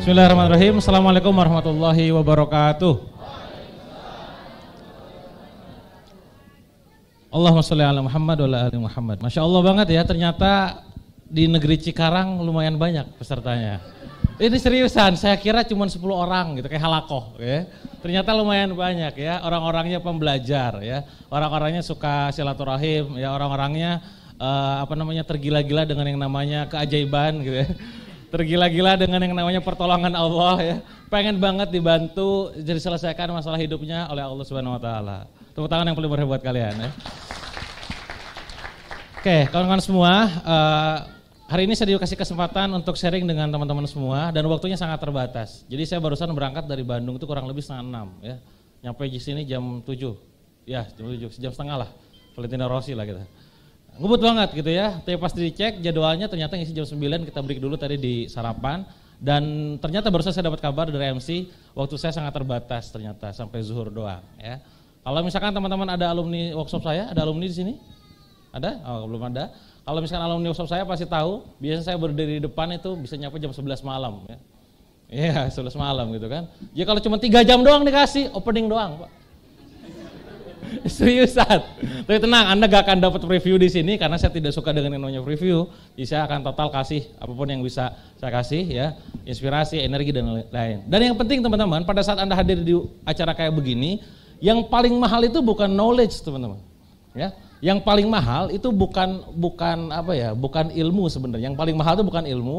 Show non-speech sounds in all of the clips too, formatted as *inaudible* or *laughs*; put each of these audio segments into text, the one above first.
Bismillahirrahmanirrahim. Assalamualaikum warahmatullahi wabarakatuh. Allahumma sholli ala Muhammad wa ala Muhammad. Masya Allah banget ya, ternyata di negeri Cikarang lumayan banyak pesertanya. Ini seriusan, saya kira cuma 10 orang gitu, kayak halakoh ya. Ternyata lumayan banyak ya, orang-orangnya pembelajar ya. Orang-orangnya suka silaturahim ya, orang-orangnya uh, apa namanya tergila-gila dengan yang namanya keajaiban gitu ya tergila-gila dengan yang namanya pertolongan Allah ya. Pengen banget dibantu jadi selesaikan masalah hidupnya oleh Allah Subhanahu wa taala. Tepuk tangan yang paling berhebat kalian ya. Oke, kawan-kawan semua, uh, hari ini saya dikasih kesempatan untuk sharing dengan teman-teman semua dan waktunya sangat terbatas. Jadi saya barusan berangkat dari Bandung itu kurang lebih setengah enam ya. Nyampe di sini jam tujuh, ya jam tujuh, sejam setengah lah. Valentino Rossi lah kita. Gitu ngebut banget gitu ya. Tapi pas dicek jadwalnya ternyata ngisi jam 9 kita break dulu tadi di sarapan. Dan ternyata barusan saya dapat kabar dari MC, waktu saya sangat terbatas ternyata sampai zuhur doang ya. Kalau misalkan teman-teman ada alumni workshop saya, ada alumni di sini? Ada? Oh, belum ada. Kalau misalkan alumni workshop saya pasti tahu, biasanya saya berdiri di depan itu bisa nyapa jam 11 malam ya. Iya, yeah, 11 malam gitu kan. Ya kalau cuma 3 jam doang dikasih, opening doang, Pak. *laughs* Seriusan. Tapi tenang, Anda gak akan dapat review di sini karena saya tidak suka dengan yang namanya review. Jadi saya akan total kasih apapun yang bisa saya kasih ya, inspirasi, energi dan lain-lain. Dan yang penting teman-teman, pada saat Anda hadir di acara kayak begini, yang paling mahal itu bukan knowledge, teman-teman. Ya. Yang paling mahal itu bukan bukan apa ya, bukan ilmu sebenarnya. Yang paling mahal itu bukan ilmu,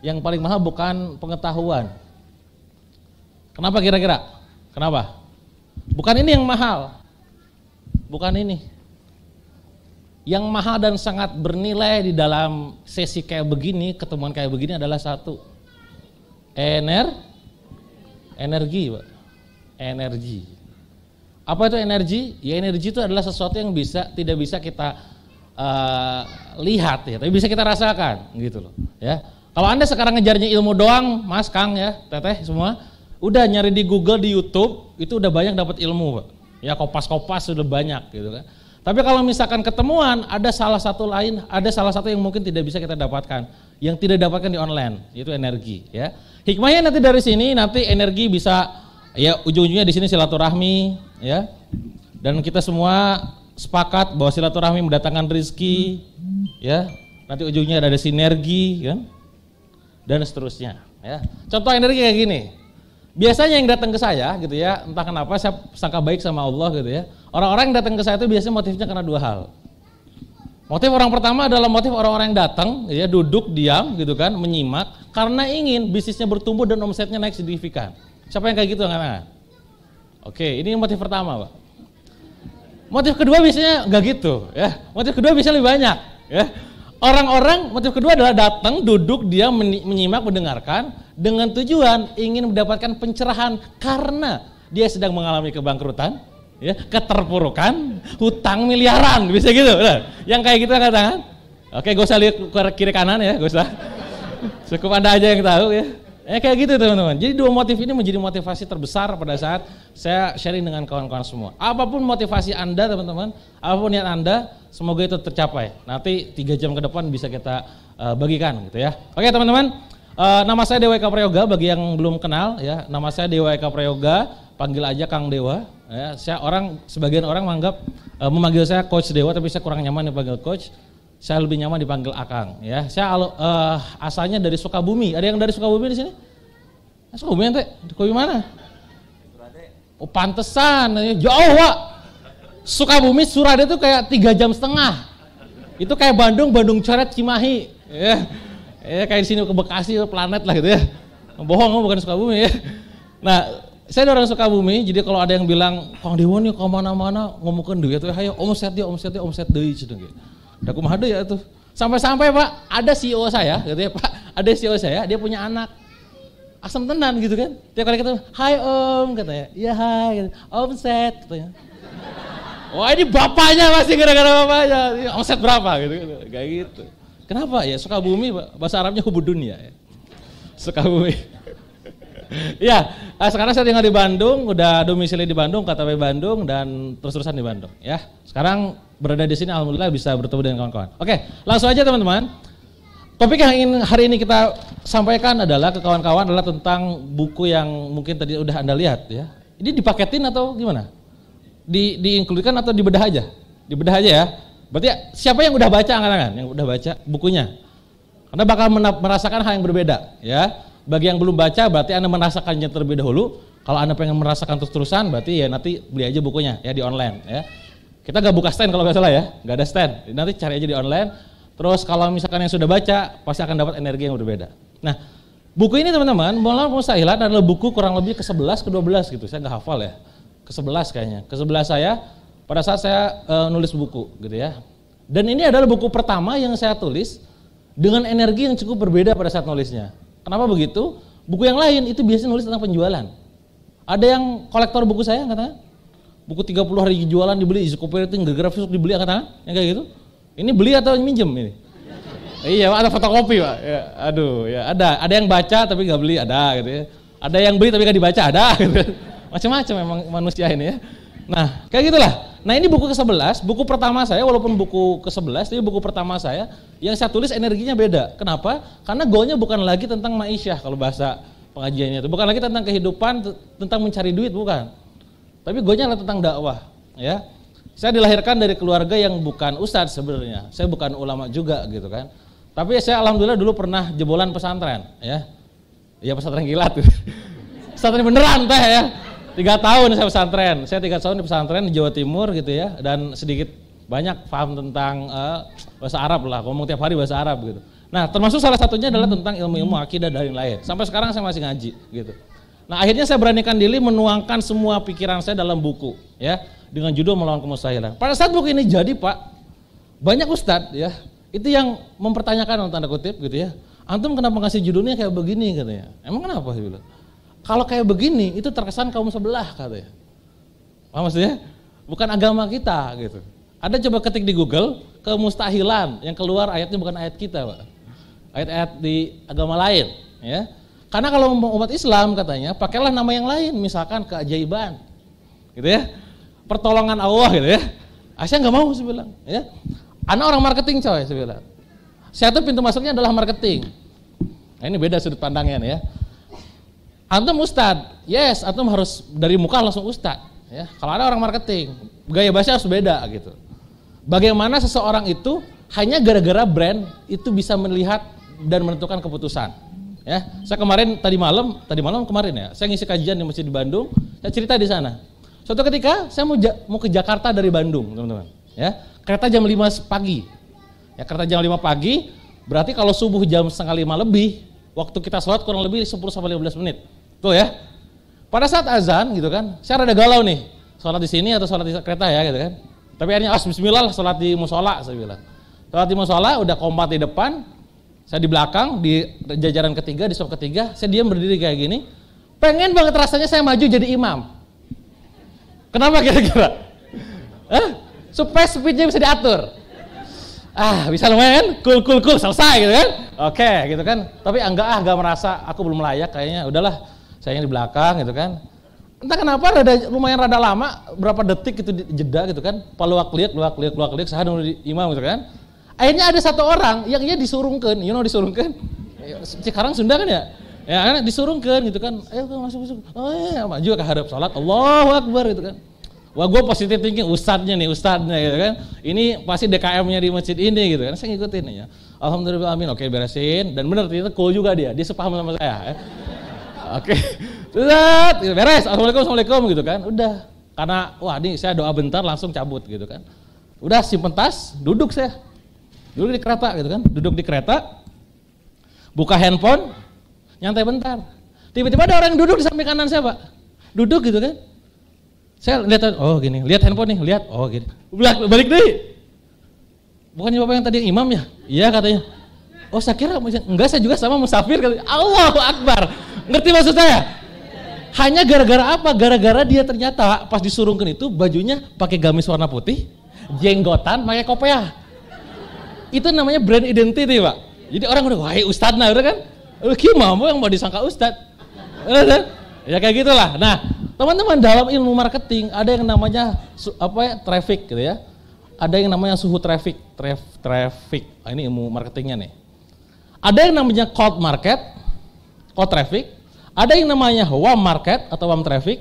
yang paling mahal bukan pengetahuan. Kenapa kira-kira? Kenapa? Bukan ini yang mahal bukan ini. Yang mahal dan sangat bernilai di dalam sesi kayak begini, ketemuan kayak begini adalah satu. Ener, energi, Pak. Energi. Apa itu energi? Ya energi itu adalah sesuatu yang bisa tidak bisa kita uh, lihat ya, tapi bisa kita rasakan gitu loh, ya. Kalau Anda sekarang ngejarnya ilmu doang, Mas Kang ya, Teteh semua, udah nyari di Google, di YouTube, itu udah banyak dapat ilmu, Pak. Ya kopas-kopas sudah banyak gitu kan. Tapi kalau misalkan ketemuan ada salah satu lain, ada salah satu yang mungkin tidak bisa kita dapatkan, yang tidak dapatkan di online, yaitu energi ya. Hikmahnya nanti dari sini nanti energi bisa ya ujung-ujungnya di sini silaturahmi ya. Dan kita semua sepakat bahwa silaturahmi mendatangkan rezeki ya. Nanti ujungnya ada, ada sinergi kan. Dan seterusnya ya. Contoh energi kayak gini biasanya yang datang ke saya gitu ya, entah kenapa saya sangka baik sama Allah gitu ya. Orang-orang yang datang ke saya itu biasanya motifnya karena dua hal. Motif orang pertama adalah motif orang-orang yang datang, ya duduk diam gitu kan, menyimak karena ingin bisnisnya bertumbuh dan omsetnya naik signifikan. Siapa yang kayak gitu kan? Oke, ini motif pertama, Pak. Motif kedua biasanya nggak gitu, ya. Motif kedua bisa lebih banyak, ya Orang-orang motif kedua adalah datang, duduk, dia menyimak, mendengarkan dengan tujuan ingin mendapatkan pencerahan karena dia sedang mengalami kebangkrutan, ya, keterpurukan, hutang miliaran, bisa gitu. Nah, yang kayak gitu katakan. Kan? Oke, gue usah lihat ke kiri kanan ya, gue usah. *laughs* Cukup ada aja yang tahu ya. Ya kayak gitu teman-teman. Jadi dua motif ini menjadi motivasi terbesar pada saat saya sharing dengan kawan-kawan semua. Apapun motivasi Anda, teman-teman, apapun niat Anda, semoga itu tercapai. Nanti tiga jam ke depan bisa kita uh, bagikan gitu ya. Oke, teman-teman. Uh, nama saya Dewa Eka Prayoga bagi yang belum kenal ya. Nama saya Dewa Eka Prayoga, panggil aja Kang Dewa. Ya, saya orang sebagian orang menganggap uh, memanggil saya Coach Dewa tapi saya kurang nyaman dipanggil Coach saya lebih nyaman dipanggil Akang ya. Saya uh, asalnya dari Sukabumi. Ada yang dari Sukabumi di sini? Sukabumi ente? Di mana? Oh pantesan, jauh ya Wak. Sukabumi Surade itu kayak tiga jam setengah. Itu kayak Bandung, Bandung Coret, Cimahi. Ya, ya kayak di sini ke Bekasi, ke planet lah gitu ya. Bohong, oh, bukan Sukabumi ya. Nah, saya orang Sukabumi, jadi kalau ada yang bilang, Kang Dewa nih ke mana-mana ngomongkan duit, itu ayo omset dia, omset dia, omset gitu. Ada gitu. kumaha ya itu. Sampai-sampai Pak, ada CEO saya, gitu ya Pak, ada CEO saya, dia punya anak asam tenan gitu kan. Tiap kali kita hai om katanya, iya hai, gitu. om set katanya. Wah ini bapaknya masih gara-gara bapaknya, Om set berapa gitu kan, kayak gitu. Kenapa ya suka bumi bahasa Arabnya hubudun ya. Suka bumi *laughs* ya, eh, sekarang saya tinggal di Bandung, udah domisili di Bandung, KTP Bandung dan terus-terusan di Bandung ya. Sekarang berada di sini alhamdulillah bisa bertemu dengan kawan-kawan. Oke, langsung aja teman-teman. Topik yang ingin hari ini kita sampaikan adalah ke kawan-kawan adalah tentang buku yang mungkin tadi udah Anda lihat ya. Ini dipaketin atau gimana? Di diinkludikan atau dibedah aja? Dibedah aja ya. Berarti ya, siapa yang udah baca angan-angan Yang udah baca bukunya. Anda bakal merasakan hal yang berbeda ya. Bagi yang belum baca berarti Anda merasakannya terlebih dahulu. Kalau Anda pengen merasakan terus-terusan berarti ya nanti beli aja bukunya ya di online ya. Kita gak buka stand kalau nggak salah ya, nggak ada stand. Nanti cari aja di online Terus kalau misalkan yang sudah baca, pasti akan dapat energi yang berbeda. Nah, buku ini teman-teman, Maulana Mustahilan adalah buku kurang lebih ke-11, ke-12 gitu. Saya nggak hafal ya. Ke-11 kayaknya. Ke-11 saya, pada saat saya e, nulis buku gitu ya. Dan ini adalah buku pertama yang saya tulis dengan energi yang cukup berbeda pada saat nulisnya. Kenapa begitu? Buku yang lain itu biasanya nulis tentang penjualan. Ada yang kolektor buku saya katanya, buku 30 hari jualan dibeli, isu copywriting, geografis dibeli katanya yang kayak gitu. Ini beli atau minjem ini? iya, ada fotokopi pak. Ya, aduh, ya ada. Ada yang baca tapi nggak beli, ada gitu ya. Ada yang beli tapi nggak dibaca, ada. *laughs* Gitu. Macam-macam memang manusia ini ya. Nah, kayak gitulah. Nah ini buku ke-11, buku pertama saya, walaupun buku ke-11, tapi buku pertama saya, yang saya tulis energinya beda. Kenapa? Karena goalnya bukan lagi tentang maisyah kalau bahasa pengajiannya itu. Bukan lagi tentang kehidupan, tentang mencari duit, bukan. Tapi goalnya adalah tentang dakwah. ya saya dilahirkan dari keluarga yang bukan ustadz sebenarnya. Saya bukan ulama juga gitu kan. Tapi saya alhamdulillah dulu pernah jebolan pesantren ya. Ya pesantren kilat. Gitu. *laughs* pesantren beneran teh ya. Tiga tahun saya pesantren. Saya tiga tahun di pesantren di Jawa Timur gitu ya. Dan sedikit banyak paham tentang uh, bahasa Arab lah. Ngomong tiap hari bahasa Arab gitu. Nah termasuk salah satunya adalah tentang ilmu-ilmu akidah dan lain-lain. Sampai sekarang saya masih ngaji gitu. Nah akhirnya saya beranikan diri menuangkan semua pikiran saya dalam buku ya dengan judul melawan kemustahilan. Pada saat buku ini jadi Pak, banyak ustad ya, itu yang mempertanyakan dalam tanda kutip gitu ya. Antum kenapa ngasih judulnya kayak begini katanya. Emang kenapa? sih? Kalau kayak begini itu terkesan kaum sebelah katanya. Paham maksudnya? Bukan agama kita gitu. Ada coba ketik di Google kemustahilan yang keluar ayatnya bukan ayat kita, Pak. Ayat-ayat di agama lain, ya. Karena kalau umat Islam katanya pakailah nama yang lain, misalkan keajaiban. Gitu ya pertolongan Allah gitu ya. Asya nggak mau sih bilang. Ya. Anak orang marketing coy saya bilang. Saya tuh pintu masuknya adalah marketing. Nah, ini beda sudut pandangnya nih ya. Antum ustad, yes, antum harus dari muka langsung ustad. Ya, kalau ada orang marketing, gaya bahasa harus beda gitu. Bagaimana seseorang itu hanya gara-gara brand itu bisa melihat dan menentukan keputusan. Ya, saya kemarin tadi malam, tadi malam kemarin ya, saya ngisi kajian di masjid di Bandung, saya cerita di sana. Suatu ketika saya mau, mau ke Jakarta dari Bandung, teman-teman. Ya, kereta jam 5 pagi. Ya, kereta jam 5 pagi, berarti kalau subuh jam setengah lima lebih, waktu kita sholat kurang lebih 10 sampai 15 menit. Tuh ya. Pada saat azan gitu kan, saya rada galau nih. Sholat di sini atau sholat di kereta ya gitu kan. Tapi akhirnya oh, bismillah sholat di musola saya bilang. Sholat di musola udah kompat di depan, saya di belakang di jajaran ketiga di sop ketiga, saya diam berdiri kayak gini. Pengen banget rasanya saya maju jadi imam. Kenapa kira-kira? Eh? Supaya speednya bisa diatur. Ah, bisa lumayan kan? Cool, cool, cool, selesai gitu kan? Oke, okay, gitu kan? Tapi ah, enggak ah, enggak merasa aku belum layak kayaknya. Udahlah, sayangnya di belakang gitu kan? Entah kenapa rada, lumayan rada lama, berapa detik gitu jeda gitu kan? Paluak liat, luak liat, luak liak, di imam gitu kan? Akhirnya ada satu orang yang dia disurungkan, you know disurungkan? Sekarang Sunda kan ya? ya kan disurungkan gitu kan ayo kan masuk masuk oh iya, iya. maju ke hadap salat Allahu Akbar gitu kan Wah gue positif thinking ustadznya nih ustadznya gitu kan ini pasti DKM-nya di masjid ini gitu kan saya ngikutin ya Alhamdulillah amin oke beresin dan bener ternyata cool juga dia dia sepaham sama saya ya. oke Sudah, gitu. beres assalamualaikum assalamualaikum gitu kan udah karena wah ini saya doa bentar langsung cabut gitu kan udah simpen tas duduk saya duduk di kereta gitu kan duduk di kereta buka handphone nyantai bentar. Tiba-tiba ada orang yang duduk di samping kanan saya, Pak. Duduk gitu kan. Saya lihat, oh gini, lihat handphone nih, lihat, oh gini. Balik, balik deh. Bukan Bapak yang tadi yang imam ya? Iya katanya. Oh saya kira, enggak saya juga sama musafir. Katanya. Allahu Akbar. Ngerti maksud saya? Hanya gara-gara apa? Gara-gara dia ternyata pas disurungkan itu bajunya pakai gamis warna putih, jenggotan, pakai kopiah. Itu namanya brand identity, Pak. Jadi orang udah, wah, ustadz nah, udah gitu kan? Lu mau yang mau disangka ustad. Iya kan? ya kayak gitulah. Nah, teman-teman dalam ilmu marketing ada yang namanya apa ya traffic gitu ya. Ada yang namanya suhu traffic, traf, traffic. Nah, ini ilmu marketingnya nih. Ada yang namanya cold market, cold traffic. Ada yang namanya warm market atau warm traffic.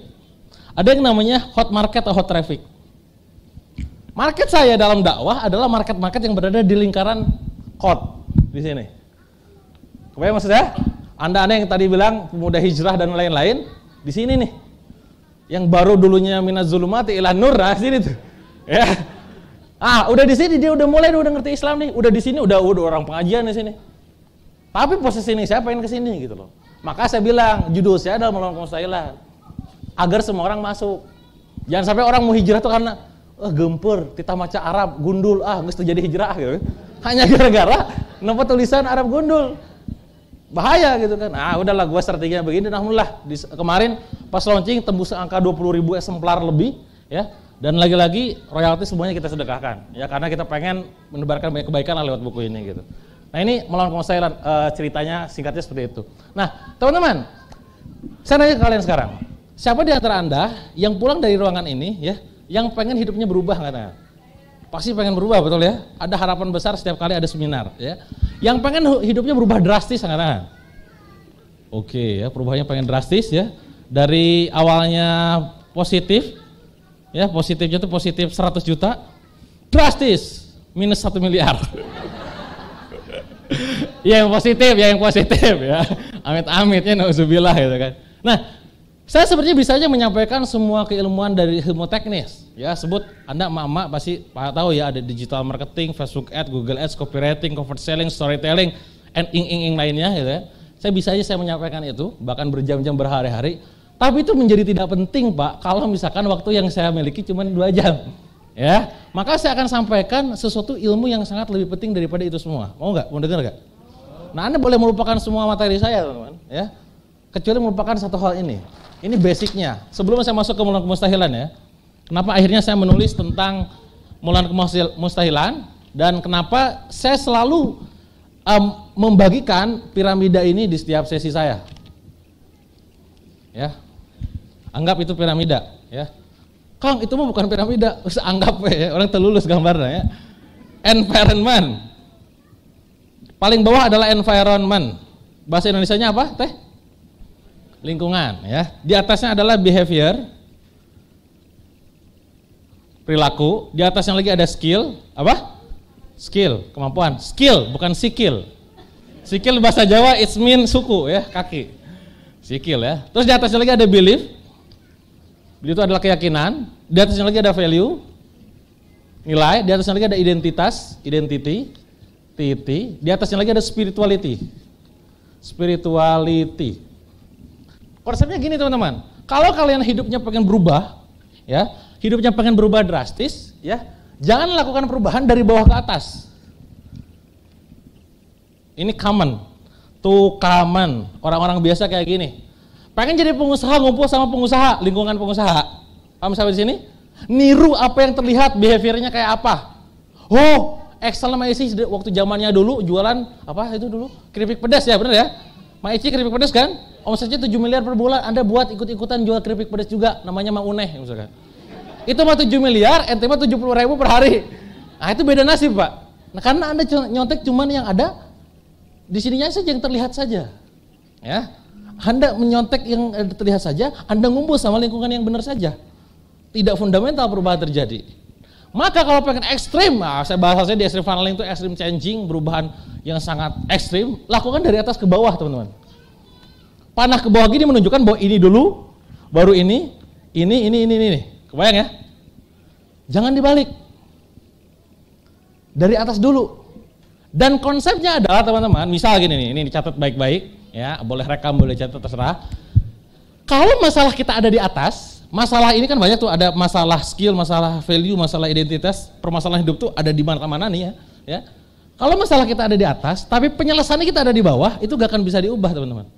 Ada yang namanya hot market atau hot traffic. Market saya dalam dakwah adalah market-market yang berada di lingkaran cold di sini. Kebayang maksudnya? Anda-anda yang tadi bilang pemuda hijrah dan lain-lain, di sini nih. Yang baru dulunya minaz zulumati ila nur, nah sini tuh. Ya. Ah, udah di sini dia udah mulai udah ngerti Islam nih. Udah di sini udah udah orang pengajian di sini. Tapi posisi ini saya pengen ke sini gitu loh. Maka saya bilang judul saya adalah melawan kemustahilan agar semua orang masuk. Jangan sampai orang mau hijrah tuh karena eh gemper, kita maca Arab, gundul, ah nggak jadi hijrah gitu. Hanya gara-gara nempat tulisan Arab gundul bahaya gitu kan. Ah udahlah gue strateginya begini, Alhamdulillah di, kemarin pas launching tembus angka 20 ribu eksemplar lebih ya. Dan lagi-lagi royalti semuanya kita sedekahkan ya karena kita pengen menebarkan banyak kebaikan lah lewat buku ini gitu. Nah ini melawan konsailan e, eh, ceritanya singkatnya seperti itu. Nah teman-teman, saya nanya ke kalian sekarang, siapa di antara anda yang pulang dari ruangan ini ya, yang pengen hidupnya berubah katanya? pasti pengen berubah betul ya. Ada harapan besar setiap kali ada seminar ya. Yang pengen hidupnya berubah drastis sangat. Oke ya, perubahannya pengen drastis ya. Dari awalnya positif ya, positifnya itu positif 100 juta, drastis minus satu miliar. ya *laughs* yang positif, ya yang positif ya. Amit-amitnya nauzubillah gitu kan. Nah, saya sebenarnya bisa aja menyampaikan semua keilmuan dari ilmu teknis. Ya, sebut Anda mama pasti tahu ya ada digital marketing, Facebook Ads, Google Ads, copywriting, convert selling, storytelling, and ing-ing lainnya gitu ya. Saya bisa aja saya menyampaikan itu, bahkan berjam-jam berhari-hari. Tapi itu menjadi tidak penting Pak, kalau misalkan waktu yang saya miliki cuma dua jam. Ya, maka saya akan sampaikan sesuatu ilmu yang sangat lebih penting daripada itu semua. Mau nggak? Mau dengar nggak? Nah, Anda boleh melupakan semua materi saya, teman-teman. Ya, kecuali melupakan satu hal ini. Ini basicnya. Sebelum saya masuk ke mulan kemustahilan ya. Kenapa akhirnya saya menulis tentang mulan kemustahilan dan kenapa saya selalu um, membagikan piramida ini di setiap sesi saya. Ya. Anggap itu piramida, ya. Kang, itu mah bukan piramida, usah anggap ya, orang terlulus gambarnya ya. Environment. Paling bawah adalah environment. Bahasa Indonesia-nya apa, Teh? lingkungan ya. Di atasnya adalah behavior perilaku, di atasnya lagi ada skill, apa? Skill, kemampuan. Skill bukan sikil. Sikil bahasa Jawa it's mean suku ya, kaki. Sikil ya. Terus di atasnya lagi ada belief. Belief itu adalah keyakinan. Di atasnya lagi ada value. Nilai, di atasnya lagi ada identitas, identity, titi, di atasnya lagi ada spirituality. Spirituality Konsepnya gini teman-teman, kalau kalian hidupnya pengen berubah, ya hidupnya pengen berubah drastis, ya jangan lakukan perubahan dari bawah ke atas. Ini common, tuh common orang-orang biasa kayak gini. Pengen jadi pengusaha ngumpul sama pengusaha, lingkungan pengusaha. Kamu sampai di sini? Niru apa yang terlihat, behaviornya kayak apa. Oh, Excel sama waktu zamannya dulu jualan apa itu dulu keripik pedas ya benar ya? Maici keripik pedas kan? omsetnya 7 miliar per bulan, Anda buat ikut-ikutan jual keripik pedas juga, namanya mah uneh misalkan. Itu mah 7 miliar, ente mah 70 ribu per hari. Nah itu beda nasib pak. Nah karena Anda nyontek cuman yang ada di sininya saja yang terlihat saja. Ya. Anda menyontek yang terlihat saja, Anda ngumpul sama lingkungan yang benar saja. Tidak fundamental perubahan terjadi. Maka kalau pengen ekstrim, nah saya bahasanya di ekstrim funneling itu ekstrim changing, perubahan yang sangat ekstrim, lakukan dari atas ke bawah teman-teman panah ke bawah gini menunjukkan bahwa ini dulu, baru ini, ini, ini, ini, ini. ini. Kebayang ya? Jangan dibalik. Dari atas dulu. Dan konsepnya adalah teman-teman, misal gini nih, ini dicatat baik-baik, ya, boleh rekam, boleh catat terserah. Kalau masalah kita ada di atas, masalah ini kan banyak tuh ada masalah skill, masalah value, masalah identitas, permasalahan hidup tuh ada di mana-mana nih ya, ya. Kalau masalah kita ada di atas, tapi penyelesaiannya kita ada di bawah, itu gak akan bisa diubah teman-teman.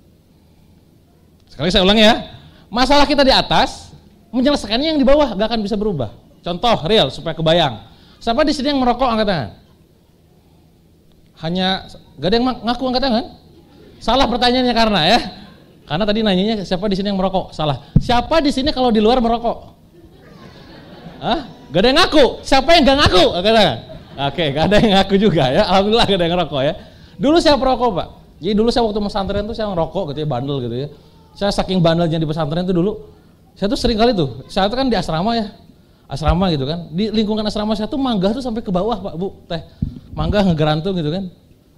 Sekali saya ulang ya. Masalah kita di atas, menyelesaikannya yang di bawah gak akan bisa berubah. Contoh real supaya kebayang. Siapa di sini yang merokok angkat tangan? Hanya gak ada yang ngaku angkat tangan? Salah pertanyaannya karena ya. Karena tadi nanyanya siapa di sini yang merokok? Salah. Siapa di sini kalau di luar merokok? Hah? Gak ada yang ngaku. Siapa yang gak ngaku? Angkat Oke, gak ada yang ngaku juga ya. Alhamdulillah gak ada yang ngerokok ya. Dulu saya merokok Pak. Jadi dulu saya waktu pesantren tuh saya ngerokok gitu ya, bandel gitu ya saya saking bandelnya di pesantren itu dulu, saya tuh sering kali tuh, saya tuh kan di asrama ya, asrama gitu kan. Di lingkungan asrama saya tuh mangga tuh sampai ke bawah pak bu, teh mangga ngegerantung gitu kan.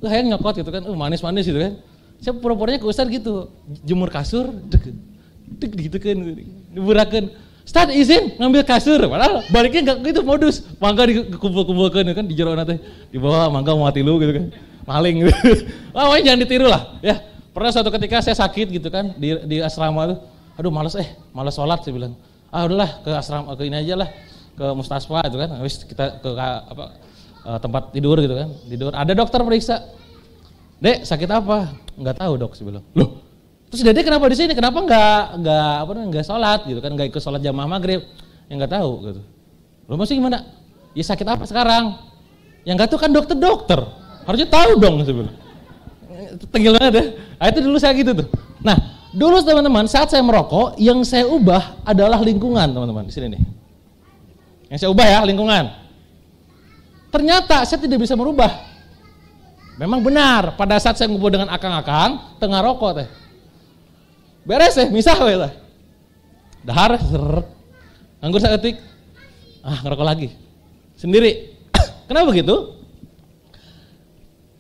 Tuh saya nyokot gitu kan, uh, manis-manis gitu kan. Saya pura-puranya ke ustad gitu, jemur kasur, dek, dek gitu kan, diburakan. Ustaz izin ngambil kasur, padahal baliknya nggak gitu modus. Mangga dikumpul-kumpulkan gitu kan di jeroan teh, di bawah mangga mati lu gitu kan. Maling gitu. *laughs* Wah, jangan ditiru lah ya Pernah suatu ketika saya sakit gitu kan di, di asrama itu, Aduh males eh, males sholat saya bilang. Ah udahlah ke asrama ke ini aja lah ke mustasfa itu kan. Habis kita ke apa eh, tempat tidur gitu kan. Tidur. Ada dokter periksa. Dek, sakit apa? nggak tahu, Dok, saya bilang. Loh, Terus dede kenapa di sini? Kenapa nggak nggak apa nggak sholat gitu kan? Nggak ikut sholat jamaah maghrib? Yang nggak tahu gitu. Lo masih gimana? Ya sakit apa sekarang? Yang nggak tahu kan dokter dokter. Harusnya tahu dong sebelum Tengil banget ya. Nah, itu dulu saya gitu tuh. Nah, dulu teman-teman saat saya merokok, yang saya ubah adalah lingkungan teman-teman. Di sini nih. Yang saya ubah ya, lingkungan. Ternyata saya tidak bisa merubah. Memang benar, pada saat saya ngumpul dengan akang-akang, tengah rokok teh. Beres teh, misah weh lah. Dahar, seret. Anggur saya ketik, Ah, ngerokok lagi. Sendiri. *coughs* Kenapa begitu?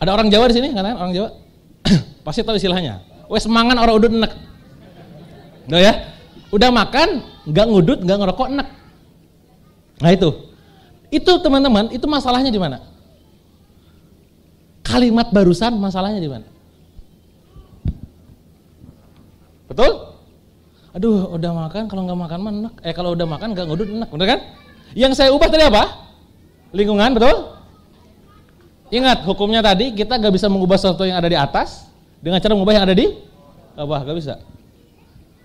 Ada orang Jawa di sini, kan? Orang Jawa. *coughs* pasti tahu istilahnya. Wes mangan orang udut enek. Nah ya? Udah makan, nggak ngudut, nggak ngerokok enek. Nah itu. Itu teman-teman, itu masalahnya di mana? Kalimat barusan masalahnya di mana? Betul? Aduh, udah makan, kalau nggak makan enek. Eh kalau udah makan nggak ngudut enek, bener kan? Yang saya ubah tadi apa? Lingkungan, betul? Ingat hukumnya tadi kita gak bisa mengubah sesuatu yang ada di atas dengan cara mengubah yang ada di bawah, gak bisa.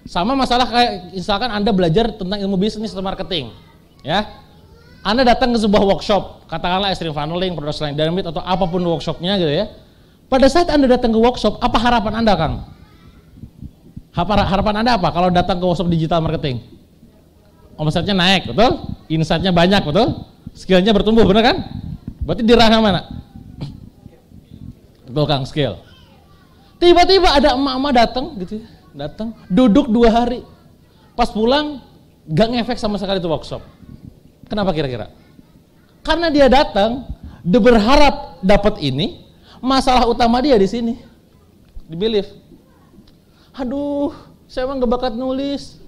Sama masalah kayak misalkan Anda belajar tentang ilmu bisnis atau marketing, ya. Anda datang ke sebuah workshop, katakanlah extreme funneling, product selling, dynamic atau apapun workshopnya gitu ya. Pada saat Anda datang ke workshop, apa harapan Anda, Kang? Harapan Anda apa kalau datang ke workshop digital marketing? Omsetnya naik, betul? Insightnya banyak, betul? Skillnya bertumbuh, benar kan? Berarti di mana? tukang skill. Tiba-tiba ada emak-emak datang gitu, ya, datang, duduk dua hari. Pas pulang gak ngefek sama sekali itu workshop. Kenapa kira-kira? Karena dia datang, dia berharap dapat ini, masalah utama dia di sini. Di belief. Aduh, saya emang gak bakat nulis.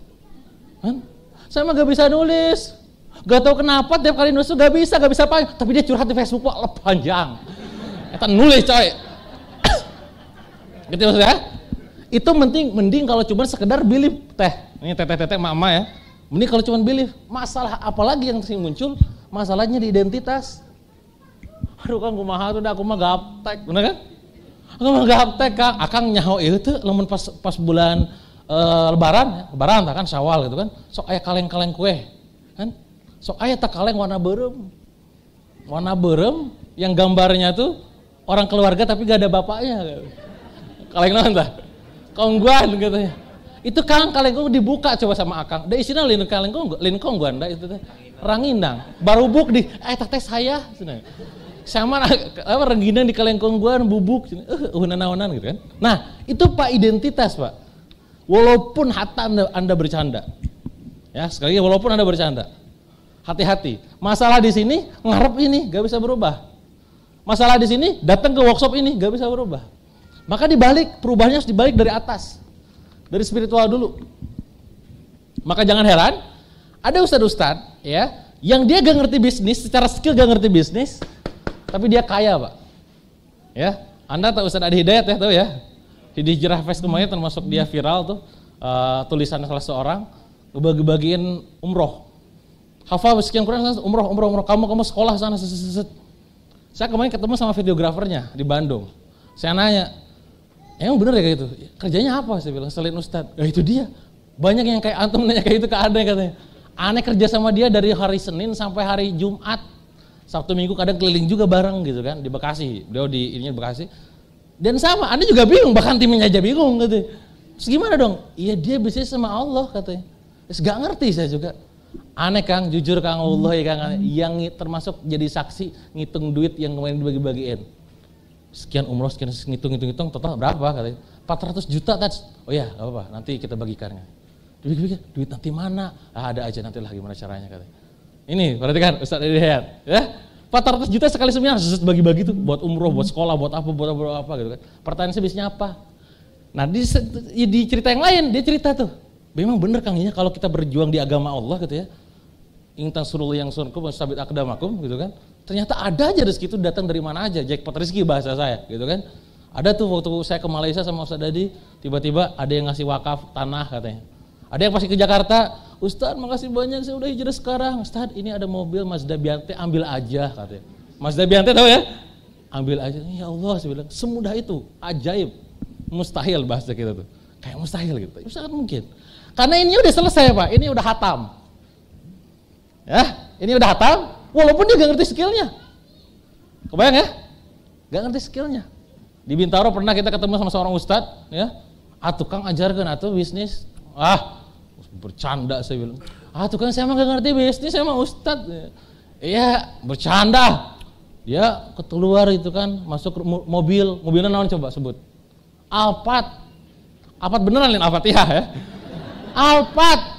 Kan? Saya emang gak bisa nulis. Gak tau kenapa tiap kali nulis tuh gak bisa, gak bisa apa, Tapi dia curhat di Facebook, wah panjang. Kita nulis coy. Gitu maksudnya? Itu penting, mending kalau cuma sekedar belief teh. Ini teteh-teteh mama ya. Mending kalau cuma belief, masalah apalagi yang sering muncul, masalahnya di identitas. Aduh kang mahal tuh aku mah gaptek, bener kan? Aku mah gaptek kang, akang ah, nyaho itu tuh pas pas bulan uh, lebaran, ya. lebaran kan syawal gitu kan. Sok ayah kaleng-kaleng kue, kan? Sok ayah tak kaleng warna berem. Warna berem yang gambarnya tuh orang keluarga tapi gak ada bapaknya. Gitu kaleng naon tah? Kongguan katanya. Itu kaleng kalengkong dibuka coba sama Akang. Da isina lin kalengkong lin kongguan da itu teh. Ranginang. Barubuk di eh teh saya Sama apa rengginang di kongguan bubuk Eh uh, naonan gitu kan. Nah, itu Pak identitas, Pak. Walaupun hatta anda, anda bercanda. Ya, sekali lagi walaupun Anda bercanda. Hati-hati. Masalah di sini ngarep ini gak bisa berubah. Masalah di sini datang ke workshop ini gak bisa berubah. Maka dibalik, perubahannya harus dibalik dari atas. Dari spiritual dulu. Maka jangan heran, ada ustadz ustad ya, yang dia gak ngerti bisnis, secara skill gak ngerti bisnis, tapi dia kaya pak. Ya, Anda tahu Ustadz Adi Hidayat ya, tahu ya? Di Hijrah Fest kemarin termasuk dia viral tuh, uh, tulisan salah seorang, bagi-bagiin umroh. Hafal sekian kurang, umroh, umroh, umroh, kamu, kamu sekolah sana, seset, seset. Saya kemarin ketemu sama videografernya di Bandung. Saya nanya, Emang bener ya kayak gitu? Kerjanya apa? sih bilang, selain ustad, Ya nah, itu dia. Banyak yang kayak antum nanya kayak itu ke ada katanya. Aneh kerja sama dia dari hari Senin sampai hari Jumat. Sabtu Minggu kadang keliling juga bareng gitu kan di Bekasi. Beliau di ini di Bekasi. Dan sama, Anda juga bingung, bahkan timnya aja bingung gitu. Terus gimana dong? Iya dia bisnis sama Allah katanya. Terus gak ngerti saya juga. Aneh Kang, jujur Kang Allah ya Kang. Yang termasuk jadi saksi ngitung duit yang kemarin dibagi-bagiin sekian umroh sekian ngitung ngitung ngitung total berapa katanya 400 juta tats oh ya gak apa-apa nanti kita bagikan duit duit, duit nanti mana ah, ada aja nanti lah gimana caranya katanya ini perhatikan Ustaz ini ya 400 juta sekali seminar bagi-bagi tuh buat umroh buat sekolah buat apa buat apa, buat apa gitu kan pertanyaan saya biasanya apa nah di, di cerita yang lain dia cerita tuh memang bener kang ya kalau kita berjuang di agama Allah gitu ya intan suruh yang sunku sabit akdamakum gitu kan ternyata ada aja rezeki itu datang dari mana aja jackpot rezeki bahasa saya gitu kan ada tuh waktu saya ke Malaysia sama Ustaz Dadi tiba-tiba ada yang ngasih wakaf tanah katanya ada yang pasti ke Jakarta Ustaz makasih banyak saya udah hijrah sekarang Ustaz ini ada mobil Mas Biante ambil aja katanya Mas Biante tahu ya ambil aja ya Allah saya bilang semudah itu ajaib mustahil bahasa kita tuh kayak mustahil gitu ya sangat mungkin karena ini udah selesai pak ini udah hatam ya ini udah hatam Walaupun dia gak ngerti skillnya. Kebayang ya? Gak ngerti skillnya. Di Bintaro pernah kita ketemu sama seorang Ustad, ya. Ah tukang ajarkan atau bisnis. Ah, bercanda saya bilang. Ah tukang saya mah gak ngerti bisnis, saya mah Ustad. Iya, bercanda. Dia keluar itu kan, masuk mobil, mobilnya nawan coba sebut. Alphard. Alphard beneran lain Alphard iya, ya. Alphard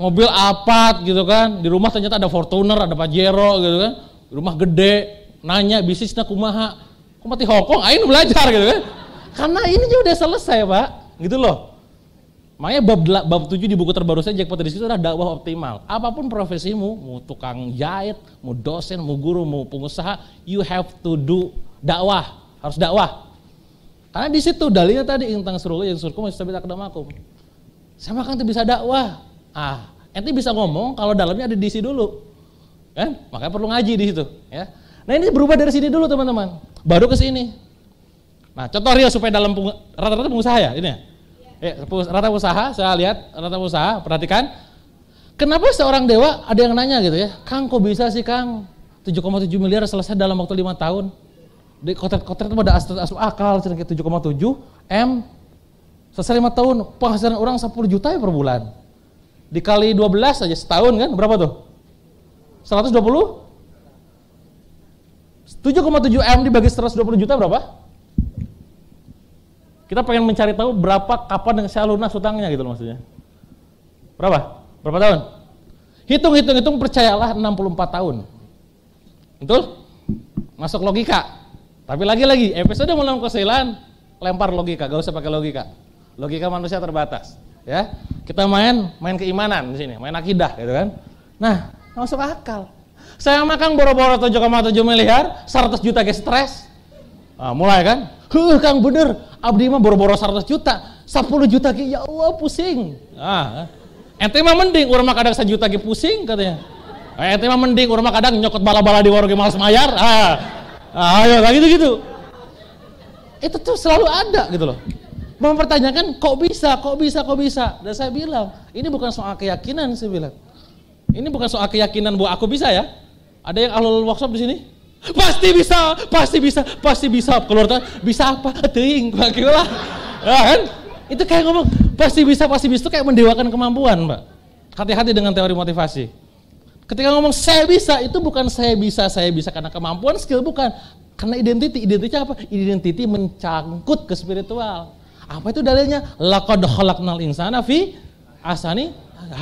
mobil apat gitu kan di rumah ternyata ada Fortuner ada Pajero gitu kan di rumah gede nanya bisnisnya kumaha kok mati hokong ayo belajar gitu kan karena ini juga udah selesai pak gitu loh makanya bab, bab 7 di buku terbaru saya jackpot di situ adalah dakwah optimal apapun profesimu mau tukang jahit mau dosen mau guru mau pengusaha you have to do dakwah harus dakwah karena di situ dalilnya tadi intang suruh yang suruh kamu bisa kedamakum sama kan bisa dakwah Ah, ente bisa ngomong kalau dalamnya ada diisi dulu. Kan? Makanya perlu ngaji di situ, ya. Nah, ini berubah dari sini dulu, teman-teman. Baru ke sini. Nah, contoh real supaya dalam rata-rata pengusaha ya, ini ya. ya rata usaha, saya lihat rata usaha, perhatikan. Kenapa seorang dewa ada yang nanya gitu ya, Kang kok bisa sih Kang 7,7 miliar selesai dalam waktu lima tahun? Di kotret kontrak itu ada asal akal, koma 7,7 M selesai lima tahun, penghasilan orang 10 juta ya per bulan. Dikali 12 aja setahun kan berapa tuh? 120? 7,7 M dibagi 120 juta berapa? Kita pengen mencari tahu berapa kapan yang saya lunas utangnya gitu loh maksudnya. Berapa? Berapa tahun? Hitung-hitung-hitung percayalah 64 tahun. Betul? Masuk logika. Tapi lagi-lagi episode malam kesalahan lempar logika, gak usah pakai logika. Logika manusia terbatas ya kita main main keimanan di sini main akidah gitu kan nah masuk akal saya makan boro-boro tujuh koma tujuh miliar seratus juta ke stres nah, mulai kan huh kang bener abdi mah boro-boro seratus juta sepuluh juta ke ya Allah pusing ah, ah. ente mah mending urang kadang 1 juta ke pusing katanya eh, ente mah mending urang kadang nyokot bala-bala di warung malas mayar ah, ah ayo gitu gitu itu tuh selalu ada gitu loh mempertanyakan kok bisa, kok bisa, kok bisa. Dan saya bilang, ini bukan soal keyakinan saya bilang. Ini bukan soal keyakinan bahwa aku bisa ya. Ada yang alul workshop di sini? Pasti bisa, pasti bisa, pasti bisa. Keluar bisa apa? Ting, gitu kira Ya kan? Itu kayak ngomong, pasti bisa, pasti bisa. Itu kayak mendewakan kemampuan, Mbak. Hati-hati dengan teori motivasi. Ketika ngomong saya bisa, itu bukan saya bisa, saya bisa karena kemampuan, skill bukan. Karena identiti, identitinya apa? Identiti mencangkut ke spiritual. Apa itu dalilnya? Laqad khalaqnal insana fi asani.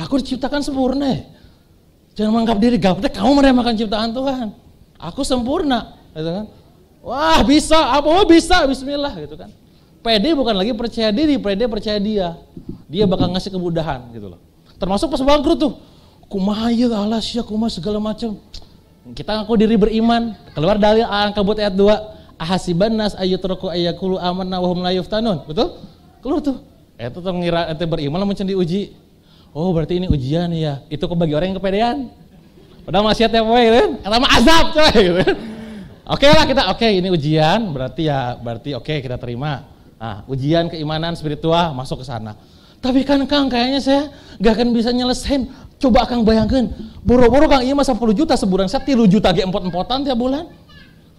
Aku diciptakan sempurna. Jangan menganggap diri gaptek, kamu meremehkan ciptaan Tuhan. Aku sempurna, gitu kan? Wah, bisa, apa oh, bisa, bismillah gitu kan. PD bukan lagi percaya diri, PD percaya dia. Dia bakal ngasih kemudahan gitu loh. Termasuk pas bangkrut tuh. Kumaha Allah Allah, kumaha segala macam. Kita ngaku diri beriman. Keluar dalil angka buat ayat 2 ahasiban nas ayutraku ayakulu aman wa hum la tanun Betul? Keluar tuh. itu tuh ngira itu beriman mencari uji Oh, berarti ini ujian ya. Itu bagi orang yang kepedean. Padahal ada apa gitu. kan sama azab coy gitu. Kan? Oke lah kita oke okay, ini ujian berarti ya berarti oke okay, kita terima. Nah, ujian keimanan spiritual masuk ke sana. Tapi kan Kang kayaknya saya gak akan bisa nyelesain. Coba Kang bayangkan, boro-boro Kang iya masa 10 juta sebulan, saya 3 juta g empot-empotan tiap bulan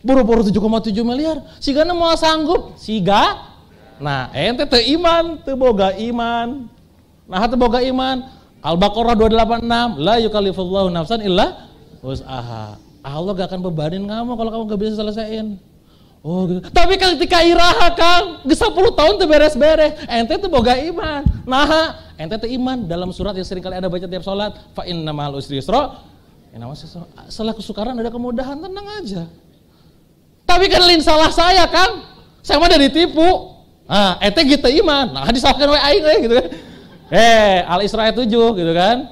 boro-boro 7,7 miliar gana mau sanggup ga. nah ente teu iman teu boga iman nah teu boga iman Al-Baqarah 286 la yukallifullahu nafsan illa usaha, Allah gak akan bebanin kamu kalau kamu gak bisa selesaiin Oh, gitu. tapi kan ketika iraha kang, gesa sepuluh tahun tuh beres-beres. Ente tuh boga iman. Nah, ente tuh iman dalam surat yang sering kali ada baca tiap sholat. Fa nama ma'al usri yusra. Ya, setelah kesukaran ada kemudahan, tenang aja. Tapi kan lain salah saya kan. Saya mah dari tipu. Ah, ete gitu iman. Nah, disalahkan wa aing we gitu kan. Eh, Al Isra tujuh, gitu kan.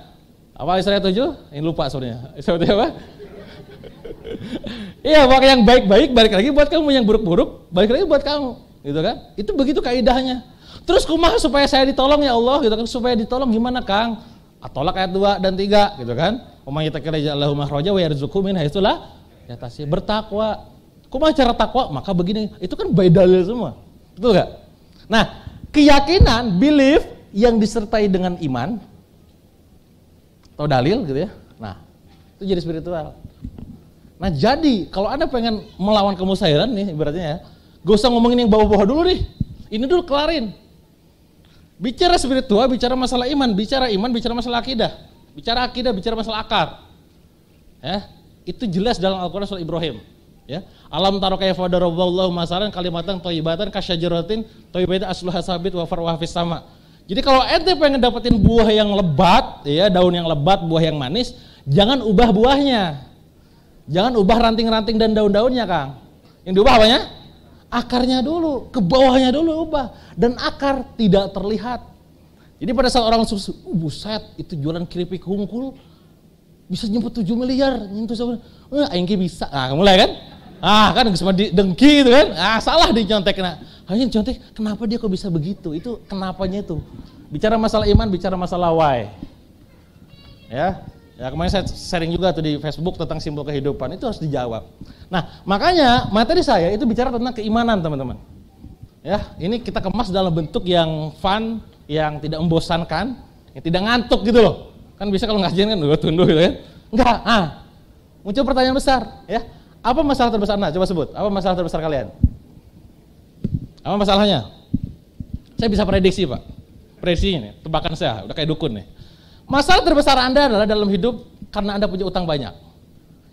Apa Al Isra 7? Ini lupa sebenarnya. Isra apa? *laughs* Iya, buat yang baik-baik balik lagi buat kamu, yang buruk-buruk balik lagi buat kamu, gitu kan? Itu begitu kaidahnya. Terus kumah supaya saya ditolong ya Allah, gitu kan? Supaya ditolong gimana Kang? Atolak ah, ayat dua dan tiga, gitu kan? kita yatakiraja Allahumma roja wa yarzuqhu min haitsu la Bertakwa mau cara takwa? Maka begini. Itu kan by dalil semua. Betul gak? Nah, keyakinan, belief yang disertai dengan iman atau dalil gitu ya. Nah, itu jadi spiritual. Nah, jadi kalau Anda pengen melawan kemusahiran nih ibaratnya ya, gak usah ngomongin yang bawa bawah dulu nih. Ini dulu kelarin. Bicara spiritual, bicara masalah iman, bicara iman, bicara masalah akidah, bicara akidah, bicara masalah akar. Ya, itu jelas dalam Al-Qur'an surah Ibrahim ya alam taro kaifa daraballahu masalan kalimatan thayyibatan kasyajaratin jerotin asluha sabit wa faruha fis sama jadi kalau ente pengen dapetin buah yang lebat ya daun yang lebat buah yang manis jangan ubah buahnya jangan ubah ranting-ranting dan daun-daunnya kang yang diubah apanya akarnya dulu ke bawahnya dulu ubah dan akar tidak terlihat jadi pada saat orang susu uh, buset itu jualan keripik hungkul bisa nyebut tujuh miliar nyentuh sama eh, bisa nah, mulai kan Ah kan cuma dengki itu kan. Ah salah dicontek. Nah, hanya contek kenapa dia kok bisa begitu? Itu kenapanya itu. Bicara masalah iman, bicara masalah why. Ya. Ya kemarin saya sharing juga tuh di Facebook tentang simbol kehidupan itu harus dijawab. Nah makanya materi saya itu bicara tentang keimanan teman-teman. Ya ini kita kemas dalam bentuk yang fun, yang tidak membosankan, yang tidak ngantuk gitu loh. Kan bisa kalau ngajian kan gue tunduk gitu ya Enggak, ah muncul pertanyaan besar ya apa masalah terbesar Anda? Nah, coba sebut. Apa masalah terbesar kalian? Apa masalahnya? Saya bisa prediksi, Pak. Prediksi ini tebakan saya, udah kayak dukun nih. Masalah terbesar Anda adalah dalam hidup karena Anda punya utang banyak.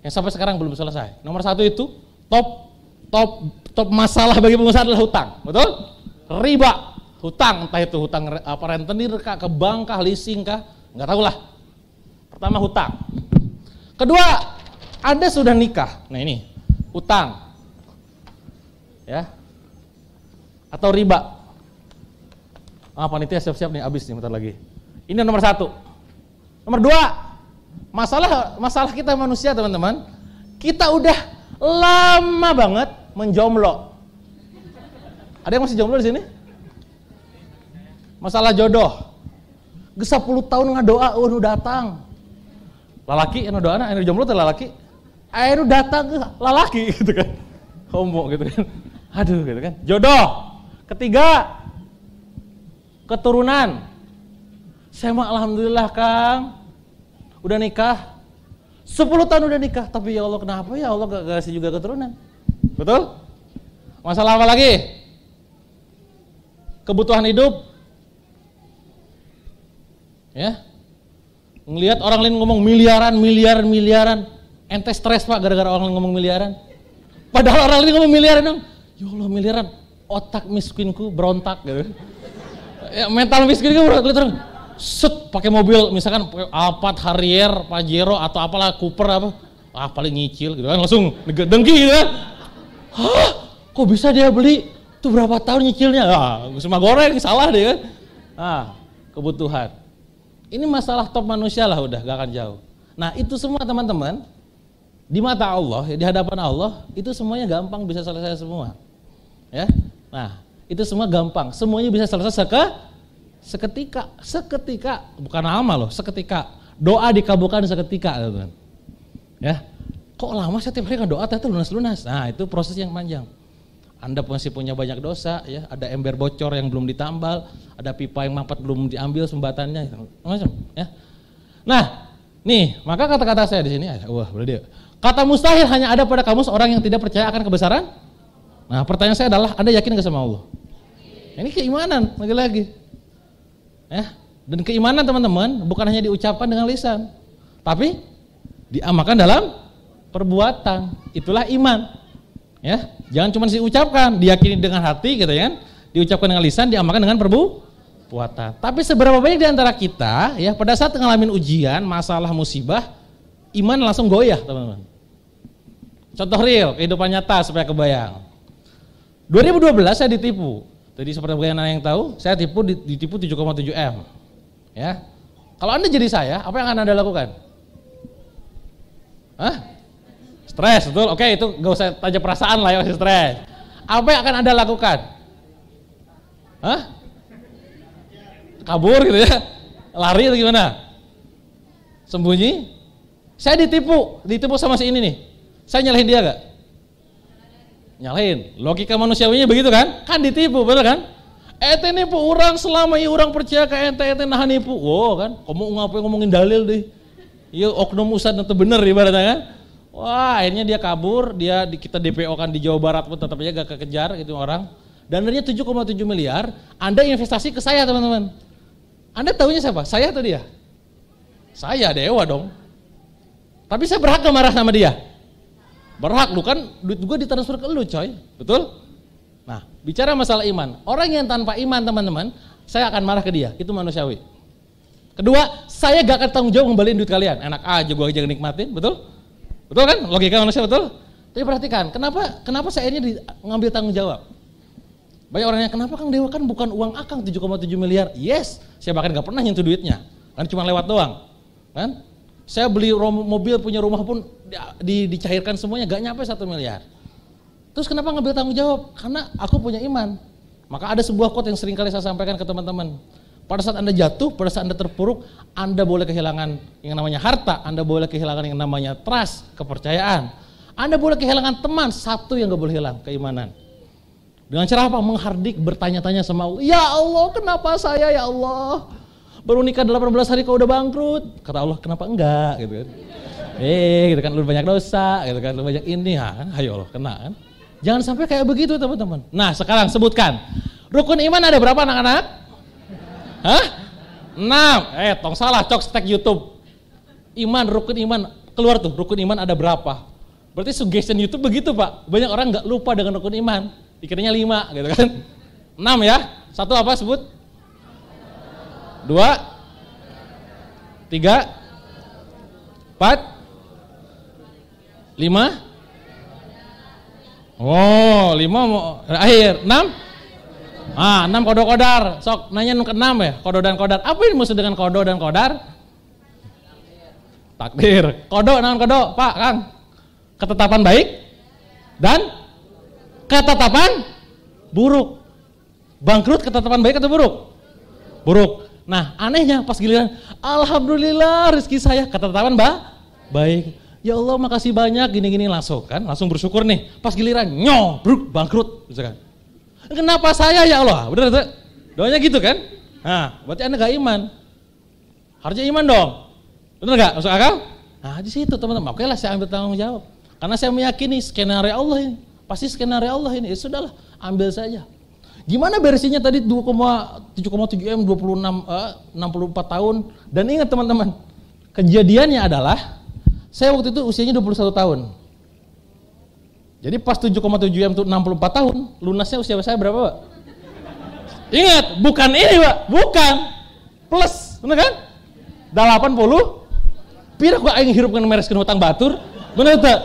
Yang sampai sekarang belum selesai. Nomor satu itu top top top masalah bagi pengusaha adalah hutang, betul? Riba, hutang, entah itu hutang apa rentenir kah, ke bank kah, leasing kah, nggak tahu lah. Pertama hutang. Kedua, anda sudah nikah. Nah ini, utang. Ya. Atau riba. Ah, panitia siap-siap nih, abis nih bentar lagi. Ini nomor satu. Nomor dua, masalah masalah kita manusia teman-teman, kita udah lama banget menjomblo. Ada yang masih jomblo di sini? Masalah jodoh. Gesa puluh tahun doa, uh, oh, udah datang. Lalaki, yang doa, yang nah, jomblo atau lalaki? akhirnya datang ke lelaki gitu kan homo gitu kan aduh gitu kan jodoh ketiga keturunan saya mah alhamdulillah kang udah nikah 10 tahun udah nikah tapi ya Allah kenapa ya Allah gak kasih juga keturunan betul masalah apa lagi kebutuhan hidup ya ngelihat orang lain ngomong miliaran miliaran miliaran Ente stres pak gara-gara orang ngomong miliaran. Padahal orang lain ngomong miliaran dong. Ya Allah miliaran. Otak miskinku berontak gitu. Ya, mental miskinku berontak. gitu. Set pakai mobil misalkan Alphard, Harrier, Pajero atau apalah Cooper apa. Ah paling nyicil gitu kan langsung dengki gitu kan. Hah, kok bisa dia beli? Itu berapa tahun nyicilnya? Ah, semua goreng salah deh kan. Ah, kebutuhan. Ini masalah top manusia lah udah gak akan jauh. Nah itu semua teman-teman di mata Allah, di hadapan Allah, itu semuanya gampang bisa selesai semua. Ya. Nah, itu semua gampang. Semuanya bisa selesai seke, seketika, seketika, bukan lama loh, seketika. Doa dikabulkan seketika, teman. Ya. Kok lama setiap hari kan doa ternyata lunas-lunas. Nah, itu proses yang panjang. Anda masih punya banyak dosa, ya, ada ember bocor yang belum ditambal, ada pipa yang mampet belum diambil sembatannya, macam, ya. Nah, nih, maka kata-kata saya di sini, wah, berarti Kata mustahil hanya ada pada kamu seorang yang tidak percaya akan kebesaran. Nah, pertanyaan saya adalah, Anda yakin gak sama Allah? Ini keimanan lagi-lagi. Ya. Dan keimanan teman-teman bukan hanya diucapkan dengan lisan, tapi diamalkan dalam perbuatan. Itulah iman. Ya, jangan cuma diucapkan, diyakini dengan hati gitu ya. Kan? Diucapkan dengan lisan, diamalkan dengan perbuatan. Tapi seberapa banyak di antara kita ya pada saat mengalami ujian, masalah, musibah, iman langsung goyah teman-teman. Contoh real, kehidupan nyata supaya kebayang. 2012 saya ditipu. jadi seperti bagaimana yang tahu, saya tipu ditipu 7,7 M. Ya. Kalau Anda jadi saya, apa yang akan Anda lakukan? Hah? Stres, betul. Oke, itu gak usah tanya perasaan lah ya, masih stres. Apa yang akan Anda lakukan? Hah? Kabur gitu ya? Lari atau gimana? Sembunyi? Saya ditipu, ditipu sama si ini nih. Saya nyalahin dia gak? Nyalahin. Logika manusiawinya begitu kan? Kan ditipu, betul kan? Ete nipu orang selama ini orang percaya ke ente, ete nahan nipu. Wow kan, kamu ngapain ngomongin dalil deh. Iya oknum ustad itu bener ibaratnya kan. Wah akhirnya dia kabur, dia kita DPO kan di Jawa Barat pun tetap aja gak kekejar gitu orang. Dan Dananya 7,7 miliar, Anda investasi ke saya teman-teman. Anda tahunya siapa? Saya atau dia? Saya, Dewa dong. Tapi saya berhak gak marah sama dia? Berhak lu kan duit gue ditransfer ke lu coy. Betul? Nah, bicara masalah iman. Orang yang tanpa iman teman-teman, saya akan marah ke dia. Itu manusiawi. Kedua, saya gak akan tanggung jawab kembaliin duit kalian. Enak aja gue aja nikmatin, betul? Betul kan? Logika manusia betul? Tapi perhatikan, kenapa kenapa saya ini ngambil tanggung jawab? Banyak orang yang kenapa Kang Dewa kan bukan uang Akang 7,7 miliar. Yes, saya bahkan gak pernah nyentuh duitnya. Kan cuma lewat doang. Kan? Saya beli mobil punya rumah pun di, dicairkan semuanya gak nyampe satu miliar. Terus kenapa ngambil tanggung jawab? Karena aku punya iman. Maka ada sebuah quote yang sering kali saya sampaikan ke teman-teman. Pada saat Anda jatuh, pada saat Anda terpuruk, Anda boleh kehilangan yang namanya harta, Anda boleh kehilangan yang namanya trust, kepercayaan. Anda boleh kehilangan teman, satu yang gak boleh hilang, keimanan. Dengan cara apa? Menghardik, bertanya-tanya sama Allah. Ya Allah, kenapa saya ya Allah? baru nikah 18 hari kau udah bangkrut. Kata Allah, kenapa enggak gitu kan. Eh, gitu kan lu banyak dosa, gitu kan lu banyak ini, ha, kan? ayo Allah kena kan. Jangan sampai kayak begitu teman-teman. Nah sekarang sebutkan, rukun iman ada berapa anak-anak? Hah? enam Eh, tong salah, cok stek YouTube. Iman, rukun iman, keluar tuh rukun iman ada berapa. Berarti suggestion YouTube begitu pak, banyak orang nggak lupa dengan rukun iman. Pikirnya lima gitu kan. Enam ya, satu apa sebut? dua, tiga, empat, lima. Oh, lima mau akhir enam. Ah, enam kodok kodar. Sok nanya ke enam ya, kodok dan kodar. Apa ini musuh dengan kodok dan kodar? Takdir. kodok naon kodok Pak, Kang. Ketetapan baik dan ketetapan buruk. Bangkrut ketetapan baik atau buruk? Buruk. Nah, anehnya pas giliran, alhamdulillah rezeki saya kata teman mbak baik. Ya Allah makasih banyak gini-gini langsung kan, langsung bersyukur nih. Pas giliran nyobruk bangkrut misalkan. Gitu Kenapa saya ya Allah? Benar tuh Doanya gitu kan? Nah, berarti Anda gak iman. Harusnya iman dong. Benar gak? Masuk akal? Nah, di situ teman-teman. oke lah saya ambil tanggung jawab. Karena saya meyakini skenario Allah ini. Pasti skenario Allah ini. Ya sudahlah, ambil saja. Gimana bersihnya tadi 2,7,7 M 26 eh, 64 tahun dan ingat teman-teman, kejadiannya adalah saya waktu itu usianya 21 tahun. Jadi pas 7,7 M itu 64 tahun, lunasnya usia saya berapa, Pak? Ingat, bukan ini, Pak. Bukan. Plus, benar kan? 80. Pira gua aing hirupkeun mereskeun hutang batur. Benar teu?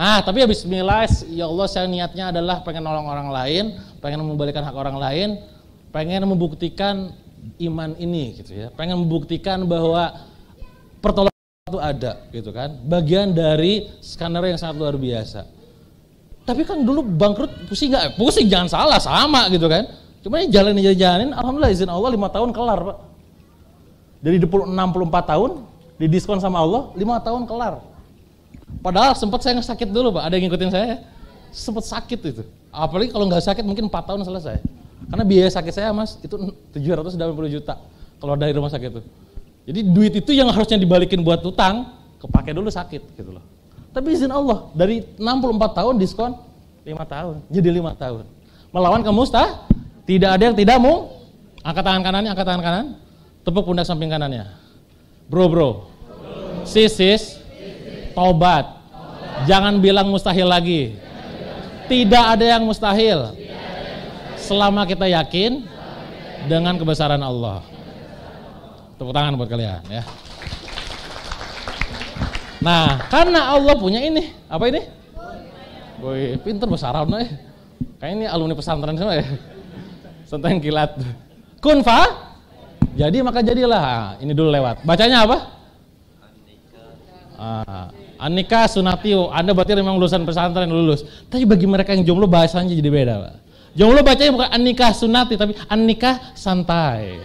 Ah, tapi habis bismillah, ya Allah saya niatnya adalah pengen nolong orang lain pengen membalikkan hak orang lain, pengen membuktikan iman ini gitu ya. Pengen membuktikan bahwa pertolongan itu ada gitu kan. Bagian dari skenario yang sangat luar biasa. Tapi kan dulu bangkrut pusing nggak? Pusing jangan salah sama gitu kan. Cuma ini jalan jalanin jalanin, alhamdulillah izin Allah lima tahun kelar pak. Dari 64 tahun didiskon sama Allah lima tahun kelar. Padahal sempat saya sakit dulu pak, ada yang ngikutin saya sempat sakit itu. Apalagi kalau nggak sakit mungkin 4 tahun selesai. Karena biaya sakit saya mas itu 780 juta keluar dari rumah sakit itu. Jadi duit itu yang harusnya dibalikin buat utang, kepake dulu sakit gitu loh. Tapi izin Allah dari 64 tahun diskon 5 tahun, jadi 5 tahun. Melawan ke mustah, tidak ada yang tidak mau. Angkat tangan kanannya, angkat tangan kanan. Tepuk pundak samping kanannya. Bro, bro. Sis, sis. Tobat. Jangan bilang mustahil lagi. Tidak ada yang mustahil. Selama kita yakin dengan kebesaran Allah. Tepuk tangan buat kalian ya. Nah, karena Allah punya ini, apa ini? Boy, pinter bahasa Arab ya. Kayak ini alumni pesantren semua ya. Senteng kilat. Kunfa? Jadi maka jadilah. Ah, ini dulu lewat. Bacanya apa? Ah, Anika sunatio, Anda berarti memang lulusan pesantren lulus. Tapi bagi mereka yang jomblo bahasanya jadi beda, Pak. Jomblo bacanya bukan Anika sunati, tapi Anika santai.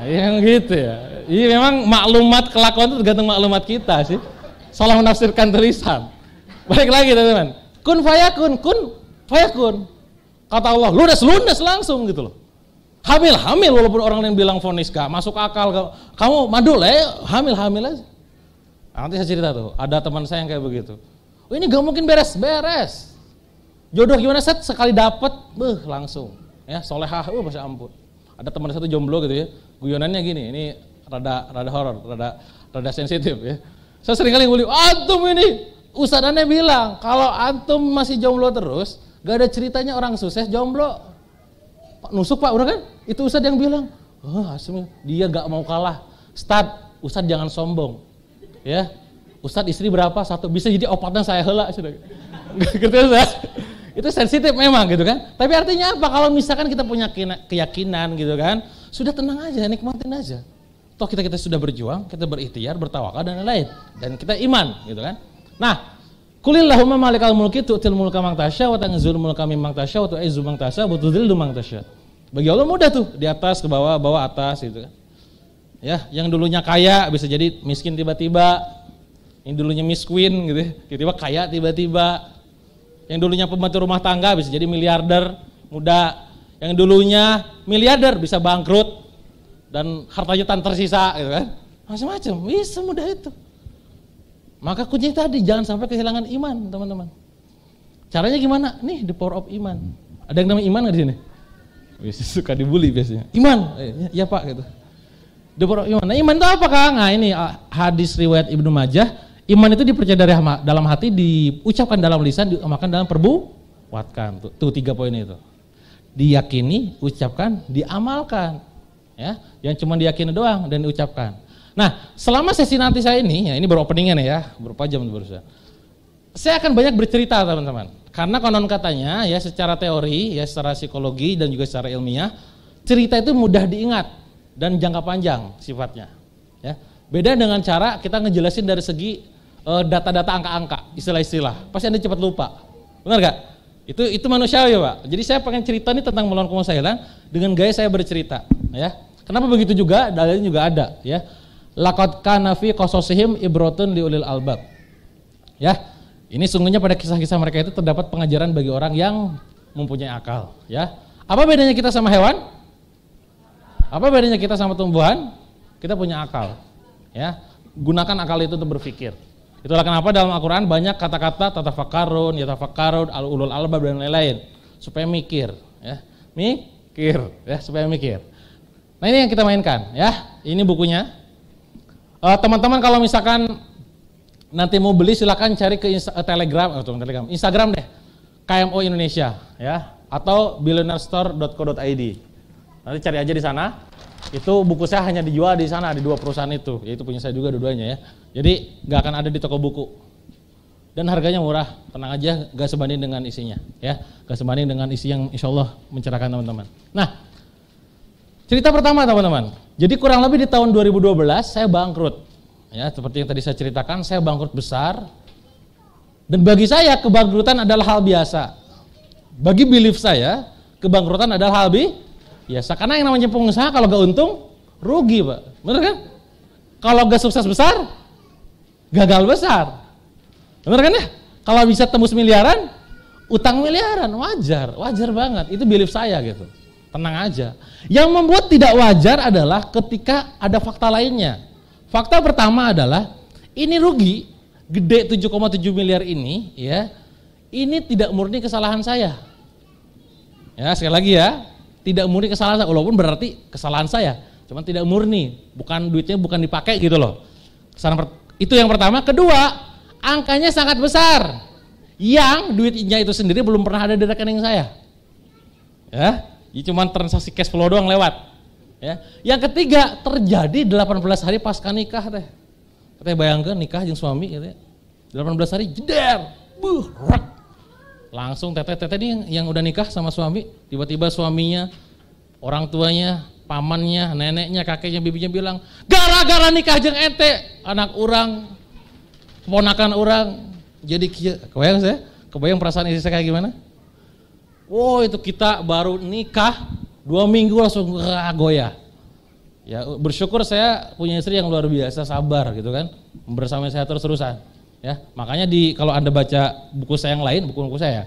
*laughs* yang gitu ya. Iya memang maklumat kelakuan itu tergantung maklumat kita sih. Salah menafsirkan tulisan. *laughs* Baik lagi teman-teman. Kun fayakun, kun fayakun. Kata Allah, lunas, lunas langsung gitu loh. Hamil, hamil walaupun orang yang bilang fonis gak masuk akal. Kamu madul ya, hamil, hamil aja. Ah, nanti saya cerita tuh, ada teman saya yang kayak begitu. Oh ini gak mungkin beres, beres. Jodoh gimana set sekali dapet, beh langsung. Ya solehah, uh masya ampun. Ada teman satu jomblo gitu ya, guyonannya gini, ini rada rada horror, rada rada sensitif ya. Saya sering kali nguli, antum ini usadannya bilang kalau antum masih jomblo terus, gak ada ceritanya orang sukses jomblo. Pak nusuk pak, udah kan? Itu usad yang bilang, oh, dia gak mau kalah. Start, usad jangan sombong. Ya. Ustadz istri berapa? Satu. Bisa jadi opatnya saya hela. Sudah. Gitu, *laughs* gitu Itu sensitif memang gitu kan. Tapi artinya apa? Kalau misalkan kita punya keyakinan gitu kan. Sudah tenang aja, nikmatin aja. Toh kita kita sudah berjuang, kita berikhtiar, bertawakal dan lain-lain. Dan kita iman gitu kan. Nah, Kulillahumma malikal mulki tu'til mulka mang tasya wa tanzul mulka mimang tasya wa tu'izu mang tasya wa tudhillu mang tasya. Bagi Allah mudah tuh, di atas ke bawah, bawah atas gitu kan. Ya, yang dulunya kaya bisa jadi miskin tiba-tiba. Yang dulunya miskin gitu, tiba-tiba kaya tiba-tiba. Yang dulunya pembantu rumah tangga bisa jadi miliarder muda. Yang dulunya miliarder bisa bangkrut dan hartanya tan tersisa gitu kan. Macam-macam, bisa mudah itu. Maka kuncinya tadi jangan sampai kehilangan iman, teman-teman. Caranya gimana? Nih the power of iman. Ada yang namanya iman nggak di sini? *laughs* suka dibully biasanya. Iman, ya, ya pak gitu. Diperoleh iman. Nah, iman itu apa Kang? Nah, ini ah, hadis riwayat Ibnu Majah. Iman itu dipercaya dari dalam hati, diucapkan dalam lisan, diamalkan dalam perbuatkan. Tuh, tuh tiga poin itu. Diyakini, ucapkan, diamalkan. Ya, yang cuma diyakini doang dan diucapkan. Nah, selama sesi nanti saya ini, ya ini baru openingnya nih ya, berapa jam barusan. Saya akan banyak bercerita teman-teman. Karena konon katanya ya secara teori, ya secara psikologi dan juga secara ilmiah, cerita itu mudah diingat dan jangka panjang sifatnya. Ya. Beda dengan cara kita ngejelasin dari segi eh, data-data angka-angka, istilah-istilah. Pasti Anda cepat lupa. Benar gak? Itu itu manusiawi, ya, Pak. Jadi saya pengen cerita nih tentang melawan kemusahilan dengan gaya saya bercerita, ya. Kenapa begitu juga? Dalilnya juga ada, ya. Lakot kanafi kososihim ibrotun liulil albab. Ya. Ini sungguhnya pada kisah-kisah mereka itu terdapat pengajaran bagi orang yang mempunyai akal, ya. Apa bedanya kita sama hewan? Apa bedanya kita sama tumbuhan? Kita punya akal. Ya, gunakan akal itu untuk berpikir. Itulah kenapa dalam Al-Quran banyak kata-kata tatafakarun, yatafakkarun, al-ulul albab dan lain-lain supaya mikir, ya. Mikir, ya, supaya mikir. Nah, ini yang kita mainkan, ya. Ini bukunya. Eh, teman-teman kalau misalkan nanti mau beli silahkan cari ke Insta, eh, Telegram, oh, Telegram, Instagram deh, KMO Indonesia, ya, atau billionairestore.co.id. Nanti cari aja di sana. Itu buku saya hanya dijual di sana di dua perusahaan itu. Ya, itu punya saya juga dua-duanya ya. Jadi nggak akan ada di toko buku. Dan harganya murah, tenang aja, nggak sebanding dengan isinya, ya, nggak sebanding dengan isi yang insya Allah mencerahkan teman-teman. Nah, cerita pertama teman-teman, jadi kurang lebih di tahun 2012 saya bangkrut, ya, seperti yang tadi saya ceritakan, saya bangkrut besar. Dan bagi saya kebangkrutan adalah hal biasa. Bagi belief saya, kebangkrutan adalah hal bi biasa. Karena yang namanya pengusaha kalau gak untung, rugi Pak. Bener kan? Kalau gak sukses besar, gagal besar. Bener kan ya? Kalau bisa tembus miliaran, utang miliaran, wajar, wajar banget. Itu belief saya gitu. Tenang aja. Yang membuat tidak wajar adalah ketika ada fakta lainnya. Fakta pertama adalah ini rugi gede 7,7 miliar ini ya. Ini tidak murni kesalahan saya. Ya, sekali lagi ya tidak murni kesalahan saya, walaupun berarti kesalahan saya, cuman tidak murni, bukan duitnya bukan dipakai gitu loh. Kesalahan itu yang pertama, kedua, angkanya sangat besar. Yang duitnya itu sendiri belum pernah ada di rekening saya. Ya, cuma transaksi cash flow doang lewat. Ya. Yang ketiga, terjadi 18 hari pasca nikah teh. Kita bayangkan nikah jadi suami gitu ya. 18 hari jeder. Buh, Langsung teteh-teteh nih yang udah nikah sama suami, tiba-tiba suaminya, orang tuanya, pamannya, neneknya, kakeknya, bibinya bilang, gara-gara nikah jeng ente, anak orang, ponakan orang, jadi kia. Kebayang saya? Kebayang perasaan istri saya kayak gimana? Wow oh, itu kita baru nikah, dua minggu langsung goyah. Ya bersyukur saya punya istri yang luar biasa, sabar gitu kan. Bersama saya terus-terusan. Ya, makanya di kalau Anda baca buku saya yang lain, buku-buku saya, ya.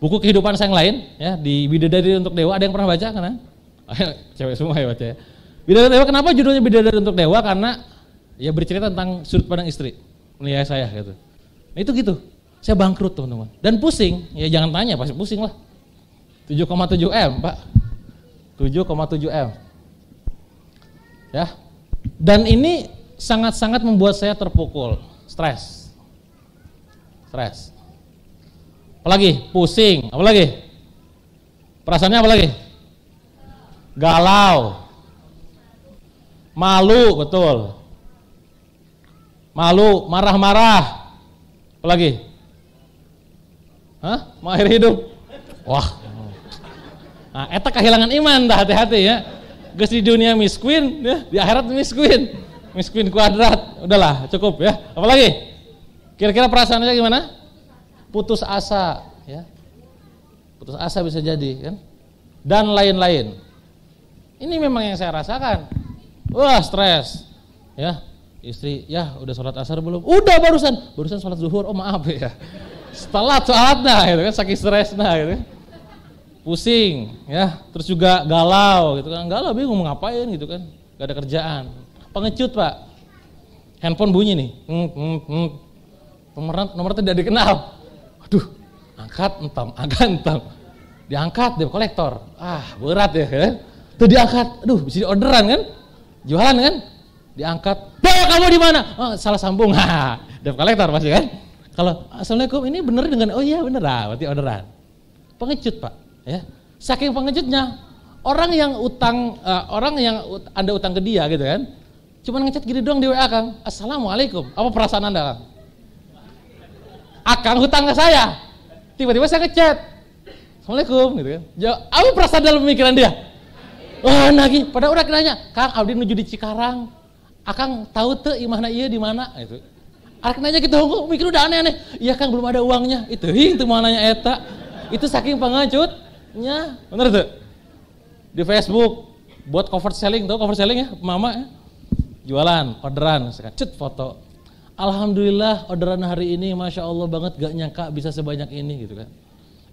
buku kehidupan saya yang lain, ya di Bidadari untuk Dewa ada yang pernah baca karena *laughs* cewek semua ya baca ya. Bidadari Dewa kenapa judulnya Bidadari untuk Dewa? Karena ya bercerita tentang sudut pandang istri melihat saya gitu. Nah, itu gitu. Saya bangkrut tuh teman Dan pusing, ya jangan tanya pasti pusing lah. 7,7 M, Pak. 7,7 M. Ya. Dan ini sangat-sangat membuat saya terpukul, stres. Stres. Apalagi pusing, apalagi perasaannya apalagi galau, malu betul, malu, marah-marah, apalagi, hah, mau akhir hidup, wah, nah, etak kehilangan iman, dah hati-hati ya, Gus di dunia miskin, ya, di akhirat miskin, miskin kuadrat, udahlah cukup ya, apalagi Kira-kira perasaannya gimana? Putus asa, ya. Putus asa bisa jadi, kan? Dan lain-lain. Ini memang yang saya rasakan. Wah, stres. Ya, istri, ya udah sholat asar belum? Udah barusan, barusan sholat zuhur. Oh maaf ya. Setelah sholatnya, gitu kan, stres, stresnya, gitu. Kan. Pusing, ya. Terus juga galau, gitu kan. Galau bingung mau ngapain, gitu kan. Gak ada kerjaan. Pengecut pak. Handphone bunyi nih. Hmm, hmm, hmm Nomor nomor tidak dikenal. Aduh, angkat entam, angkat entam. Diangkat dia kolektor. Ah, berat ya kan. Tuh diangkat. Aduh, bisa orderan kan? Jualan kan? Diangkat. Bel kamu di mana? Oh, salah sambung. *laughs* Ha, deh kolektor pasti kan? Kalau assalamualaikum ini bener dengan oh iya bener lah, berarti orderan. Pengecut pak, ya. Saking pengecutnya, orang yang utang, uh, orang yang ut, anda utang ke dia gitu kan, cuman ngecat gini doang di WA kang, assalamualaikum. Apa perasaan anda kang? akang hutang ke saya tiba-tiba saya ngechat assalamualaikum gitu kan Ya, aku perasaan dalam pemikiran dia wah nagi pada orang nanya kang abdi menuju di Cikarang akang tahu tuh imahna iya di mana itu Arek nanya gitu, aku mikir udah aneh-aneh. Iya kan belum ada uangnya. Itu hing tuh mau nanya eta. Itu saking pengecutnya. Bener tuh. Di Facebook buat cover selling tuh, cover selling ya, mama ya. Jualan, orderan, cut foto Alhamdulillah orderan hari ini Masya Allah banget gak nyangka bisa sebanyak ini gitu kan.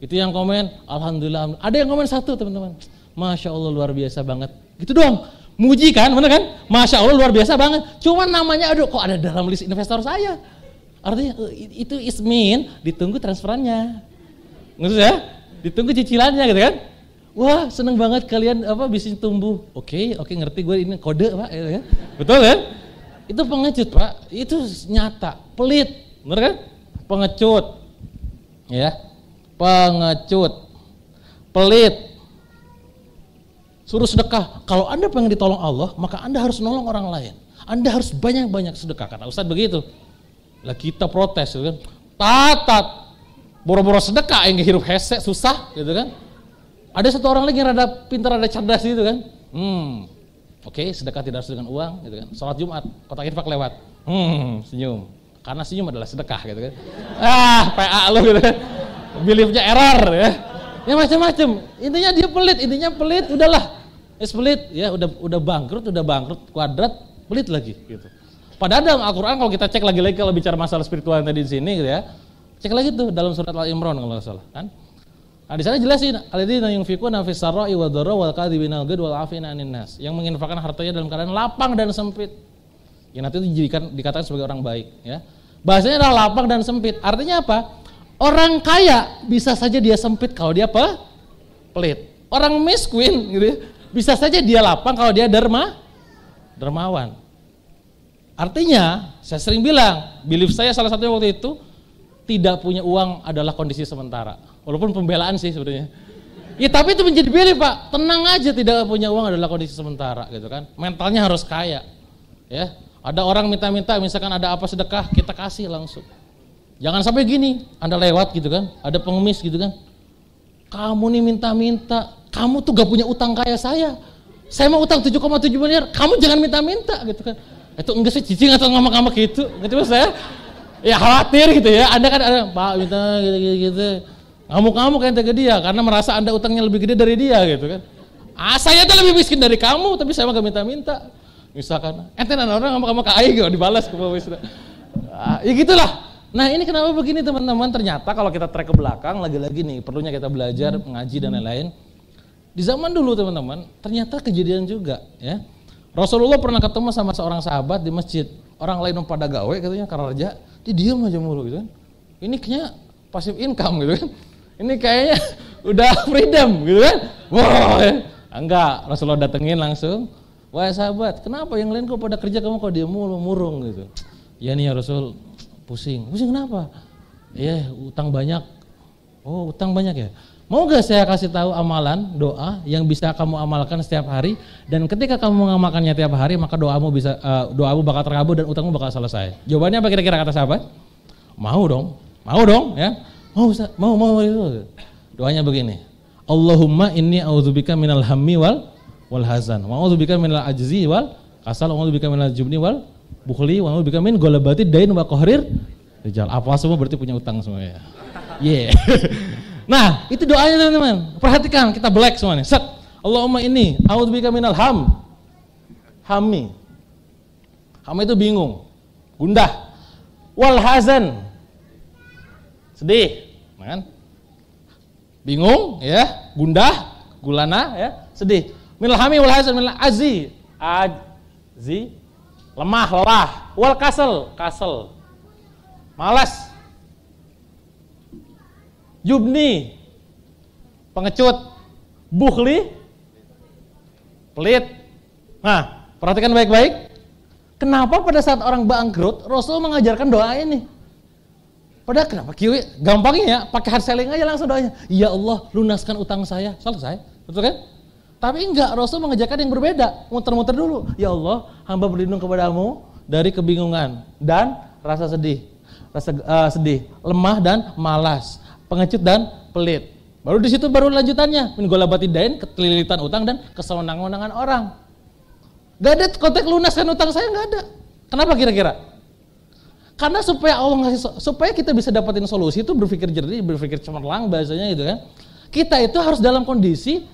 Itu yang komen, Alhamdulillah. Ada yang komen satu teman-teman. Masya Allah luar biasa banget. Gitu dong. Muji kan, bener kan? Masya Allah luar biasa banget. Cuman namanya, aduh kok ada dalam list investor saya. Artinya eh, itu ismin, ditunggu transferannya. Ngerti ya? Ditunggu cicilannya gitu kan? Wah seneng banget kalian apa bisnis tumbuh. Oke, okay, oke okay, ngerti gue ini kode pak. Gitu kan? Betul kan? Itu pengecut pak, itu nyata, pelit, bener kan? Pengecut, ya, pengecut, pelit. Suruh sedekah. Kalau anda pengen ditolong Allah, maka anda harus nolong orang lain. Anda harus banyak-banyak sedekah. Kata Ustadz begitu. Lah kita protes, gitu kan? Tatat, boros boros sedekah yang hirup hesek susah, gitu kan? Ada satu orang lagi yang rada pintar, rada cerdas gitu kan? Hmm, Oke, okay, sedekah tidak harus dengan uang, gitu kan. Salat Jumat, kotak infak lewat. Hmm, senyum. Karena senyum adalah sedekah, gitu kan. Ah, PA lo gitu kan. Beliefnya error ya. Ya macam-macam. Intinya dia pelit, intinya pelit udahlah. Es pelit ya, udah udah bangkrut, udah bangkrut kuadrat, pelit lagi gitu. Padahal dalam Al-Qur'an kalau kita cek lagi-lagi kalau bicara masalah spiritual yang tadi di sini gitu ya. Cek lagi tuh dalam surat Al-Imran kalau nggak salah kan. Nah, di sana jelasin alladzina yunfikuna fis sarai wal dharra wal kadhibina al wal afina anin nas, yang menginfakkan hartanya dalam keadaan lapang dan sempit. Yang nanti itu dijadikan dikatakan sebagai orang baik, ya. Bahasanya adalah lapang dan sempit. Artinya apa? Orang kaya bisa saja dia sempit kalau dia apa? pelit. Orang miskin gitu ya, bisa saja dia lapang kalau dia derma dermawan. Artinya, saya sering bilang, belief saya salah satunya waktu itu tidak punya uang adalah kondisi sementara Walaupun pembelaan sih sebenarnya. Ya tapi itu menjadi pilih pak. Tenang aja tidak punya uang adalah kondisi sementara gitu kan. Mentalnya harus kaya. Ya. Ada orang minta-minta misalkan ada apa sedekah kita kasih langsung. Jangan sampai gini, Anda lewat gitu kan, ada pengemis gitu kan. Kamu nih minta-minta, kamu tuh gak punya utang kaya saya. Saya mau utang 7,7 miliar, kamu jangan minta-minta gitu kan. Itu enggak sih cicing atau ngamak-ngamak gitu. gitu, saya? Ya khawatir gitu ya. Anda kan ada, Pak minta gitu-gitu Ngamuk-ngamuk ente ke dia karena merasa Anda utangnya lebih gede dari dia gitu kan. Ah, saya tuh lebih miskin dari kamu, tapi saya mah minta-minta. Misalkan, ente nana orang ngamuk sama ke gitu, dibalas ke bawah ah, Ya gitulah. Nah ini kenapa begini teman-teman, ternyata kalau kita track ke belakang, lagi-lagi nih perlunya kita belajar, mengaji hmm. dan lain-lain. Di zaman dulu teman-teman, ternyata kejadian juga ya. Rasulullah pernah ketemu sama seorang sahabat di masjid. Orang lain pada gawe katanya karena kerja, dia diam aja mulu gitu kan. Ini kayaknya pasif income gitu kan ini kayaknya *laughs* udah freedom gitu kan wow ya. enggak Rasulullah datengin langsung wah sahabat kenapa yang lain kok pada kerja kamu kok dia mulu murung gitu ya nih ya Rasul pusing pusing kenapa ya utang banyak oh utang banyak ya mau gak saya kasih tahu amalan doa yang bisa kamu amalkan setiap hari dan ketika kamu mengamalkannya setiap hari maka doamu bisa uh, doamu bakal terkabul dan utangmu bakal selesai jawabannya apa kira-kira kata sahabat mau dong mau dong ya mau Ustaz, mau mau itu. Doanya begini. Allahumma inni a'udzubika minal hammi wal wal hazan. Wa a'udzubika minal ajzi wal kasal, wa a'udzubika minal jubni wal bukhli, wa a'udzubika min ghalabati dain wa qahrir rijal. Apa semua berarti punya utang semua ya. Yeah. *laughs* nah, itu doanya teman-teman. Perhatikan kita black semuanya. Set. Allahumma inni a'udzubika minal ham. Hami. Hammi itu bingung, gundah. Wal hazan. Sedih kan? Bingung ya, gundah, gulana ya, sedih. Milhami hami wal hasan minal azi. Azi lemah, lelah. Wal kasel, kasel. Malas. Yubni pengecut. Bukhli pelit. Nah, perhatikan baik-baik. Kenapa pada saat orang bangkrut Rasul mengajarkan doa ini? Padahal kenapa kiwi? Gampangnya ya, pakai hard selling aja langsung doanya. Ya Allah, lunaskan utang saya. Selesai. Betul kan? Tapi enggak, Rasul mengejarkan yang berbeda. Muter-muter dulu. Ya Allah, hamba berlindung kepadamu dari kebingungan dan rasa sedih. Rasa uh, sedih, lemah dan malas, pengecut dan pelit. Baru di situ baru lanjutannya. Min golabatidain, ketelilitan utang dan kesewenang-wenangan orang. Gak ada konteks lunaskan utang saya, gak ada. Kenapa kira-kira? Karena supaya Allah ngasih supaya kita bisa dapetin solusi itu berpikir jernih, berpikir cemerlang bahasanya gitu kan. Kita itu harus dalam kondisi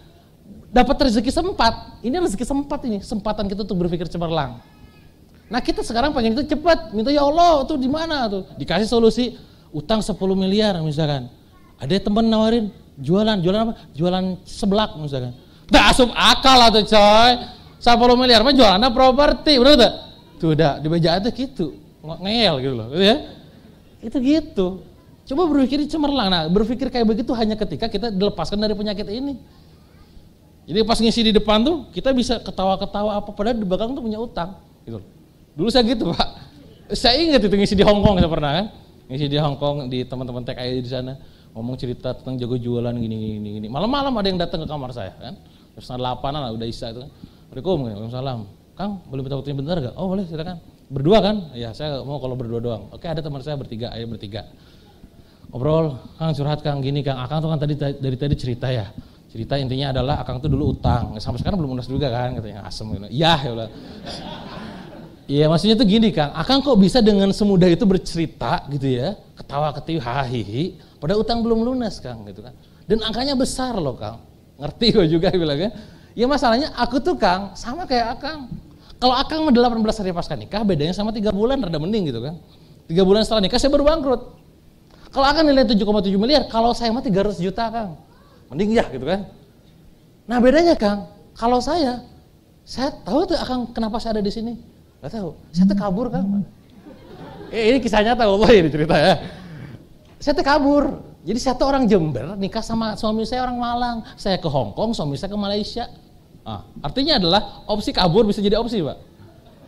dapat rezeki sempat. Ini rezeki sempat ini, sempatan kita untuk berpikir cemerlang. Nah kita sekarang pengen itu cepat, minta ya Allah tuh di mana tuh dikasih solusi utang 10 miliar misalkan. Ada teman nawarin jualan, jualan apa? Jualan seblak misalkan. Dah asup akal atau coy. 10 miliar mah jualan? properti, berarti tuh? Tuh udah di meja itu gitu ngeyel gitu loh, gitu ya. Itu gitu. Coba berpikir cemerlang. Nah, berpikir kayak begitu hanya ketika kita dilepaskan dari penyakit ini. Jadi pas ngisi di depan tuh kita bisa ketawa-ketawa apa padahal di belakang tuh punya utang gitu loh. Dulu saya gitu, Pak. Saya ingat itu ngisi di Hong Kong saya pernah kan. Ngisi di Hong Kong di teman-teman TKI di sana ngomong cerita tentang jago jualan gini gini gini. Malam-malam ada yang datang ke kamar saya kan. Terus setengah delapanan lah udah isa itu kan. Waalaikumsalam. Kang, boleh minta waktunya bentar gak? Oh boleh silakan berdua kan? Ya saya mau kalau berdua doang. Oke ada teman saya bertiga, ayo bertiga. Obrol, Kang curhat Kang gini Kang. Akang tuh kan tadi dari tadi cerita ya. Cerita intinya adalah Akang tuh dulu utang. Sampai sekarang belum lunas juga kan katanya. Asem gitu. Iya ya Iya maksudnya tuh gini Kang, Akang kok bisa dengan semudah itu bercerita gitu ya, ketawa ketiwi hahihi, pada utang belum lunas Kang gitu kan. Dan angkanya besar loh Kang, ngerti gue juga bilangnya. Ya masalahnya aku tuh Kang, sama kayak Akang, kalau akang 18 hari pasca nikah, bedanya sama 3 bulan rada mending gitu kan. 3 bulan setelah nikah saya baru bangkrut. Kalau akang nilai 7,7 miliar, kalau saya mah 300 juta kang. Mending ya gitu kan. Nah bedanya kang, kalau saya, saya tahu tuh akang kenapa saya ada di sini. Gak tahu, saya tuh kabur kang. Eh, ini kisahnya tahu Allah ini cerita ya. Saya tuh kabur. Jadi satu orang Jember nikah sama suami saya orang Malang. Saya ke Hong Kong, suami saya ke Malaysia. Ah, artinya adalah opsi kabur bisa jadi opsi, Pak.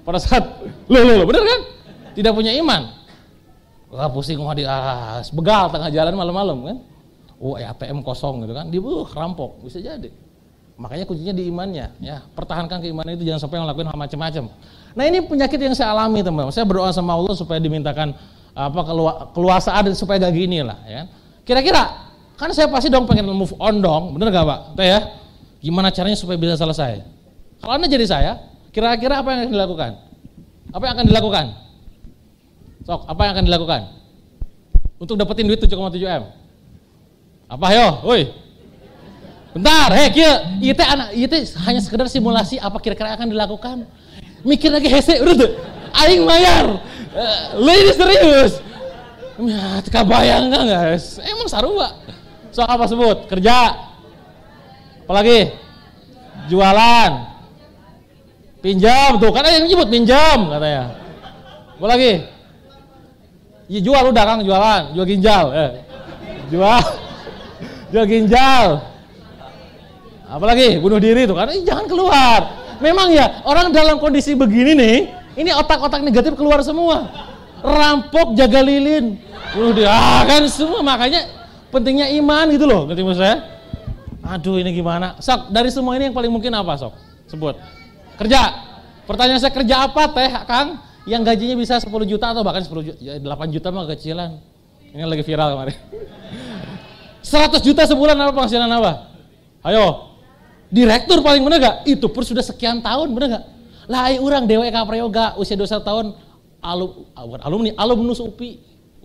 Pada saat lo lo, lo bener kan? Tidak punya iman. Wah, pusing wah di ah, begal tengah jalan malam-malam kan. Oh, ATM kosong gitu kan. uh, rampok, bisa jadi. Makanya kuncinya di imannya, ya. Pertahankan keimanan itu jangan sampai ngelakuin hal macam-macam. Nah, ini penyakit yang saya alami, teman-teman. Saya berdoa sama Allah supaya dimintakan apa keluasaan supaya gak gini lah, ya. Kira-kira kan saya pasti dong pengen move on dong, bener gak Pak? Tuh ya Gimana caranya supaya bisa selesai? Kalau Anda jadi saya, kira-kira apa yang akan dilakukan? Apa yang akan dilakukan? Sok, apa yang akan dilakukan? Untuk dapetin duit 7,7 M. Apa yo? Woi. Bentar, hei kia, itu anak itu hanya sekedar simulasi apa kira-kira akan dilakukan. Mikir lagi hese, urut. Aing mayar. Uh, eh, ladies serius. Ya, nah, bayang enggak, guys? Emang seru sarua. Soal apa sebut? Kerja, apalagi jualan pinjam tuh kan yang nyebut pinjam katanya lagi ya, jual udah kang jualan jual ginjal eh. jual *laughs* jual ginjal apalagi bunuh diri tuh kan eh, jangan keluar memang ya orang dalam kondisi begini nih ini otak-otak negatif keluar semua rampok jaga lilin bunuh diri ah kan semua makanya pentingnya iman gitu loh ngerti maksud saya Aduh ini gimana? Sok, dari semua ini yang paling mungkin apa Sok? Sebut. Kerja. Pertanyaan saya kerja apa teh Kang? Yang gajinya bisa 10 juta atau bahkan 10 juta, 8 ya, juta mah kecilan. Ini lagi viral kemarin. 100 *laughs* juta sebulan apa penghasilan apa? Ayo. Direktur paling bener gak? Itu pun sudah sekian tahun bener gak? Lah orang dewa Eka Prayoga usia 21 tahun alum, ah, bukan alumni, alumnus UPI.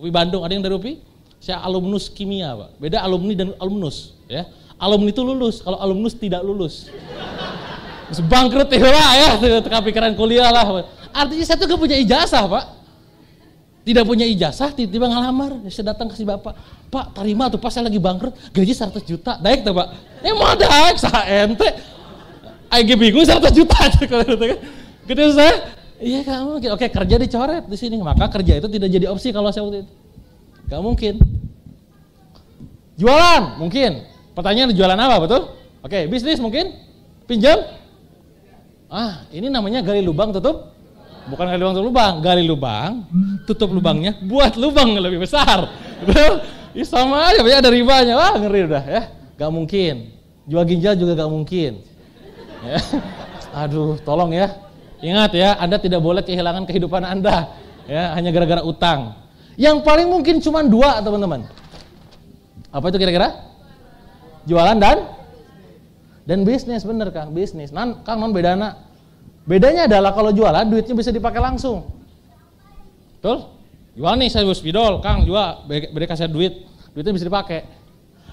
UPI Bandung, ada yang dari UPI? Saya alumnus kimia, Pak. Beda alumni dan alumnus, ya alumni itu lulus, kalau alumnus tidak lulus. Terus bangkrut ya lah ya, teka pikiran kuliah lah. Artinya saya tuh gak punya ijazah pak. Tidak punya ijazah, tiba-tiba ngalamar. Saya datang ke si bapak, pak terima tuh pas saya lagi bangkrut, gaji 100 juta. Daik tuh pak, eh, mau daik, sah ente. Ayo bingung 100 juta. Gede gitu kan. gitu, saya, iya gak mungkin. Oke kerja dicoret di sini, maka kerja itu tidak jadi opsi kalau saya waktu itu. Gak mungkin. Jualan mungkin, Pertanyaan jualan apa betul? Oke, bisnis mungkin? Pinjam? Ah, ini namanya gali lubang tutup? Bukan gali lubang tutup lubang, gali lubang, tutup lubangnya, buat lubang lebih besar. *laughs* Betul? Ya sama aja, ada ribanya. Wah, ngeri udah ya. Gak mungkin. Jual ginjal juga gak mungkin. *laughs* Ya. Aduh, tolong ya. Ingat ya, Anda tidak boleh kehilangan kehidupan Anda. Ya, hanya gara-gara utang. Yang paling mungkin cuma dua, teman-teman. Apa itu kira-kira? jualan dan dan bisnis bener kang bisnis nan kang non bedana bedanya adalah kalau jualan duitnya bisa dipakai langsung betul jual nih saya spidol kang jual beri kasih duit duitnya bisa dipakai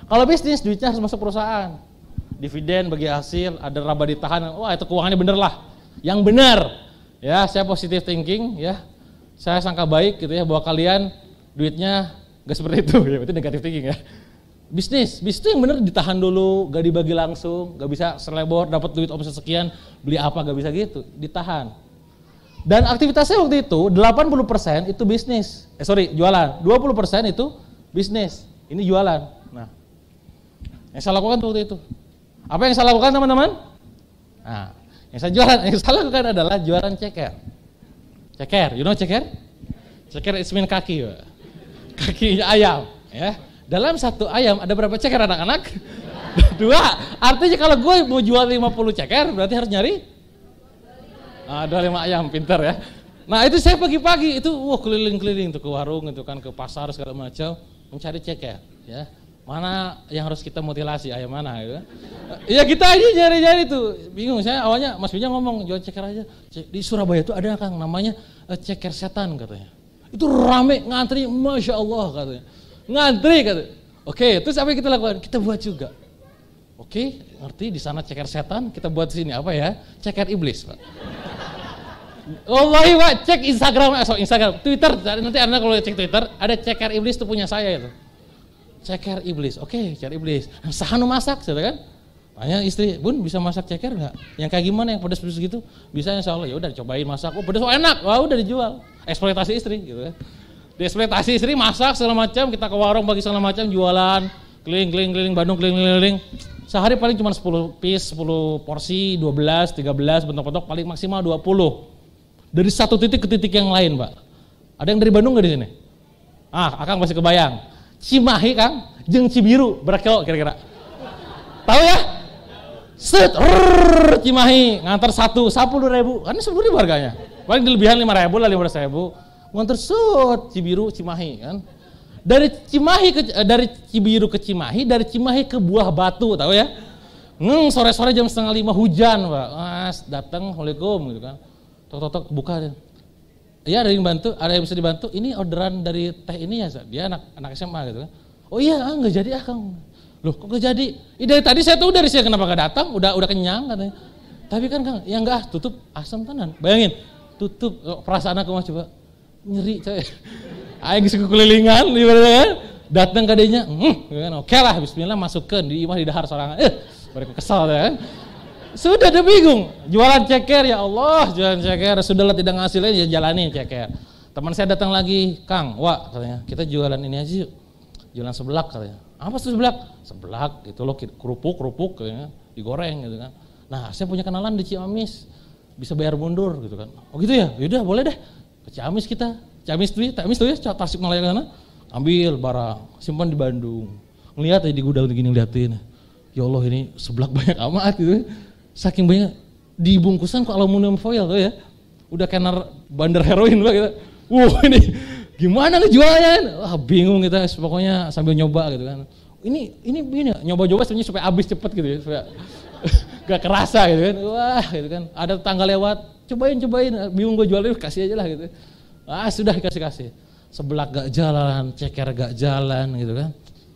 kalau bisnis duitnya harus masuk perusahaan dividen bagi hasil ada raba ditahan wah itu keuangannya bener lah yang bener ya saya positive thinking ya saya sangka baik gitu ya bahwa kalian duitnya gak seperti itu *laughs* ya berarti negatif thinking ya bisnis bisnis yang bener ditahan dulu gak dibagi langsung gak bisa selebor dapat duit omset sekian beli apa gak bisa gitu ditahan dan aktivitasnya waktu itu 80% itu bisnis eh sorry jualan 20% itu bisnis ini jualan nah yang saya lakukan waktu itu apa yang saya lakukan teman-teman nah yang saya jualan *laughs* yang saya lakukan adalah jualan ceker ceker you know ceker ceker ismin kaki kaki ayam ya dalam satu ayam ada berapa ceker anak-anak? *laughs* Dua. Artinya kalau gue mau jual 50 ceker berarti harus nyari? Ah, lima ayam, pinter ya. Nah itu saya pagi-pagi itu wah keliling-keliling tuh ke warung itu kan ke pasar segala macam mencari ceker ya mana yang harus kita mutilasi ayam mana gitu. Kan? Eh, ya kita aja nyari-nyari tuh bingung saya awalnya Mas Binya ngomong jual ceker aja di Surabaya itu ada kang namanya eh, ceker setan katanya itu rame ngantri masya Allah katanya ngantri kata. Oke, terus apa yang kita lakukan? Kita buat juga. Oke, ngerti di sana ceker setan, kita buat sini apa ya? Ceker iblis, Pak. Wallahi Pak, cek Instagram, eh, so Instagram, Twitter, nanti Anda kalau cek Twitter, ada ceker iblis itu punya saya itu. Ceker iblis, oke, ceker iblis. Sahanu masak, gitu kan? Tanya istri, bun bisa masak ceker nggak? Yang kayak gimana yang pedes pedes gitu? Bisa insya Allah, ya udah cobain masak. Oh pedes oh enak, wah udah dijual. Eksploitasi istri, gitu kan dieksploitasi istri masak segala macam kita ke warung bagi segala macam jualan keliling keliling keliling Bandung keliling keliling sehari paling cuma 10 piece 10 porsi 12 13 bentuk-bentuk paling maksimal 20 dari satu titik ke titik yang lain pak ada yang dari Bandung nggak di sini ah akang masih kebayang Cimahi kang jeng Cibiru berapa kira-kira tahu ya set rrr, Cimahi ngantar satu sepuluh ribu kan sepuluh ribu harganya paling dilebihan lima ribu lah lima ribu Montersut, Cibiru, Cimahi kan. Dari Cimahi ke eh, dari Cibiru ke Cimahi, dari Cimahi ke Buah Batu, tahu ya? Ngeng sore-sore jam setengah lima hujan, Pak. Mas, datang, Assalamualaikum gitu kan. Tok tok tok buka. Iya, ada yang bantu, ada yang bisa dibantu. Ini orderan dari teh ini ya, Dia anak anak SMA gitu kan. Oh iya, ah, nggak jadi ah Kang. Loh, kok nggak jadi? Ih, dari tadi saya tuh dari saya kenapa nggak datang, udah udah kenyang katanya. Tapi kan Kang, ya enggak tutup asam tenan. Bayangin, tutup oh, perasaan aku mas coba nyeri coy. Aing geus kelilingan ibaratnya kan. Datang ke dinya, hmm, gitu kan oke lah bismillah masukkan di imah di dahar sorangan. Eh, mereka kesal kan. Ya. Sudah dia bingung, jualan ceker ya Allah, jualan ceker sudah lah tidak ngasilnya ya jalani ceker. Teman saya datang lagi, Kang, wah katanya, kita jualan ini aja yuk. Jualan seblak katanya. Apa tuh seblak? Seblak gitu loh, kerupuk, kerupuk katanya, digoreng gitu kan. Nah, saya punya kenalan di Ciamis bisa bayar mundur gitu kan. Oh gitu ya, yaudah boleh deh. Ciamis kita, Ciamis tuh, ya, Ciamis tuh ya, Tasik Malaya sana, ambil barang, simpan di Bandung. Ngeliat aja di gudang gini ngeliatin. Ya Allah ini seblak *laughs* banyak amat gitu. Ya. Saking banyak dibungkusan kok aluminium foil tuh ya. Udah kenar bandar heroin lah gitu. Wuh *laughs* ini gimana ngejualnya? Wah bingung kita pokoknya sambil nyoba gitu kan. Ini ini ini nyoba-nyoba sebenarnya supaya habis cepet gitu ya. Supaya gak kerasa gitu kan wah gitu kan ada tetangga lewat cobain cobain bingung gue jualin kasih aja lah gitu ah sudah kasih kasih sebelak gak jalan ceker gak jalan gitu kan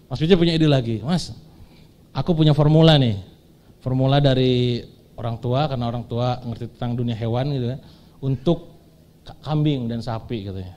Mas Bija punya ide lagi Mas aku punya formula nih formula dari orang tua karena orang tua ngerti tentang dunia hewan gitu kan untuk kambing dan sapi katanya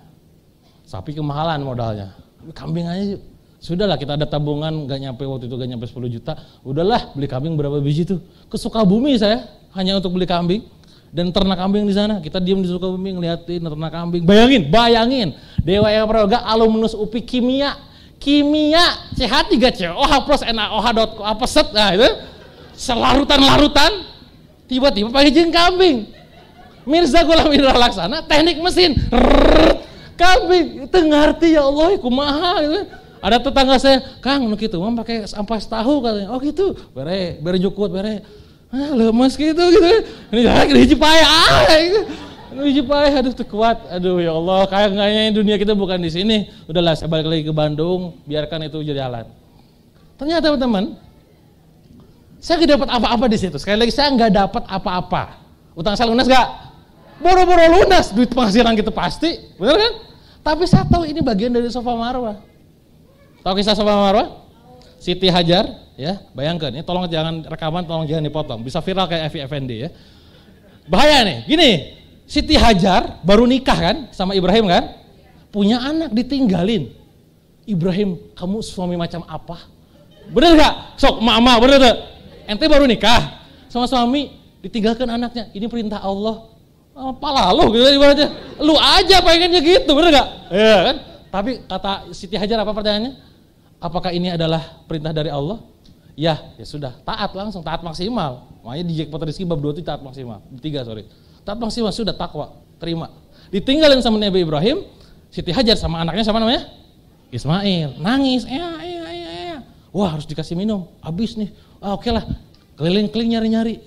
sapi kemahalan modalnya kambing aja Sudahlah kita ada tabungan gak nyampe waktu itu gak nyampe 10 juta. Udahlah beli kambing berapa biji tuh. Ke Sukabumi saya hanya untuk beli kambing dan ternak kambing di sana. Kita diam di Sukabumi ngeliatin ternak kambing. Bayangin, bayangin. Dewa Eka Prayoga alumnus UPI Kimia. Kimia CH3CO plus NaOH dot apa set nah itu selarutan-larutan tiba-tiba pakai jeng kambing. Mirza Gulam mirza Laksana teknik mesin. kambing itu ngerti ya Allah kumaha gitu. Ada tetangga saya, Kang, nu gitu, mau pakai ampas tahu katanya. Oh gitu, bere, bere jukut, bere. Ah, lemes gitu gitu. Ini jarak hiji pae ah. Ini hiji payah, aduh terkuat. Aduh ya Allah, kayak kayaknya dunia kita bukan di sini. Udahlah, saya balik lagi ke Bandung, biarkan itu jadi alat. Ternyata teman-teman, saya gak dapat apa-apa di situ. Sekali lagi saya nggak dapat apa-apa. Utang saya lunas nggak? Boro-boro lunas duit penghasilan kita pasti, Bener kan? Tapi saya tahu ini bagian dari sofa marwah. Tahu kisah Safa Marwa? Siti Hajar, ya. Bayangkan, ini ya, tolong jangan rekaman, tolong jangan dipotong. Bisa viral kayak Evi Effendi ya. Bahaya nih. Gini, Siti Hajar baru nikah kan sama Ibrahim kan? Punya anak ditinggalin. Ibrahim, kamu suami macam apa? Bener gak? Sok, mama, bener gak? Ente baru nikah sama suami, ditinggalkan anaknya. Ini perintah Allah. Apa lalu gitu ibaratnya. Lu aja pengennya gitu, bener gak? Iya kan? Tapi kata Siti Hajar apa pertanyaannya? Apakah ini adalah perintah dari Allah? Ya, ya sudah, taat langsung, taat maksimal. Makanya di Jackpot Rizky bab 2 itu taat maksimal, tiga sorry. Taat maksimal sudah takwa, terima. Ditinggalin sama Nabi Ibrahim, Siti Hajar sama anaknya sama namanya? Ismail, nangis, ya, ya, ya, ya. Wah harus dikasih minum, habis nih. Ah, oke okay lah, keliling-keliling nyari-nyari.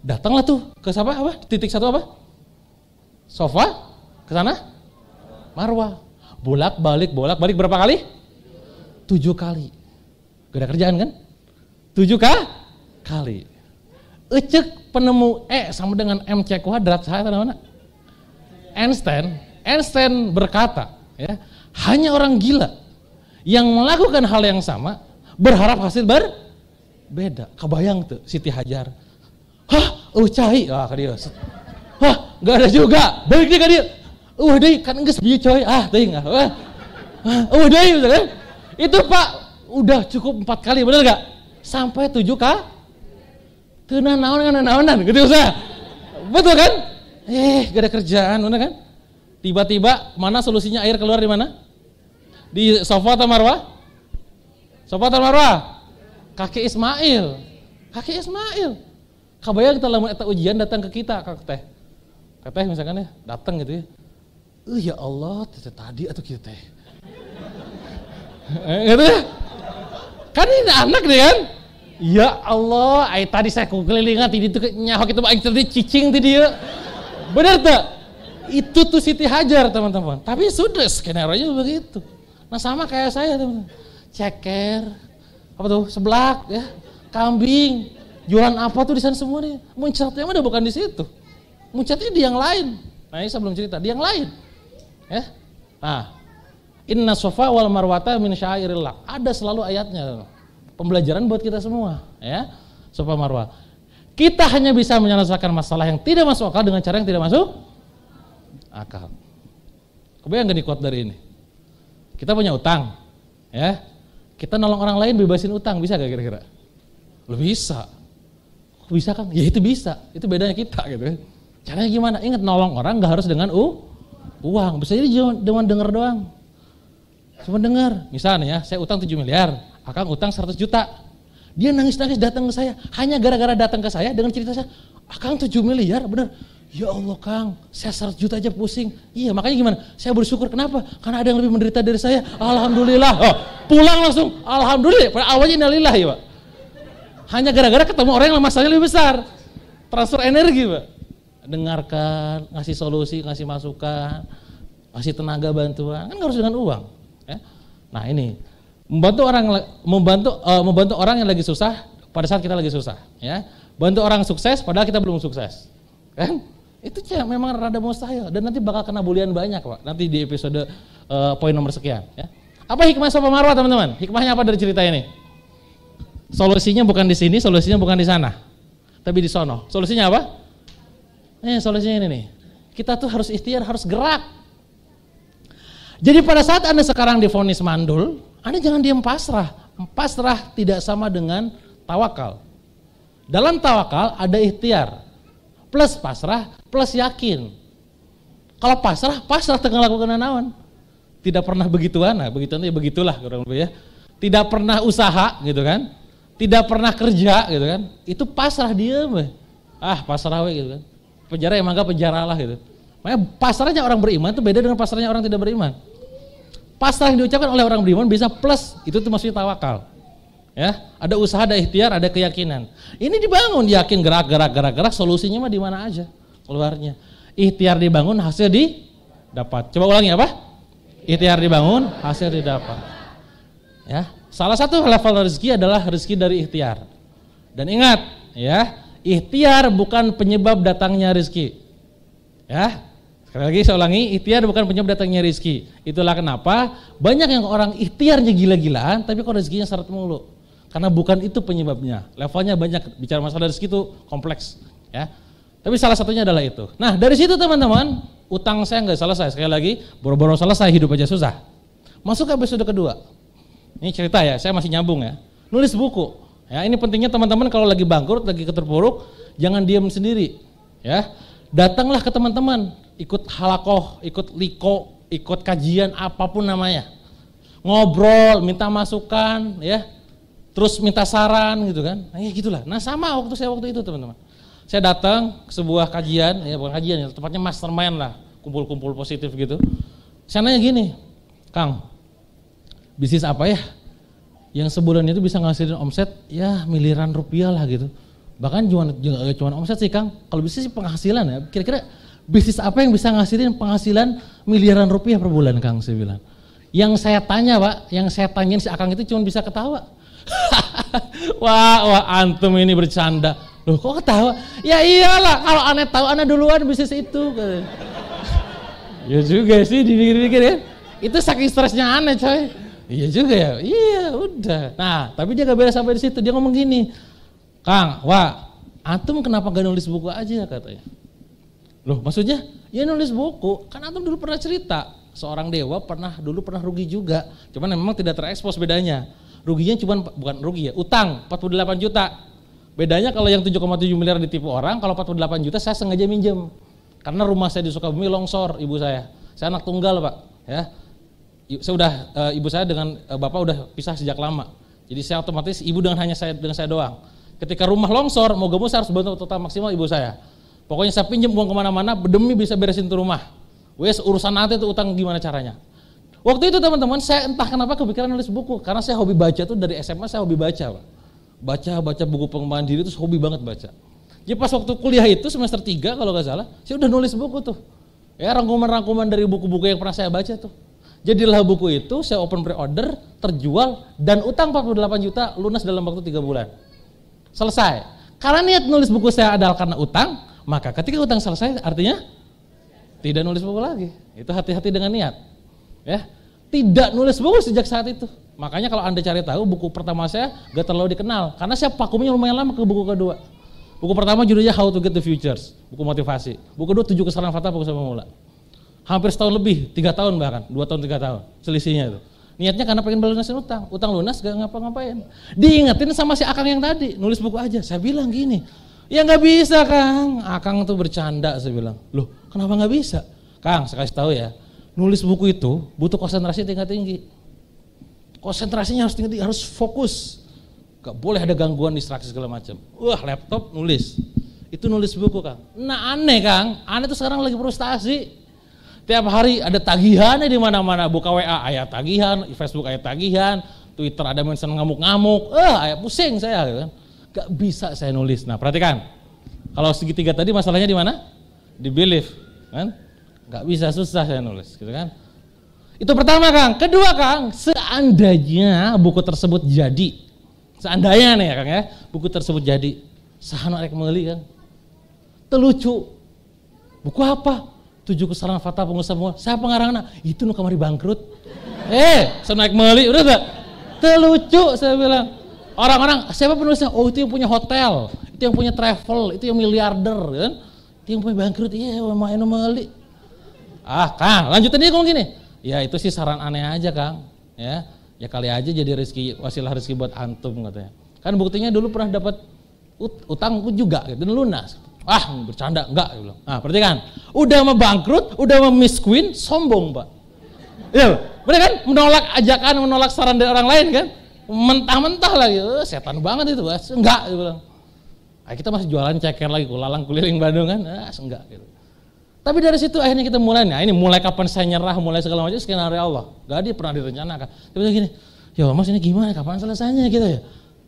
Datanglah tuh ke siapa? Apa? Titik satu apa? Sofa? Ke sana? Marwah. Bolak-balik, bolak-balik berapa kali? tujuh kali. Gak ada kerjaan kan? Tujuh kah? Kali. Ecek penemu E sama dengan MC kuadrat, saya tahu mana? Einstein, Einstein berkata, ya, hanya orang gila yang melakukan hal yang sama berharap hasil berbeda. Kebayang tuh Siti Hajar. Hah, uh cai, ah kadia. Hah, gak ada juga. Baik dia kadir Uh deh, kan enggak sebiu coy. Ah, teuing ah. ah. Uh deh, gitu kan? Itu Pak udah cukup empat kali bener gak? Sampai tujuh kali. tuna naon kena naonan gitu usah. Betul kan? Eh gak ada kerjaan bener kan? Tiba-tiba mana solusinya air keluar di mana? Di sofa atau marwah? Sofa atau marwah? Kakek Ismail. Kakek Ismail. Kabayang kita lamun eta ujian datang ke kita kak teh. Kak teh misalkan ya, datang gitu ya. Uh, ya Allah, tadi atau kita teh Eh, gitu ya? Kan ini anak deh kan? Ya Allah, ay, tadi saya kukelilingan, tadi itu nyahok itu baik tadi cicing tadi ya. Benar tak? Itu tuh Siti Hajar teman-teman. Tapi sudah skenario nya begitu. Nah sama kayak saya teman-teman. Ceker, apa tuh seblak ya, kambing, jualan apa tuh di sana semua nih. Muncatnya udah bukan di situ. Muncatnya di yang lain. Nah ini sebelum cerita, di yang lain. Ya. Nah, Inna sofa wal marwata min syairillah. Ada selalu ayatnya. Pembelajaran buat kita semua, ya. Sofa marwah. Kita hanya bisa menyelesaikan masalah yang tidak masuk akal dengan cara yang tidak masuk akal. Kebayang gak nih dari ini? Kita punya utang, ya. Kita nolong orang lain bebasin utang, bisa gak kira-kira? bisa. bisa kan? Ya itu bisa. Itu bedanya kita gitu. Kan. Caranya gimana? Ingat nolong orang gak harus dengan u uang. Bisa jadi cuma dengar doang Cuma dengar, misalnya ya, saya utang 7 miliar, Akang utang 100 juta. Dia nangis-nangis datang ke saya, hanya gara-gara datang ke saya dengan cerita saya, Akang 7 miliar, bener. Ya Allah Kang, saya 100 juta aja pusing. Iya, makanya gimana? Saya bersyukur kenapa? Karena ada yang lebih menderita dari saya. Alhamdulillah. Oh, pulang langsung. Alhamdulillah. Pada awalnya inalillah ya, Pak. Hanya gara-gara ketemu orang yang masalahnya lebih besar. Transfer energi, Pak. Dengarkan, ngasih solusi, ngasih masukan, ngasih tenaga bantuan. Kan harus dengan uang. Nah ini membantu orang membantu uh, membantu orang yang lagi susah pada saat kita lagi susah, ya. Bantu orang sukses padahal kita belum sukses, kan? Itu cek memang rada mustahil dan nanti bakal kena bulian banyak pak. Nanti di episode uh, poin nomor sekian, ya. Apa hikmah Sofa Marwah teman-teman? Hikmahnya apa dari cerita ini? Solusinya bukan di sini, solusinya bukan di sana, tapi di sono. Solusinya apa? Eh, solusinya ini nih. Kita tuh harus ikhtiar, harus gerak jadi pada saat Anda sekarang difonis mandul, Anda jangan diam pasrah. Pasrah tidak sama dengan tawakal. Dalam tawakal ada ikhtiar. Plus pasrah, plus yakin. Kalau pasrah, pasrah tengah lakukan naon. Tidak pernah begitu nah, begitu ya begitulah kurang lebih ya. Tidak pernah usaha gitu kan. Tidak pernah kerja gitu kan. Itu pasrah dia. Ah pasrah we gitu kan. Penjara emang ya, gak penjara lah gitu Makanya pasrahnya orang beriman itu beda dengan pasrahnya orang tidak beriman. Pasrah yang diucapkan oleh orang beriman bisa plus, itu tuh maksudnya tawakal. Ya, ada usaha, ada ikhtiar, ada keyakinan. Ini dibangun yakin gerak gerak gerak gerak solusinya mah di mana aja keluarnya. Ikhtiar dibangun hasil di dapat. Coba ulangi apa? Ikhtiar dibangun hasil didapat. Ya, salah satu level rezeki adalah rezeki dari ikhtiar. Dan ingat, ya, ikhtiar bukan penyebab datangnya rezeki. Ya, Sekali lagi saya ulangi, ikhtiar bukan penyebab datangnya rezeki. Itulah kenapa banyak yang orang ikhtiarnya gila-gilaan, tapi kok rezekinya seret mulu. Karena bukan itu penyebabnya. Levelnya banyak, bicara masalah rezeki itu kompleks. ya. Tapi salah satunya adalah itu. Nah dari situ teman-teman, utang saya nggak selesai. Sekali lagi, boro-boro selesai, hidup aja susah. Masuk ke episode kedua. Ini cerita ya, saya masih nyambung ya. Nulis buku. Ya, ini pentingnya teman-teman kalau lagi bangkrut, lagi keterpuruk, jangan diam sendiri. Ya, datanglah ke teman-teman ikut halakoh, ikut liko, ikut kajian apapun namanya. Ngobrol, minta masukan, ya. Terus minta saran gitu kan. Nah, ya gitulah. Nah, sama waktu saya waktu itu, teman-teman. Saya datang ke sebuah kajian, ya bukan kajian, ya, tempatnya mastermind lah, kumpul-kumpul positif gitu. Saya nanya gini, Kang, bisnis apa ya? Yang sebulan itu bisa ngasihin omset ya miliaran rupiah lah gitu. Bahkan cuma cuma omset sih Kang. Kalau bisnis sih penghasilan ya. Kira-kira bisnis apa yang bisa ngasilin penghasilan miliaran rupiah per bulan Kang saya bilang. Yang saya tanya Pak, yang saya tanyain si Akang itu cuma bisa ketawa. *laughs* wah, wah antum ini bercanda. Loh kok ketawa? Ya iyalah kalau aneh tahu aneh duluan bisnis itu. *laughs* ya juga sih dipikir-pikir ya. Itu saking stresnya aneh coy. Iya juga ya. Iya udah. Nah tapi dia gak beres sampai di situ. Dia ngomong gini. Kang, wah antum kenapa gak nulis buku aja katanya. Loh, maksudnya ya nulis buku. Kan antum dulu pernah cerita, seorang dewa pernah dulu pernah rugi juga. Cuman memang tidak terekspos bedanya. Ruginya cuman bukan rugi ya, utang 48 juta. Bedanya kalau yang 7,7 miliar ditipu orang, kalau 48 juta saya sengaja minjem. Karena rumah saya di Sukabumi longsor, ibu saya. Saya anak tunggal, Pak, ya. Saya udah eh, ibu saya dengan eh, bapak udah pisah sejak lama. Jadi saya otomatis ibu dengan hanya saya dengan saya doang. Ketika rumah longsor, mau moga saya harus bantu total maksimal ibu saya Pokoknya saya pinjam uang kemana-mana, demi bisa beresin tuh rumah. Wes urusan nanti itu utang gimana caranya. Waktu itu teman-teman saya entah kenapa kepikiran nulis buku karena saya hobi baca tuh dari SMA saya hobi baca pak. Baca baca buku pengembangan diri itu hobi banget baca. Jadi pas waktu kuliah itu semester 3 kalau nggak salah saya udah nulis buku tuh. Ya rangkuman-rangkuman dari buku-buku yang pernah saya baca tuh. Jadilah buku itu saya open pre-order, terjual dan utang 48 juta lunas dalam waktu 3 bulan. Selesai. Karena niat nulis buku saya adalah karena utang, maka ketika utang selesai artinya tidak nulis buku lagi. Itu hati-hati dengan niat. Ya. Tidak nulis buku sejak saat itu. Makanya kalau Anda cari tahu buku pertama saya gak terlalu dikenal karena saya pakumnya lumayan lama ke buku kedua. Buku pertama judulnya How to Get the Futures, buku motivasi. Buku kedua tujuh kesalahan fatal fokus pemula. Hampir setahun lebih, tiga tahun bahkan, dua tahun tiga tahun selisihnya itu. Niatnya karena pengen balunasin utang, utang lunas gak ngapa-ngapain. Diingetin sama si Akang yang tadi, nulis buku aja. Saya bilang gini, Ya nggak bisa Kang. Akang ah, tuh bercanda saya bilang. Loh kenapa nggak bisa? Kang saya kasih tahu ya. Nulis buku itu butuh konsentrasi tingkat tinggi. Konsentrasinya harus tinggi, harus fokus. Gak boleh ada gangguan distraksi segala macam. Wah laptop nulis. Itu nulis buku Kang. Nah aneh Kang. Aneh tuh sekarang lagi frustasi. Tiap hari ada tagihannya di mana-mana. Buka WA ayat tagihan, Facebook ayat tagihan, Twitter ada mention ngamuk-ngamuk. Eh ayat pusing saya gitu kan. Gak bisa saya nulis. Nah, perhatikan. Kalau segitiga tadi masalahnya di mana? Di belief, kan? Gak bisa susah saya nulis, gitu kan? Itu pertama, Kang. Kedua, Kang, seandainya buku tersebut jadi. Seandainya nih ya, Kang ya, buku tersebut jadi. Sahana rek meuli, Kang. Telucu. Buku apa? tujuh kesalahan fatal pengusaha semua. Saya pengarangna, itu nu kamari bangkrut. eh, sanaek naik meli, udah enggak? Telucu saya bilang. Orang-orang siapa penulisnya? Oh itu yang punya hotel, itu yang punya travel, itu yang miliarder, ya kan? Itu yang punya bangkrut, iya main meli. Ah, Kang, lanjutin dia ngomong gini. Ya itu sih saran aneh aja, Kang. Ya, ya kali aja jadi rezeki wasilah rezeki buat antum katanya. Kan buktinya dulu pernah dapat ut utang juga gitu, dan lunas. Ah, bercanda enggak gitu. Nah, perhatikan. Udah mau bangkrut, udah mau miss queen, sombong, Pak. Iya, bener kan? Menolak ajakan, menolak saran dari orang lain kan? mentah-mentah lah eh, gitu setan banget itu bas enggak dia bilang nah, kita masih jualan ceker lagi kulalang kuliling Bandung kan nah, enggak gitu tapi dari situ akhirnya kita mulai nah ini mulai kapan saya nyerah mulai segala macam skenario Allah gak ada pernah direncanakan tapi gini ya mas ini gimana kapan selesainya gitu ya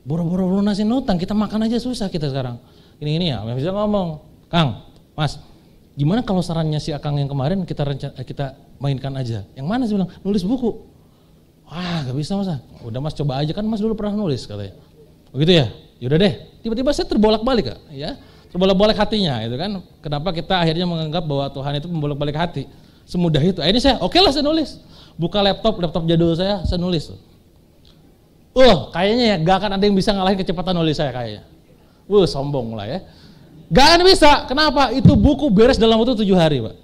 buru-buru lunasin utang kita makan aja susah kita sekarang ini ini ya bisa ngomong Kang Mas gimana kalau sarannya si Akang yang kemarin kita rencana, eh, kita mainkan aja yang mana sih bilang nulis buku ah gak bisa masa? udah mas coba aja kan mas dulu pernah nulis katanya begitu oh, ya yaudah deh tiba-tiba saya terbolak balik ya terbolak balik hatinya itu kan kenapa kita akhirnya menganggap bahwa Tuhan itu membolak balik hati semudah itu Ini saya oke okay lah saya nulis buka laptop laptop jadul saya saya nulis Uh, kayaknya ya gak akan ada yang bisa ngalahin kecepatan nulis saya kayaknya. Wuh, sombong lah ya. Gak akan bisa. Kenapa? Itu buku beres dalam waktu tujuh hari, Pak.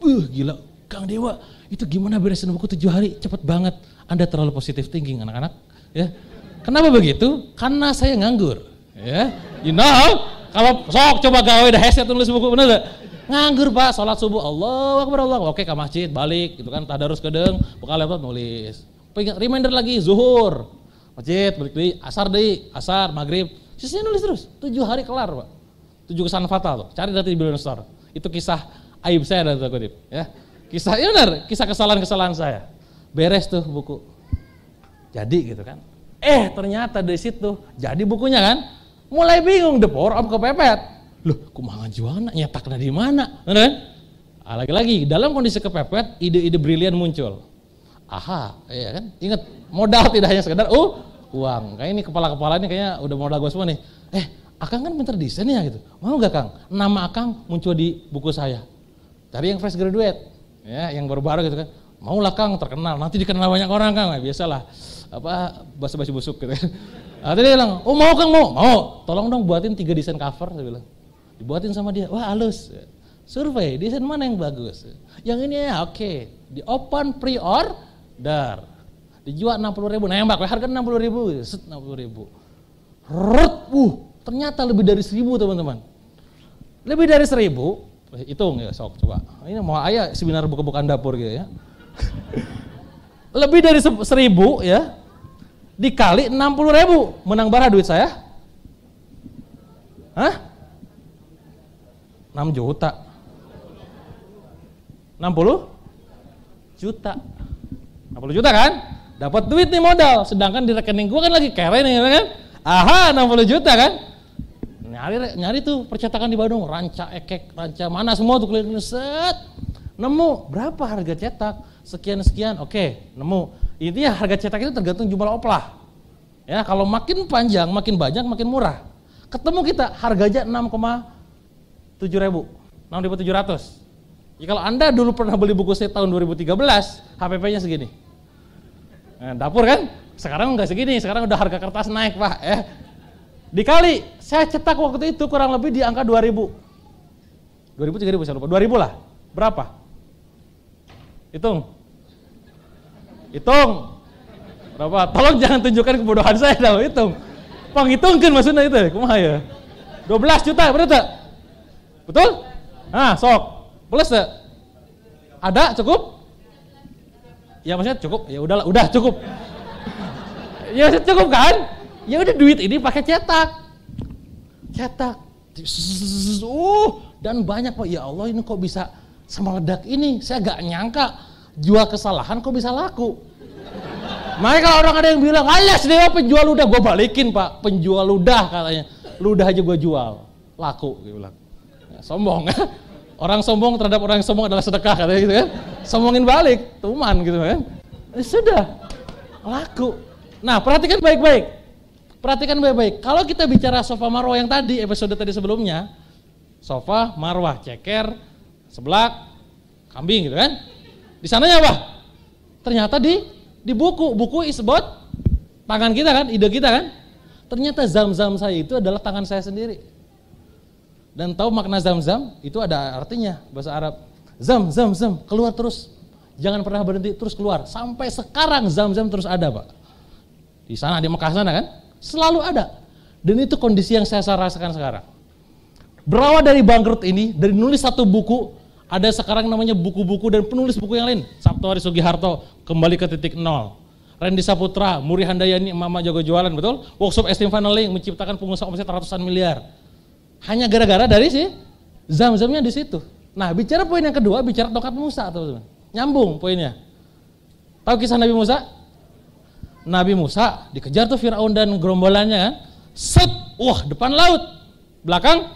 Uh, gila. Kang Dewa, itu gimana beresin buku tujuh hari? Cepet banget. Anda terlalu positif thinking anak-anak. Ya. Kenapa begitu? Karena saya nganggur. Ya. You know, kalau sok coba gawe dah headset tulis buku bener gak? Nganggur pak, sholat subuh Allah Akbar Allah. Oke ke masjid balik gitu kan tadarus kedeng, buka laptop nulis. Reminder lagi zuhur. Masjid balik di asar deh, asar maghrib. Sisanya nulis terus. Tujuh hari kelar pak. Tujuh kesan fatal tuh. Cari dari Billion Star. Itu kisah aib saya dan takutip. Ya. Kisah, ya benar, kisah kesalahan-kesalahan saya beres tuh buku jadi gitu kan eh ternyata dari situ jadi bukunya kan mulai bingung the power of kepepet loh kumaha juana nyetak dari mana kan ah, lagi-lagi dalam kondisi kepepet ide-ide brilian muncul aha iya kan ingat modal tidak hanya sekedar uh uang kayak ini kepala-kepala ini kayaknya udah modal gue semua nih eh Akang kan pinter desain ya gitu. Mau gak Kang? Nama Akang muncul di buku saya. Cari yang fresh graduate, ya, yang baru-baru gitu kan mau Maulah Kang terkenal, nanti dikenal banyak orang Kang. Nah, biasalah apa bahasa basi busuk gitu. Nah, dia bilang, "Oh, mau Kang, mau. Mau. Tolong dong buatin tiga desain cover," saya bilang. Dibuatin sama dia. Wah, halus. Survei, desain mana yang bagus? Yang ini ya, oke. Okay. Di open pre-order. Dijual enam puluh ribu. Nembak, harga puluh ribu. Set, puluh ribu. Rut, uh, ternyata lebih dari seribu teman-teman. Lebih dari seribu, hitung ya sok coba. Ini mau ayah seminar buka-bukaan dapur gitu ya. *laughs* Lebih dari seribu ya, dikali 60 ribu. Menang barah duit saya? Hah? 6 juta. 60 juta. 60 juta kan? Dapat duit nih modal, sedangkan di rekening gua kan lagi kere nih ya kan? Aha, 60 juta kan? Nyari nyari tuh percetakan di Bandung, ranca ekek, ranca mana semua tuh keliling set. Nemu berapa harga cetak? sekian sekian, oke, okay, nemu. ya harga cetak itu tergantung jumlah oplah. Ya, kalau makin panjang, makin banyak, makin murah. Ketemu kita harganya 6,7 ribu, 6.700. Ya, kalau Anda dulu pernah beli buku saya tahun 2013, HPP-nya segini. Nah, dapur kan? Sekarang enggak segini, sekarang udah harga kertas naik, Pak. Ya. Dikali, saya cetak waktu itu kurang lebih di angka 2000. 2000, 3000, saya lupa. 2000 lah. Berapa? Hitung hitung berapa tolong jangan tunjukkan kebodohan saya tahu hitung penghitungkan maksudnya itu kumaha ya 12 juta berarti tak betul nah sok plus tak ada cukup ya maksudnya cukup ya udahlah udah cukup *laughs* ya cukup kan ya udah duit ini pakai cetak cetak uh dan banyak pak ya Allah ini kok bisa semeledak ini saya gak nyangka jual kesalahan kok bisa laku? Makanya kalau orang ada yang bilang, alias dia penjual ludah, gue balikin pak, penjual ludah katanya. Ludah aja gue jual, laku. Gue bilang, ya, sombong kan? Orang sombong terhadap orang yang sombong adalah sedekah katanya gitu kan. Sombongin balik, tuman gitu kan. sudah, laku. Nah perhatikan baik-baik. Perhatikan baik-baik. Kalau kita bicara sofa marwah yang tadi, episode tadi sebelumnya, sofa marwah, ceker, seblak, kambing gitu kan. Di sananya apa? Ternyata di di buku, buku isbot tangan kita kan, ide kita kan. Ternyata zam-zam saya itu adalah tangan saya sendiri. Dan tahu makna zam-zam itu ada artinya bahasa Arab. Zam, zam, zam, keluar terus. Jangan pernah berhenti, terus keluar. Sampai sekarang zam-zam terus ada, Pak. Di sana, di Mekah sana kan, selalu ada. Dan itu kondisi yang saya rasakan sekarang. Berawal dari bangkrut ini, dari nulis satu buku, ada sekarang namanya buku-buku dan penulis buku yang lain. Sabtu Hari Sugiharto, Kembali ke Titik Nol. Randy Saputra, Muri Handayani, Mama Jago Jualan, betul? Workshop STM Funneling, menciptakan pengusaha omset ratusan miliar. Hanya gara-gara dari si zam-zamnya di situ. Nah, bicara poin yang kedua, bicara tokat Musa, teman-teman. Nyambung poinnya. Tahu kisah Nabi Musa? Nabi Musa dikejar tuh Firaun dan gerombolannya kan? Set, wah depan laut. Belakang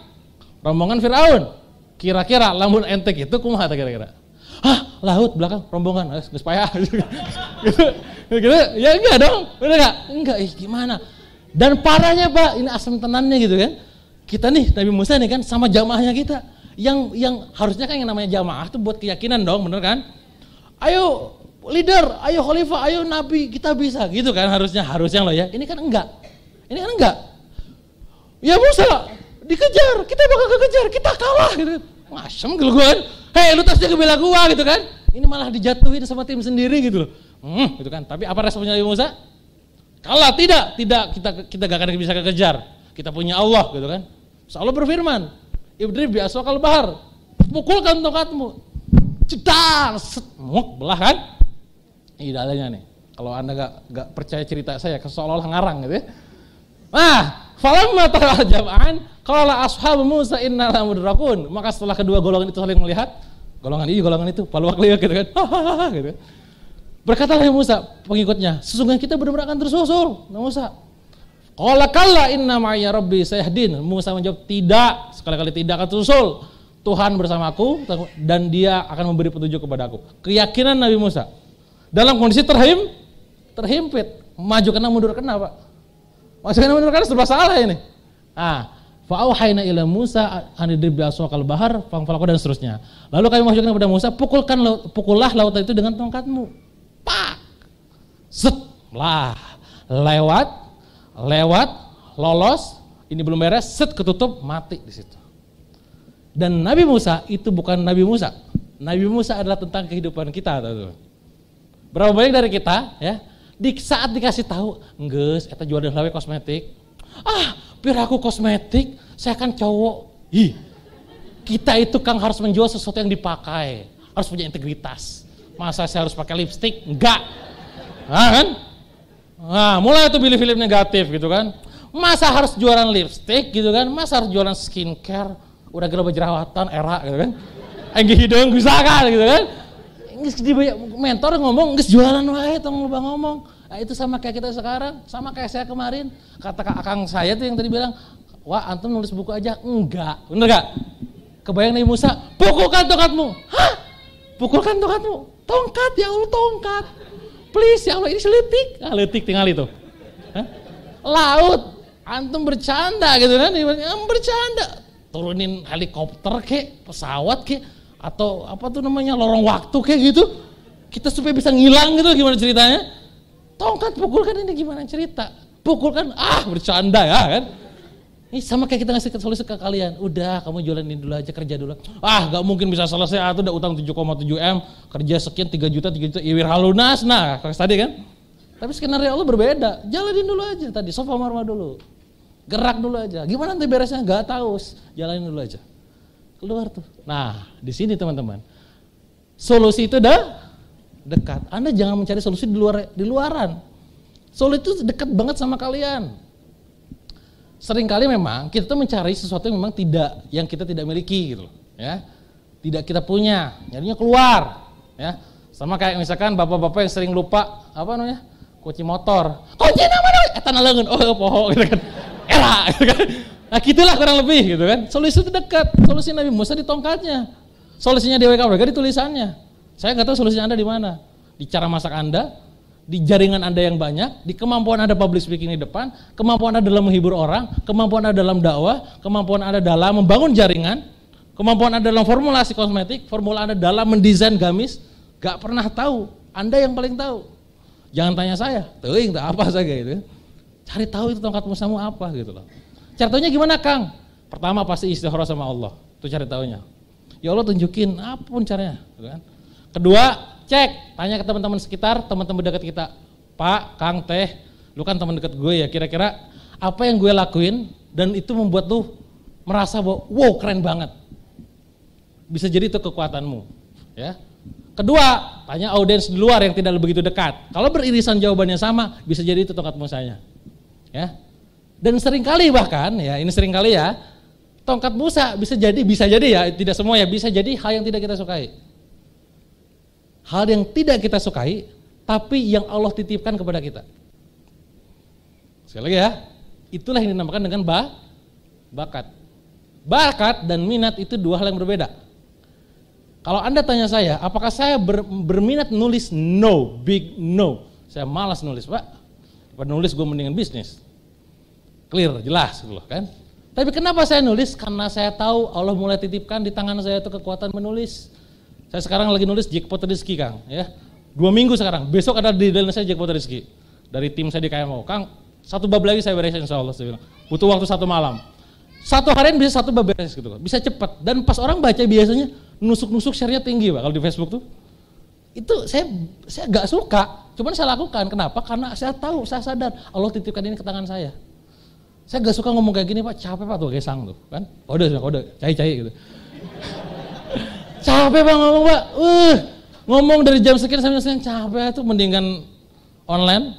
rombongan Firaun. Kira-kira lamun ente gitu kumaha kira-kira? Hah, laut belakang rombongan, geus payah. *laughs* Gitu. gitu. gitu. Ya enggak dong. udah enggak? Enggak, ih gimana? Dan parahnya, Pak, ini asam tenannya gitu kan. Kita nih Nabi Musa nih kan sama jamaahnya kita. Yang yang harusnya kan yang namanya jamaah tuh buat keyakinan dong, bener kan? Ayo leader, ayo khalifah, ayo nabi, kita bisa gitu kan harusnya harusnya loh ya. Ini kan enggak. Ini kan enggak. Ya Musa, dikejar kita bakal kekejar kita kalah gitu kan. masem gitu gue kan hei lu tasnya kebela gua gitu kan ini malah dijatuhin sama tim sendiri gitu loh hmm, gitu kan tapi apa responnya Nabi Musa kalah tidak tidak kita kita gak akan bisa kekejar kita punya Allah gitu kan Allah berfirman Ibrahim biasa kalau bahar pukulkan tongkatmu cedar semuk belah kan ini dalanya nih kalau anda gak, gak percaya cerita saya seolah-olah ngarang gitu ya nah Falamma mata jamaan kalau ashal Musa inna lamudrakun. Maka setelah kedua golongan itu saling melihat, golongan ini golongan itu, paluak lihat, gitu kan. *laughs* gitu. Berkatalah Musa pengikutnya, sesungguhnya kita benar-benar akan tersusul. Nah Musa, kalau kalah inna ma'iyya saya hadin, Musa menjawab, tidak, sekali-kali tidak akan tersusul. Tuhan bersamaku dan dia akan memberi petunjuk kepada aku. Keyakinan Nabi Musa dalam kondisi terhim, terhimpit, maju kena mundur kena pak Masukkan benar kan serba salah ini. Ah, fa'auhayna ila Musa an idrib bi'aswaqal bahar fangfalaqu dan seterusnya. Lalu kami masukkan kepada Musa, pukulkan pukullah lautan itu dengan tongkatmu. Pak. set, Lah, lewat, lewat, lolos, ini belum beres, set ketutup, mati di situ. Dan Nabi Musa itu bukan Nabi Musa. Nabi Musa adalah tentang kehidupan kita. Berapa banyak dari kita ya di saat dikasih tahu, enggak, kita jual lawe kosmetik. Ah, biar aku kosmetik, saya kan cowok. hi kita itu kan harus menjual sesuatu yang dipakai. Harus punya integritas. Masa saya harus pakai lipstick? Enggak. Nah, kan? Nah, mulai itu pilih film negatif gitu kan. Masa harus jualan lipstick gitu kan? Masa harus jualan skincare? Udah gerobak jerawatan, era gitu kan? enggih hidung bisa kan gitu kan? di mentor ngomong nggak jualan wae tong lupa ngomong. Nah, itu sama kayak kita sekarang, sama kayak saya kemarin. Kata Kak Akang saya tuh yang tadi bilang, "Wah, antum nulis buku aja." Enggak. Bener gak Kebayang nih Musa, "Pukulkan tongkatmu." Hah? Pukulkan tongkatmu. Tongkat ya Allah, tongkat. Please ya Allah, ini selitik. Ah, letik tinggal itu. Hah? Laut. Antum bercanda gitu kan. Bercanda. Turunin helikopter kek, pesawat kek atau apa tuh namanya lorong waktu kayak gitu kita supaya bisa ngilang gitu gimana ceritanya tongkat pukulkan ini gimana cerita pukulkan ah bercanda ya kan ini sama kayak kita ngasih solusi ke kalian. Udah, kamu jualan ini dulu aja, kerja dulu. Ah, gak mungkin bisa selesai. Ah, itu udah utang 7,7 M, kerja sekian 3 juta, 3 juta, iwir ya, halunas. Nah, kayak tadi kan. Tapi skenario Allah berbeda. Jalanin dulu aja tadi, sofa marma dulu. Gerak dulu aja. Gimana nanti beresnya? Gak tahu. Jalanin dulu aja keluar tuh. Nah, di sini teman-teman. Solusi itu dah dekat. Anda jangan mencari solusi di luar di luaran. Solusi itu dekat banget sama kalian. Seringkali memang kita tuh mencari sesuatu yang memang tidak yang kita tidak miliki gitu loh, ya. Tidak kita punya, jadinya keluar, ya. Sama kayak misalkan bapak-bapak yang sering lupa apa namanya? kunci motor. Kunci nama Eh tanah Oh, ya, poho gitu kan. Era gitu kan Nah gitulah kurang lebih gitu kan. Solusi itu dekat. Solusi Nabi Musa di tongkatnya. Solusinya WK mereka di tulisannya. Saya nggak tahu solusinya Anda di mana. Di cara masak Anda, di jaringan Anda yang banyak, di kemampuan Anda public speaking di depan, kemampuan Anda dalam menghibur orang, kemampuan Anda dalam dakwah, kemampuan Anda dalam membangun jaringan, kemampuan Anda dalam formulasi kosmetik, formula Anda dalam mendesain gamis, gak pernah tahu. Anda yang paling tahu. Jangan tanya saya, yang tak apa saja gitu. Kan. Cari tahu itu tongkat musamu apa gitu loh. Cara gimana Kang? Pertama pasti istighfar sama Allah. Itu cari tahunya. Ya Allah tunjukin apapun caranya. Gitu kan? Kedua, cek. Tanya ke teman-teman sekitar, teman-teman dekat kita. Pak, Kang, Teh, lu kan teman dekat gue ya. Kira-kira apa yang gue lakuin dan itu membuat lu merasa bahwa wow keren banget. Bisa jadi itu kekuatanmu. Ya. Kedua, tanya audiens di luar yang tidak begitu dekat. Kalau beririsan jawabannya sama, bisa jadi itu tongkat musanya. Ya, dan seringkali bahkan ya, ini seringkali ya, tongkat busa bisa jadi bisa jadi ya, tidak semua ya, bisa jadi hal yang tidak kita sukai. Hal yang tidak kita sukai tapi yang Allah titipkan kepada kita. Sekali lagi ya, itulah yang dinamakan dengan ba, bakat. Bakat dan minat itu dua hal yang berbeda. Kalau Anda tanya saya, apakah saya ber, berminat nulis? No, big no. Saya malas nulis, Pak. penulis nulis gue mendingan bisnis. Clear, jelas gitu loh kan. Tapi kenapa saya nulis? Karena saya tahu Allah mulai titipkan di tangan saya itu kekuatan menulis. Saya sekarang lagi nulis jackpot rezeki Kang, ya. Dua minggu sekarang, besok ada di dalam saya jackpot rezeki. Dari tim saya di KMO. Kang, satu bab lagi saya beresin insya Allah. Saya bilang. Butuh waktu satu malam. Satu harian bisa satu bab beres gitu. Bisa cepat. Dan pas orang baca biasanya nusuk-nusuk share tinggi Pak kalau di Facebook tuh. Itu saya saya gak suka. Cuman saya lakukan. Kenapa? Karena saya tahu, saya sadar Allah titipkan ini ke tangan saya. Saya gak suka ngomong kayak gini pak, capek pak tuh gesang tuh kan. Kode sih, kode, cai-cai gitu. *laughs* capek pak ngomong pak, uh, ngomong dari jam sekian sampai jam sekian capek tuh mendingan online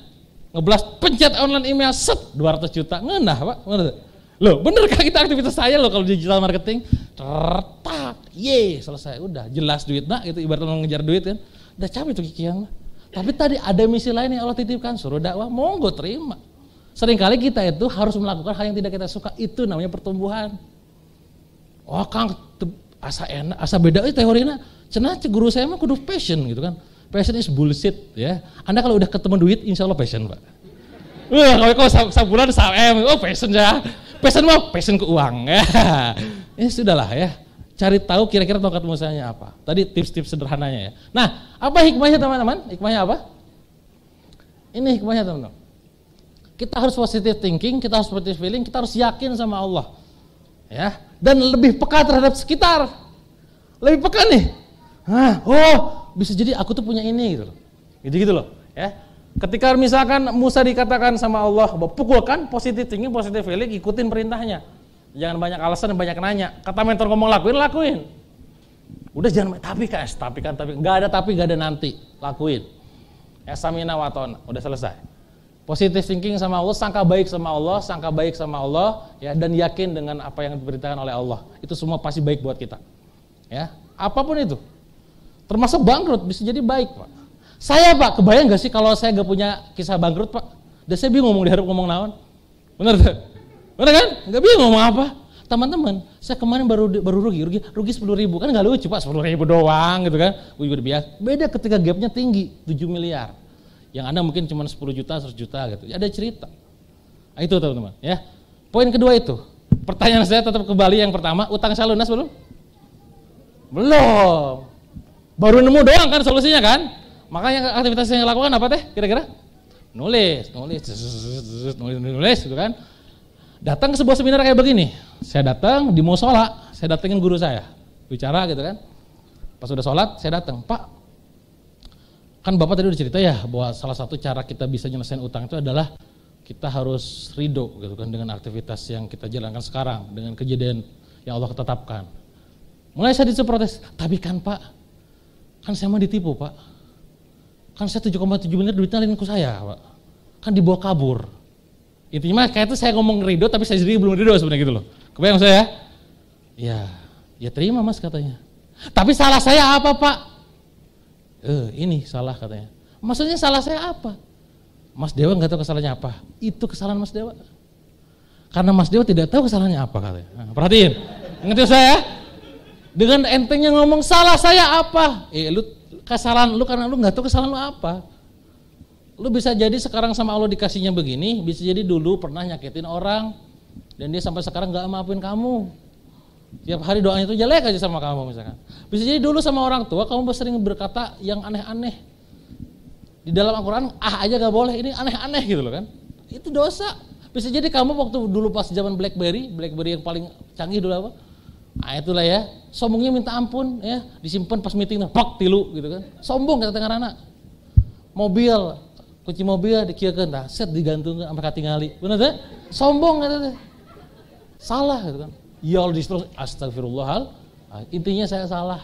ngeblas pencet online email set 200 juta ngenah pak bener loh bener kan kita aktivitas saya loh kalau digital marketing tertak ye selesai udah jelas duit nak itu ibarat ngejar duit kan udah capek tuh kikian tapi tadi ada misi lain yang Allah titipkan suruh dakwah monggo terima Seringkali kita itu harus melakukan hal yang tidak kita suka. Itu namanya pertumbuhan. Oh Kang, asa enak, asa beda eh, teorinya. Cenah guru saya mah kudu passion gitu kan. Passion is bullshit ya. Anda kalau udah ketemu duit, insya Allah passion pak. Wah, kalau kau sebulan m, eh, oh passion ya. Passion mau passion ke uang. ya, *laughs* ya sudahlah ya. Cari tahu kira-kira tongkat musanya apa. Tadi tips-tips sederhananya ya. Nah, apa hikmahnya teman-teman? Hikmahnya apa? Ini hikmahnya teman-teman. Kita harus positive thinking, kita harus positive feeling, kita harus yakin sama Allah. Ya, dan lebih peka terhadap sekitar. Lebih peka nih. Hah, oh, bisa jadi aku tuh punya ini gitu loh. Gitu gitu loh, ya. Ketika misalkan Musa dikatakan sama Allah bahwa pukulkan positive thinking, positive feeling, ikutin perintahnya. Jangan banyak alasan dan banyak nanya. Kata mentor ngomong lakuin, lakuin. Udah jangan tapi kan, tapi kan, tapi kan. nggak ada tapi nggak ada nanti, lakuin. Esamina ya, waton, udah selesai positif thinking sama Allah, sangka baik sama Allah, sangka baik sama Allah, ya dan yakin dengan apa yang diberitakan oleh Allah. Itu semua pasti baik buat kita. Ya, apapun itu. Termasuk bangkrut bisa jadi baik, Pak. Saya Pak, kebayang gak sih kalau saya gak punya kisah bangkrut, Pak? Dan saya bingung ngomong diharap ngomong naon. Benar tuh? Benar kan? Gak bingung ngomong apa. Teman-teman, saya kemarin baru baru rugi, rugi rugi sepuluh ribu kan gak lucu pak sepuluh ribu doang gitu kan, gue juga biasa. Beda ketika gapnya tinggi 7 miliar, yang Anda mungkin cuma 10 juta, 100 juta gitu. Ya, ada cerita. Nah, itu teman-teman ya. Poin kedua itu. Pertanyaan saya tetap kembali yang pertama, utang saya lunas belum? Belum. Baru nemu doang kan solusinya kan? Makanya aktivitas yang dilakukan apa teh kira-kira? Nulis, nulis, nulis, nulis gitu kan. Datang ke sebuah seminar kayak begini. Saya datang di musola, saya datengin guru saya. Bicara gitu kan. Pas sudah sholat, saya datang. Pak, kan Bapak tadi udah cerita ya bahwa salah satu cara kita bisa nyelesain utang itu adalah kita harus ridho gitu kan dengan aktivitas yang kita jalankan sekarang dengan kejadian yang Allah tetapkan. Mulai saya disuruh protes, tapi kan Pak, kan saya mau ditipu Pak. Kan saya tujuh koma tujuh miliar duitnya linku saya Pak. Kan dibawa kabur. itu mah kayak itu saya ngomong ridho tapi saya sendiri belum ridho sebenarnya gitu loh. Kebayang saya? Ya, ya terima mas katanya. Tapi salah saya apa Pak? eh ini salah katanya. Maksudnya salah saya apa? Mas Dewa nggak tahu kesalahannya apa. Itu kesalahan Mas Dewa. Karena Mas Dewa tidak tahu kesalahannya apa katanya. Nah, perhatiin, ngerti saya? Ya? Dengan entengnya ngomong salah saya apa? Eh lu kesalahan lu karena lu nggak tahu kesalahan lu apa. Lu bisa jadi sekarang sama Allah dikasihnya begini, bisa jadi dulu pernah nyakitin orang dan dia sampai sekarang nggak maafin kamu. Tiap hari doanya itu jelek aja sama kamu misalkan. Bisa jadi dulu sama orang tua kamu sering berkata yang aneh-aneh. Di dalam Al-Quran, ah aja gak boleh, ini aneh-aneh gitu loh kan. Itu dosa. Bisa jadi kamu waktu dulu pas zaman Blackberry, Blackberry yang paling canggih dulu apa? Nah itulah ya, sombongnya minta ampun ya, disimpan pas meeting, nah, pak tilu gitu kan. Sombong kata tengah anak. Mobil, kunci mobil dikirakan, nah, set digantung sampai katingali. Bener tuh? Sombong kata tuh. Salah gitu kan. Ya Allah disuruh astagfirullahal Nah, intinya saya salah.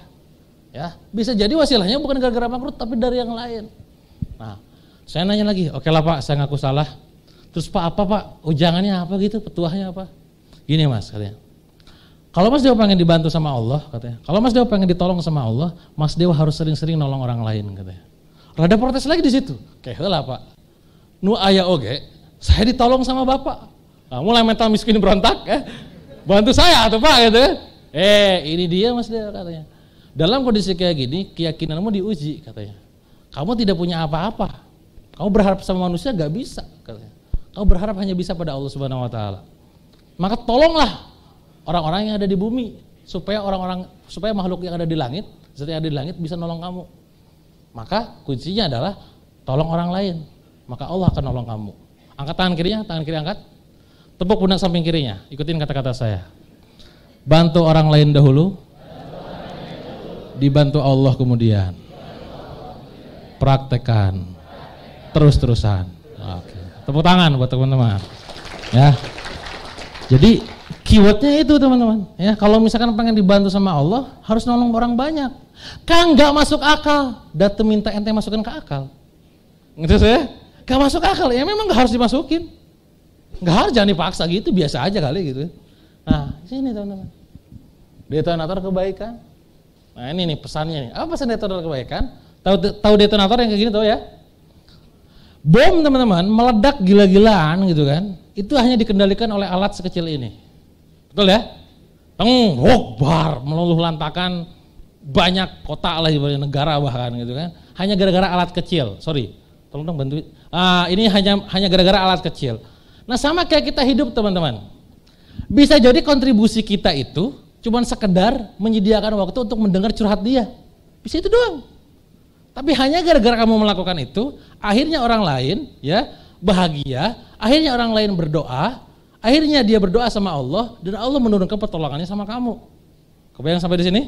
Ya, bisa jadi wasilahnya bukan gara-gara makruh tapi dari yang lain. Nah, saya nanya lagi, oke lah Pak, saya ngaku salah. Terus Pak apa Pak, ujangannya apa gitu, petuahnya apa? Gini Mas katanya. Kalau Mas Dewa pengen dibantu sama Allah katanya. Kalau Mas Dewa pengen ditolong sama Allah, Mas Dewa harus sering-sering nolong orang lain katanya. Rada protes lagi di situ. Kayak lah Pak. Nu aya oge, saya ditolong sama Bapak. Nah, mulai mental miskin berontak ya. Bantu saya atau Pak gitu ya. Eh, ini dia Mas Del katanya. Dalam kondisi kayak gini, keyakinanmu diuji katanya. Kamu tidak punya apa-apa. Kamu berharap sama manusia gak bisa katanya. Kamu berharap hanya bisa pada Allah Subhanahu wa taala. Maka tolonglah orang-orang yang ada di bumi supaya orang-orang supaya makhluk yang ada di langit, zat yang ada di langit bisa nolong kamu. Maka kuncinya adalah tolong orang lain. Maka Allah akan nolong kamu. Angkat tangan kirinya, tangan kiri angkat. Tepuk pundak samping kirinya. Ikutin kata-kata saya. Bantu orang lain dahulu, dibantu Allah kemudian. Praktekan terus-terusan. Tepuk tangan buat teman-teman. Ya. Jadi keywordnya itu teman-teman. Ya, kalau misalkan pengen dibantu sama Allah, harus nolong orang banyak. kan nggak masuk akal, data minta ente masukin ke akal. Ngerti sih Gak masuk akal. Ya memang gak harus dimasukin. Gak harus jangan dipaksa gitu, biasa aja kali gitu. Nah, sini teman-teman. Detonator kebaikan. Nah ini nih pesannya nih. Apa pesan detonator kebaikan? Tahu tahu detonator yang kayak gini tahu ya? Bom teman-teman meledak gila-gilaan gitu kan? Itu hanya dikendalikan oleh alat sekecil ini. Betul ya? Teng, bar, meluluh lantakan banyak kota lah ibaratnya negara bahkan gitu kan. Hanya gara-gara alat kecil. Sorry, tolong dong bantu. Ah, ini hanya hanya gara-gara alat kecil. Nah sama kayak kita hidup teman-teman. Bisa jadi kontribusi kita itu Cuman sekedar menyediakan waktu untuk mendengar curhat dia. Bisa itu doang. Tapi hanya gara-gara kamu melakukan itu, akhirnya orang lain ya bahagia, akhirnya orang lain berdoa, akhirnya dia berdoa sama Allah dan Allah menurunkan pertolongannya sama kamu. Kebayang sampai di sini?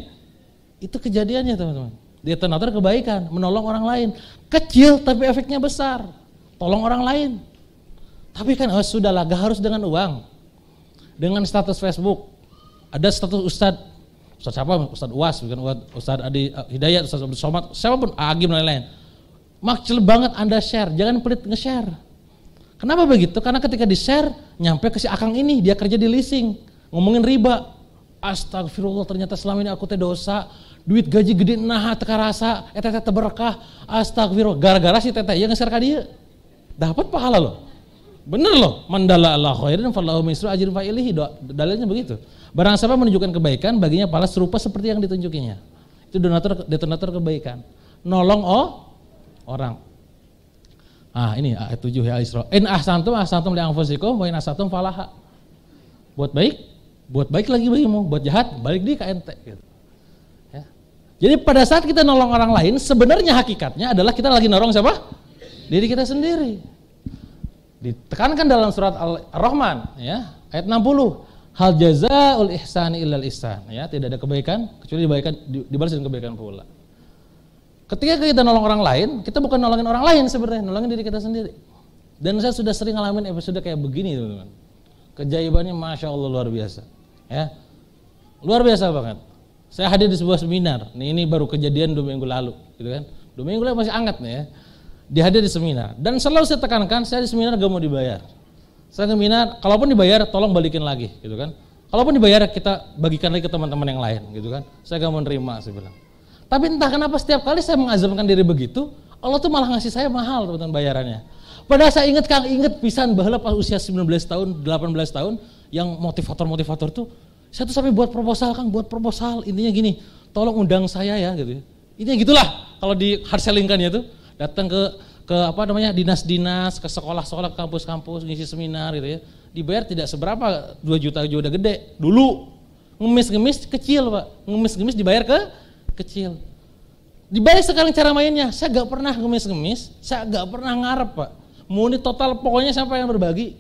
Itu kejadiannya teman-teman. Dia ternyata kebaikan, menolong orang lain. Kecil tapi efeknya besar. Tolong orang lain. Tapi kan oh, sudahlah, gak harus dengan uang. Dengan status Facebook, ada status Ustad, Ustad siapa? Ustad Uwas, bukan Ustadz Adi eh, Hidayat, Ustad Abdul Somad, siapapun, Agim dan lain-lain. Makcil banget Anda share, jangan pelit nge-share. Kenapa begitu? Karena ketika di-share, nyampe ke si Akang ini, dia kerja di leasing, ngomongin riba. Astagfirullah, ternyata selama ini aku teh dosa, duit gaji gede nah teka rasa, eh teteh teberkah, astagfirullah. Gara-gara si teteh, yang nge-share ke dia. Dapat pahala loh. Bener loh, mandala Allah khairin falahu misru ajrin fa'ilihi. Dalilnya begitu. Barang siapa menunjukkan kebaikan, baginya pala serupa seperti yang ditunjukinya. Itu donatur detonator kebaikan. Nolong oh orang. Ah, ini ayat ah, 7 ya Isra. In ahsantum ahsantum li anfusikum wa in ahsantum falaha. Buat baik, buat baik lagi bagimu, buat jahat balik di knt gitu. Ya. Jadi pada saat kita nolong orang lain, sebenarnya hakikatnya adalah kita lagi nolong siapa? Diri kita sendiri. Ditekankan dalam surat al rahman ya, ayat 60. Hal jazaul ihsani ilal ihsan ya, tidak ada kebaikan kecuali dibaikan dibalas dengan kebaikan pula. Ketika kita nolong orang lain, kita bukan nolongin orang lain sebenarnya, nolongin diri kita sendiri. Dan saya sudah sering ngalamin episode kayak begini, teman-teman. Kejaibannya masya Allah luar biasa. Ya, luar biasa banget. Saya hadir di sebuah seminar. Nih, ini baru kejadian dua minggu lalu, gitu kan? Dua minggu lalu masih anget nih ya dihadir di seminar. Dan selalu saya tekankan, saya di seminar gak mau dibayar. Saya seminar, kalaupun dibayar, tolong balikin lagi, gitu kan. Kalaupun dibayar, kita bagikan lagi ke teman-teman yang lain, gitu kan. Saya gak mau nerima, saya bilang. Tapi entah kenapa setiap kali saya mengazamkan diri begitu, Allah tuh malah ngasih saya mahal, teman-teman, bayarannya. Padahal saya ingat Kang, ingat pisan bahwa pas usia 19 tahun, 18 tahun, yang motivator-motivator tuh, saya tuh sampai buat proposal Kang, buat proposal. Intinya gini, tolong undang saya ya gitu. Ya. Intinya gitulah kalau di hard selling kan ya tuh datang ke ke apa namanya dinas-dinas, ke sekolah-sekolah, kampus-kampus ngisi seminar gitu ya. Dibayar tidak seberapa, 2 juta juga udah gede dulu. Ngemis-ngemis kecil, Pak. Ngemis-ngemis dibayar ke kecil. dibayar sekarang cara mainnya, saya gak pernah ngemis-ngemis, saya gak pernah ngarep, Pak. Muni total pokoknya siapa yang berbagi.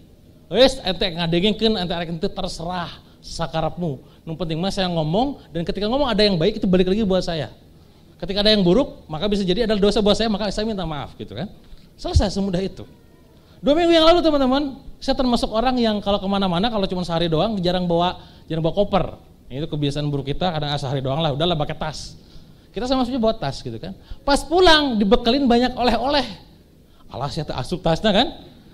Wes, ente ngadengin ente arek ente terserah sakarapmu. Yang penting mas saya ngomong dan ketika ngomong ada yang baik itu balik lagi buat saya. Ketika ada yang buruk, maka bisa jadi adalah dosa buat saya, maka saya minta maaf gitu kan. Selesai semudah itu. Dua minggu yang lalu teman-teman, saya termasuk orang yang kalau kemana-mana, kalau cuma sehari doang, jarang bawa jarang bawa koper. Itu kebiasaan buruk kita, kadang sehari doang lah, udahlah pakai tas. Kita sama saja bawa tas gitu kan. Pas pulang dibekelin banyak oleh-oleh. Alasnya asup tasnya kan.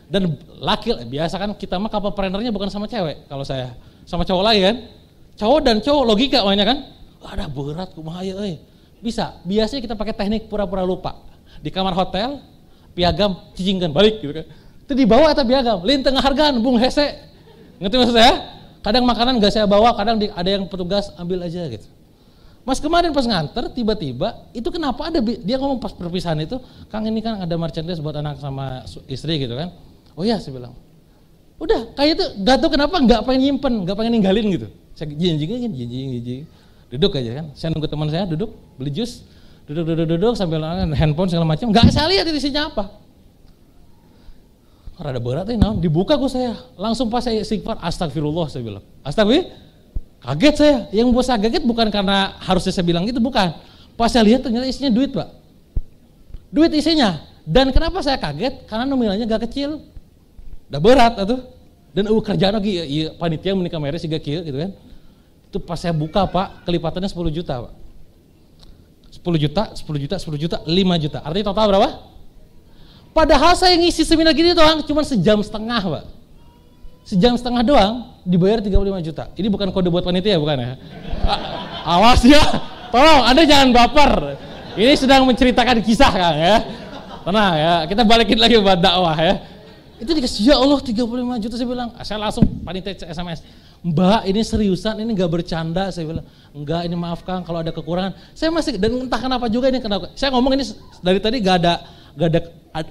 Dan laki, biasa kan kita mah kapal perenernya bukan sama cewek kalau saya. Sama cowok lagi kan. Cowok dan cowok logika mainnya kan. Ada berat kumaha eh. Bisa. Biasanya kita pakai teknik pura-pura lupa. Di kamar hotel, piagam cicingkan balik gitu kan. Itu dibawa atau piagam, lin tengah hargaan, bung hese. Ngerti maksud saya? Kadang makanan gak saya bawa, kadang di, ada yang petugas ambil aja gitu. Mas kemarin pas nganter tiba-tiba itu kenapa ada dia ngomong pas perpisahan itu, Kang ini kan ada merchandise buat anak sama istri gitu kan. Oh iya saya bilang. Udah kayak itu gak tau kenapa nggak pengen nyimpen, nggak pengen ninggalin gitu. Saya jinjingin jinjing jinjing jinjing duduk aja kan saya nunggu teman saya duduk beli jus duduk duduk duduk sambil handphone segala macam nggak saya lihat isinya apa rada berat ini nah. dibuka gue saya langsung pas saya istighfar astagfirullah saya bilang astagfirullah kaget saya yang buat saya kaget bukan karena harusnya saya bilang gitu bukan pas saya lihat ternyata isinya duit pak duit isinya dan kenapa saya kaget karena nominalnya gak kecil udah berat atau dan uh, kerjaan lagi ya, ya panitia menikah meres juga kieu gitu kan itu pas saya buka pak, kelipatannya 10 juta pak. 10 juta, 10 juta, 10 juta, 5 juta. Artinya total berapa? Padahal saya ngisi seminar gini doang, cuma sejam setengah pak. Sejam setengah doang, dibayar 35 juta. Ini bukan kode buat panitia bukan ya? awas ya, tolong Anda jangan baper. Ini sedang menceritakan kisah kan ya. Tenang ya, kita balikin lagi buat dakwah ya. Itu dikasih, ya Allah 35 juta, saya bilang. Saya langsung panitia SMS Mbak ini seriusan, ini nggak bercanda. Saya bilang, enggak ini maaf Kang kalau ada kekurangan. Saya masih, dan entah kenapa juga ini kenapa. Saya ngomong ini dari tadi gak ada, gak ada,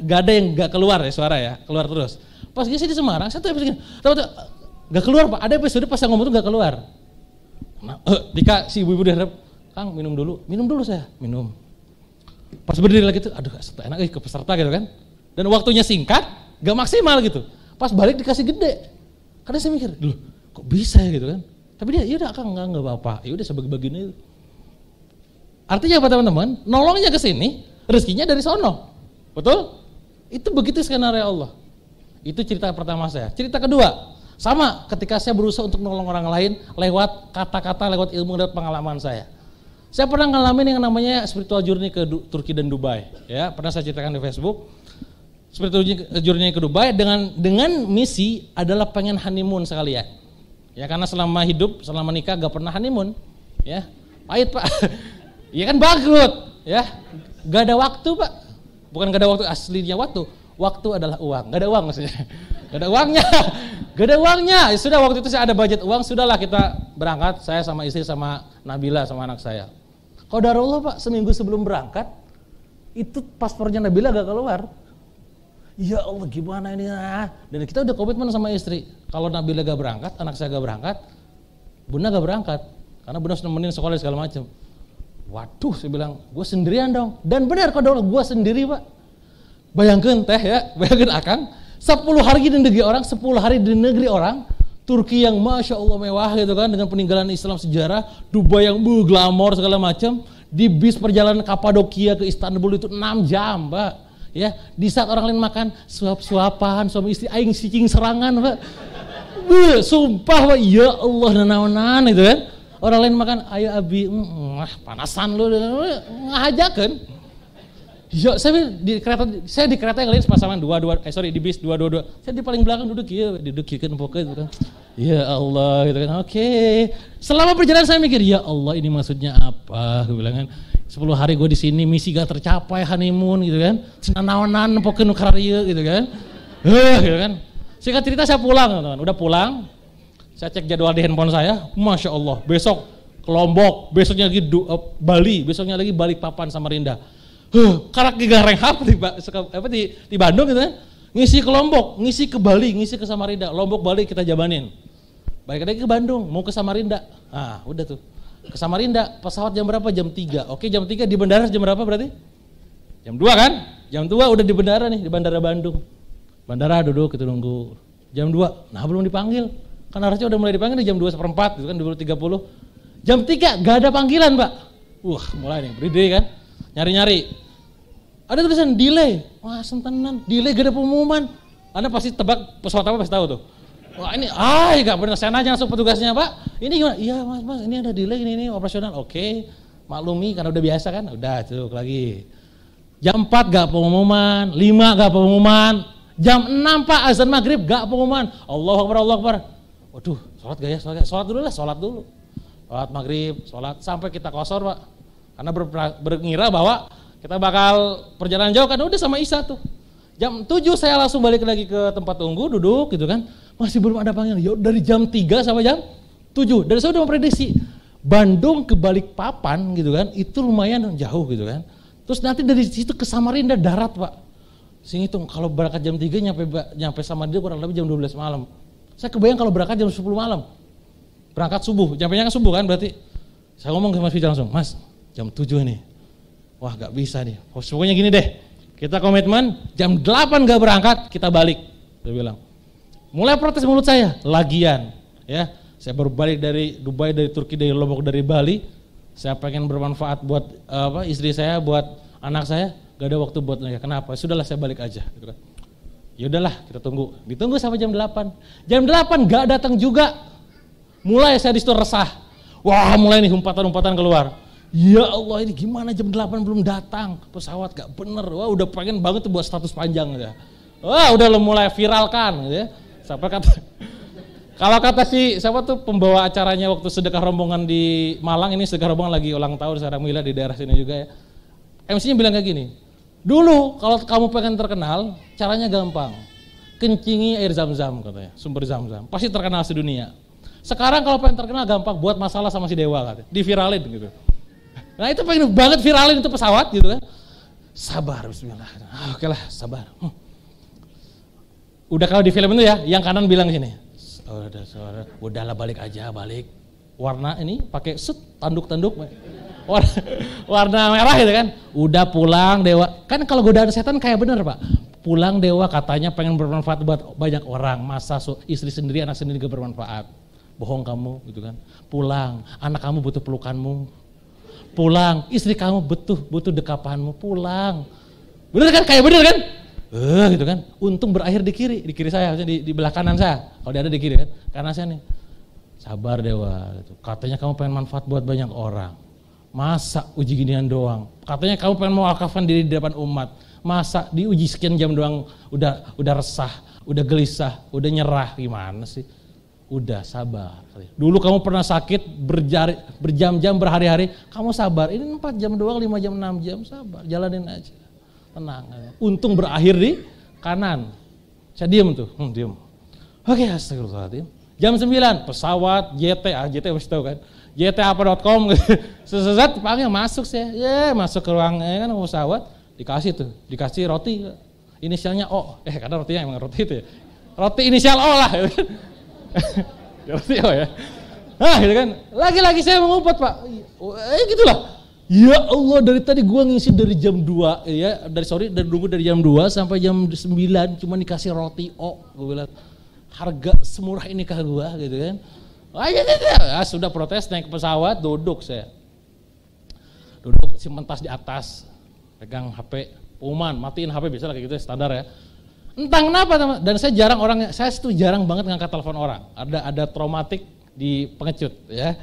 gak ada yang gak keluar ya suara ya, keluar terus. Pas dia di Semarang, saya tuh episode gini, tahu tuh, gak keluar Pak, ada episode pas saya ngomong tuh gak keluar. Nah, eh, Dika, si ibu-ibu diharap, Kang minum dulu, minum dulu saya, minum. Pas berdiri lagi tuh, aduh enak eh, ke peserta gitu kan. Dan waktunya singkat, gak maksimal gitu. Pas balik dikasih gede. Karena saya mikir, dulu kok bisa ya gitu kan tapi dia ya udah kang nggak nggak apa-apa ya udah sebagai bagian itu artinya apa teman-teman nolongnya ke sini rezekinya dari sono betul itu begitu skenario Allah itu cerita pertama saya cerita kedua sama ketika saya berusaha untuk nolong orang lain lewat kata-kata lewat ilmu dan pengalaman saya saya pernah ngalamin yang namanya spiritual journey ke du Turki dan Dubai. Ya, pernah saya ceritakan di Facebook. Spiritual journey ke Dubai dengan dengan misi adalah pengen honeymoon sekalian. Ya karena selama hidup, selama nikah gak pernah honeymoon. Ya, pahit pak. Iya *laughs* kan bagus, Ya, gak ada waktu pak. Bukan gak ada waktu aslinya waktu. Waktu adalah uang. Gak ada uang maksudnya. *laughs* Gak ada uangnya. *laughs* Gak ada uangnya. Ya, sudah waktu itu saya ada budget uang. Sudahlah kita berangkat. Saya sama istri sama Nabila sama anak saya. Kau Allah pak seminggu sebelum berangkat. Itu paspornya Nabila gak keluar ya Allah gimana ini ah. Dan kita udah komitmen sama istri, kalau Nabila gak berangkat, anak saya gak berangkat, Bunda gak berangkat, karena Bunda harus nemenin sekolah segala macam. Waduh, saya bilang, gue sendirian dong. Dan benar kok dong, gue sendiri pak. Bayangkan teh ya, *laughs* bayangkan akang, 10 hari di negeri orang, 10 hari di negeri orang, Turki yang masya Allah mewah gitu kan dengan peninggalan Islam sejarah, Dubai yang bu glamor segala macam, di bis perjalanan Kapadokia ke Istanbul itu 6 jam, Pak. Ya, di saat orang lain makan suap-suapan suami istri aing sicing serangan, Pak. Be, sumpah, Pak. Ya Allah nanaonan itu kan. Orang lain makan, ayo abi, wah panasan lu, ngajakan. Ya, saya di kereta, saya di kereta yang lain pasangan dua dua, eh sorry di bis dua dua dua. Saya di paling belakang duduk ya, duduk ya kan pokoknya gitu kan. Ya Allah gitu kan. Oke. Selama perjalanan saya mikir, ya Allah ini maksudnya apa? Gue kan. Sepuluh hari gue di sini misi gak tercapai honeymoon gitu kan senanawanan pokoknya nukar gitu kan Heh, gitu kan singkat cerita saya pulang teman udah pulang saya cek jadwal di handphone saya masya Allah besok kelompok besoknya lagi du, uh, Bali besoknya lagi Balik Papan Samarinda huh, eh, karak gigareng hap di, apa, di, di Bandung gitu kan ngisi ke ngisi ke Bali, ngisi ke Samarinda, Lombok Bali kita jabanin. Baik, lagi ke Bandung, mau ke Samarinda. Ah, udah tuh ke Samarinda pesawat jam berapa? Jam 3. Oke, jam 3 di bandara jam berapa berarti? Jam 2 kan? Jam 2 udah di bandara nih, di bandara Bandung. Bandara duduk kita gitu, nunggu jam 2. Nah, belum dipanggil. Kan harusnya udah mulai dipanggil jam 2 seperempat, itu kan 20.30. Jam 3 gak ada panggilan, Pak. Wah, mulai nih, beride kan. Nyari-nyari. Ada tulisan delay. Wah, sentenan. Delay gak ada pengumuman. Anda pasti tebak pesawat apa pasti tahu tuh. Wah ini, ah nggak benar. Saya nanya langsung petugasnya Pak, ini gimana? Iya mas, mas ini ada delay ini, ini operasional. Oke, maklumi karena udah biasa kan. Udah tuh lagi. Jam 4 gak pengumuman, 5 gak pengumuman, jam 6 Pak azan maghrib gak pengumuman. Allah Akbar, Allah Akbar. Waduh, sholat gak ya? Sholat, gak? sholat dulu lah, sholat dulu. Sholat maghrib, sholat sampai kita kosor Pak. Karena ber, berngira bahwa kita bakal perjalanan jauh kan udah sama Isa tuh. Jam 7 saya langsung balik lagi ke tempat tunggu, duduk gitu kan masih belum ada panggilan. Ya, dari jam 3 sampai jam 7. Dari saya udah memprediksi. Bandung ke Balikpapan gitu kan, itu lumayan jauh gitu kan. Terus nanti dari situ ke Samarinda darat pak. Sing itu kalau berangkat jam 3 nyampe nyampe Samarinda kurang lebih jam 12 malam. Saya kebayang kalau berangkat jam 10 malam. Berangkat subuh, nyampe kan subuh kan berarti. Saya ngomong ke Mas Fijal langsung, Mas jam 7 ini Wah gak bisa nih, Oh, pokoknya gini deh. Kita komitmen jam 8 gak berangkat, kita balik. Dia bilang, Mulai protes mulut saya, lagian. Ya, saya baru balik dari Dubai, dari Turki, dari Lombok, dari Bali. Saya pengen bermanfaat buat eh, apa istri saya, buat anak saya. Gak ada waktu buat mereka. Kenapa? Ya sudahlah saya balik aja. Gitu kan. Ya udahlah, kita tunggu. Ditunggu sampai jam 8. Jam 8 gak datang juga. Mulai saya disitu resah. Wah, mulai nih umpatan-umpatan keluar. Ya Allah ini gimana jam 8 belum datang pesawat gak bener. Wah udah pengen banget tuh buat status panjang ya. Wah udah lo mulai viralkan gitu ya. Siapa kata? *laughs* Kalau kata si siapa tuh pembawa acaranya waktu sedekah rombongan di Malang ini sedekah rombongan lagi ulang tahun secara mila di daerah sini juga ya. MC-nya bilang kayak gini. Dulu kalau kamu pengen terkenal, caranya gampang. Kencingi air zam-zam katanya, sumber zam-zam. Pasti terkenal sedunia. Sekarang kalau pengen terkenal gampang buat masalah sama si dewa katanya, diviralin gitu. Nah itu pengen banget viralin itu pesawat gitu kan. Sabar bismillah. Ah, oke lah, sabar. Hmm Udah kalau di film itu ya, yang kanan bilang sini. udahlah balik aja, balik. Warna ini pakai set tanduk-tanduk. Warna, warna merah gitu kan. Udah pulang dewa. Kan kalau godaan setan kayak bener pak pulang dewa katanya pengen bermanfaat buat banyak orang masa so, istri sendiri anak sendiri gak bermanfaat bohong kamu gitu kan pulang anak kamu butuh pelukanmu pulang istri kamu butuh butuh dekapanmu pulang bener kan kayak bener kan eh gitu kan. Untung berakhir di kiri, di kiri saya, harusnya di, di belah kanan saya. Kalau dia ada di kiri kan, karena saya nih. Sabar dewa, gitu. katanya kamu pengen manfaat buat banyak orang. Masa uji ginian doang. Katanya kamu pengen mau akafan diri di depan umat. Masa diuji sekian jam doang udah udah resah, udah gelisah, udah nyerah gimana sih? Udah sabar. Dulu kamu pernah sakit berjari, berjam-jam berhari-hari, kamu sabar. Ini 4 jam doang, 5 jam, 6 jam, sabar. Jalanin aja tenang. Ya. Untung berakhir di kanan. Saya diam tuh, hmm, diam. Oke, okay, astagfirullahaladzim. Jam 9, pesawat, JT, ah JT masih tahu kan. com *laughs* sesesat panggil masuk sih. Ya, masuk ke ruang ya kan, pesawat, dikasih tuh, dikasih roti. Inisialnya O, eh karena rotinya emang roti itu ya. Roti inisial O lah. Gitu *laughs* kan. roti O ya. Nah gitu kan, lagi-lagi saya mengumpat pak. Iya, oh, eh gitulah, Ya Allah dari tadi gue ngisi dari jam 2 ya dari sorry dari nunggu dari jam 2 sampai jam 9 cuma dikasih roti oh gue bilang harga semurah ini kah gua gitu kan. Ah, ya, ya, ya. sudah protes naik pesawat duduk saya. Duduk simpan tas di atas pegang HP Uman matiin HP biasa kayak gitu standar ya. Entah kenapa teman. Dan saya jarang orang, saya tuh jarang banget ngangkat telepon orang. Ada ada traumatik di pengecut ya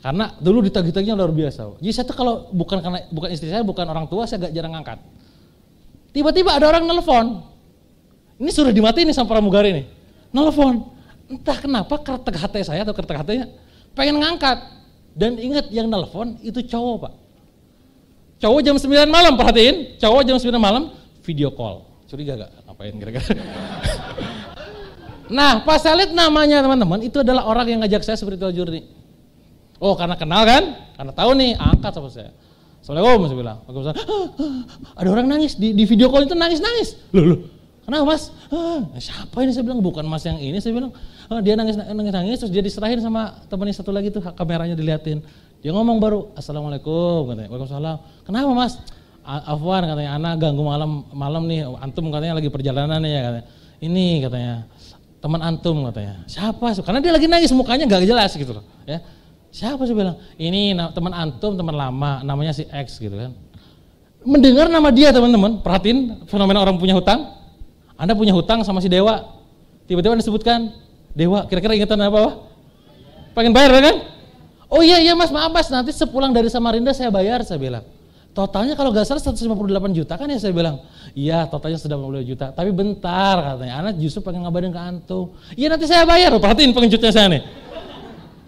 karena dulu ditagih-tagihnya luar biasa. Jadi saya tuh kalau bukan karena bukan istri saya, bukan orang tua, saya gak jarang angkat. Tiba-tiba ada orang nelfon. Ini sudah dimatiin nih sama pramugari nih. nelfon. Entah kenapa kertek hati saya atau kertek hatinya pengen ngangkat. Dan ingat yang nelfon itu cowok pak. Cowok jam 9 malam perhatiin. Cowok jam 9 malam video call. Curiga gak? Ngapain kira-kira? *laughs* nah pas saya lihat namanya teman-teman itu adalah orang yang ngajak saya spiritual journey. Oh karena kenal kan? Karena tahu nih, angkat sama saya. Assalamualaikum, saya bilang. Ah, ah, ada orang nangis, di, di video call itu nangis-nangis. Loh, loh, kenapa mas? Ah, siapa ini? Saya bilang, bukan mas yang ini. Saya bilang, ah, dia nangis-nangis, terus dia diserahin sama temannya satu lagi tuh, kameranya diliatin. Dia ngomong baru, Assalamualaikum, katanya. Waalaikumsalam. Kenapa mas? Afwan katanya, anak ganggu malam malam nih, antum katanya lagi perjalanan ya katanya. Ini katanya, teman antum katanya. Siapa? Karena dia lagi nangis, mukanya gak jelas gitu loh. Ya. Siapa sih bilang? Ini teman antum, teman lama, namanya si X gitu kan. Mendengar nama dia teman-teman, perhatiin fenomena orang punya hutang. Anda punya hutang sama si Dewa, tiba-tiba disebutkan Dewa, kira-kira ingetan apa? Wah? Pengen bayar kan? Oh iya, iya mas, maaf mas, nanti sepulang dari Samarinda saya bayar, saya bilang. Totalnya kalau gak salah 158 juta kan ya saya bilang. Iya totalnya sudah 50 juta. Tapi bentar katanya. Anak justru pengen ngabarin ke antum. Iya nanti saya bayar. Perhatiin pengejutnya saya nih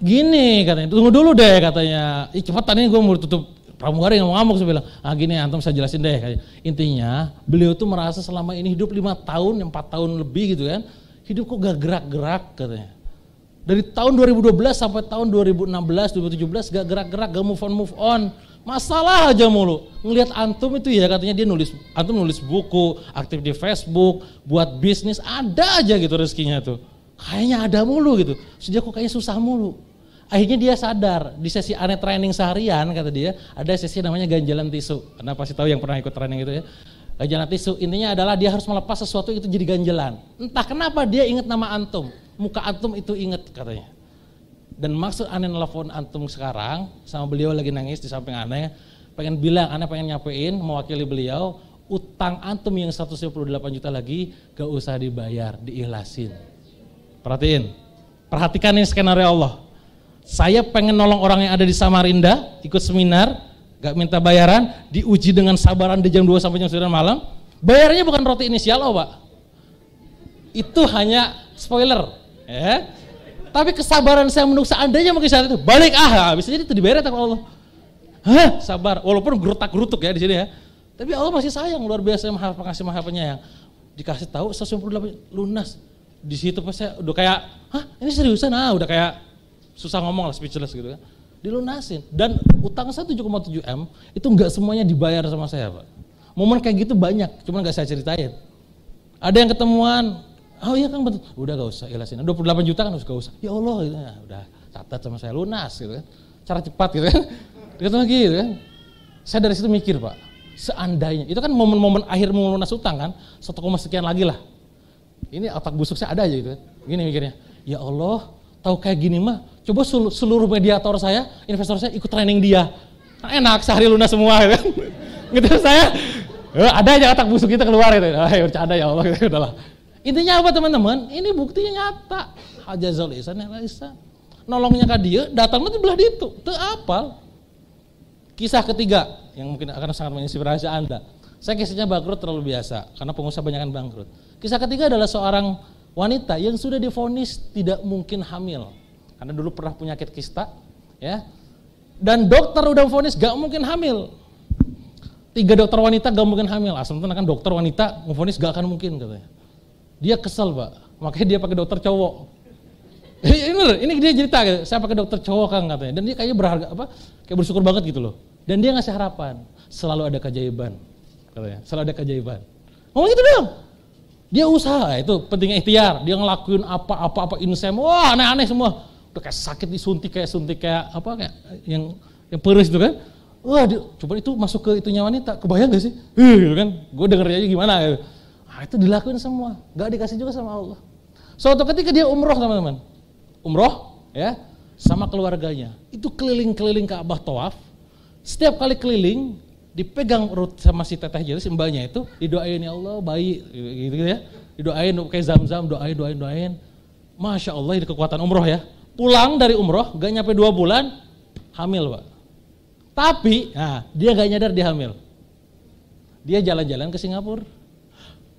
gini katanya tunggu dulu deh katanya ih cepetan ini gue mau tutup pramugari ngamuk-ngamuk saya bilang ah gini antum saya jelasin deh katanya. intinya beliau tuh merasa selama ini hidup lima tahun empat tahun lebih gitu kan hidup kok gak gerak-gerak katanya dari tahun 2012 sampai tahun 2016 2017 gak gerak-gerak gak move on move on masalah aja mulu ngelihat antum itu ya katanya dia nulis antum nulis buku aktif di Facebook buat bisnis ada aja gitu rezekinya tuh kayaknya ada mulu gitu sejak kok kayaknya susah mulu Akhirnya dia sadar di sesi aneh training seharian kata dia ada sesi namanya ganjalan tisu. Karena pasti tahu yang pernah ikut training itu ya. Ganjalan tisu intinya adalah dia harus melepas sesuatu itu jadi ganjalan. Entah kenapa dia ingat nama antum, muka antum itu ingat katanya. Dan maksud aneh nelfon antum sekarang sama beliau lagi nangis di samping aneh pengen bilang aneh pengen nyampein mewakili beliau utang antum yang 158 juta lagi gak usah dibayar diilasin perhatiin perhatikan ini skenario Allah saya pengen nolong orang yang ada di Samarinda, ikut seminar, gak minta bayaran, diuji dengan sabaran di jam 2 sampai jam 9 malam. Bayarnya bukan roti inisial loh pak. Itu hanya spoiler. Ya. Tapi kesabaran saya menunggu seandainya mungkin saat itu balik ah, nah, bisa jadi itu dibayar tapi Allah. Hah, sabar. Walaupun gerutak-gerutuk ya di sini ya. Tapi Allah masih sayang luar biasa maha pengasih maha penyayang. Dikasih tahu 198 lunas. Di situ pas saya udah kayak, "Hah, ini seriusan?" Ah, udah kayak susah ngomong lah speechless gitu kan. Dilunasin dan utang saya 7,7 M itu nggak semuanya dibayar sama saya, Pak. Momen kayak gitu banyak, cuman nggak saya ceritain. Ada yang ketemuan, oh iya kan betul. Udah gak usah, ilasin. 28 juta kan harus gak usah. Ya Allah, gitu. ya, udah catat sama saya lunas gitu kan. Cara cepat gitu kan. Gitu *laughs* lagi gitu kan. Saya dari situ mikir, Pak. Seandainya, itu kan momen-momen akhir melunas utang kan, satu koma sekian lagi lah. Ini otak busuk saya ada aja gitu kan. Gini mikirnya, ya Allah, tahu kayak gini mah Coba seluruh mediator saya, investor saya ikut training dia. Nah, enak, sehari lunas semua gitu. Kan. *laughs* gitu saya, eh, ada aja otak busuk kita keluar gitu. Ah, ya bercanda ya Allah *laughs* gitu Intinya apa teman-teman? Ini buktinya nyata. Hajazal isan ya isan. Nolongnya ke dia, datangnya di belah itu. Itu apa? Kisah ketiga yang mungkin akan sangat menginspirasi Anda. Saya kisahnya bangkrut terlalu biasa karena pengusaha banyak bangkrut. Kisah ketiga adalah seorang wanita yang sudah difonis tidak mungkin hamil karena dulu pernah punya penyakit kista, ya. Dan dokter udah vonis gak mungkin hamil. Tiga dokter wanita gak mungkin hamil. Asal kan dokter wanita vonis gak akan mungkin katanya. Dia kesel pak, makanya dia pakai dokter cowok. Eh, ini ini dia cerita, gitu. saya pakai dokter cowok kan katanya. Dan dia kayaknya berharga apa, kayak bersyukur banget gitu loh. Dan dia ngasih harapan, selalu ada keajaiban, katanya. Selalu ada keajaiban. Ngomong gitu dong. Dia usaha, itu pentingnya ikhtiar. Dia ngelakuin apa-apa-apa insem, wah aneh-aneh semua kayak sakit disuntik kayak suntik kayak apa kayak yang yang peris itu kan. Wah, di, coba itu masuk ke itunya wanita, kebayang gak sih? Hih, gitu kan. Gue denger aja gimana gitu. Nah, itu dilakuin semua, gak dikasih juga sama Allah. Suatu ketika dia umroh teman-teman, umroh ya sama keluarganya. Itu keliling-keliling ke Abah toaf Setiap kali keliling dipegang rut sama si teteh jadi si itu didoain ya Allah bayi gitu, gitu ya didoain kayak zam-zam doain doain doain masya Allah ini kekuatan umroh ya pulang dari umroh gak nyampe dua bulan hamil pak tapi nah, dia gak nyadar dia hamil dia jalan-jalan ke Singapura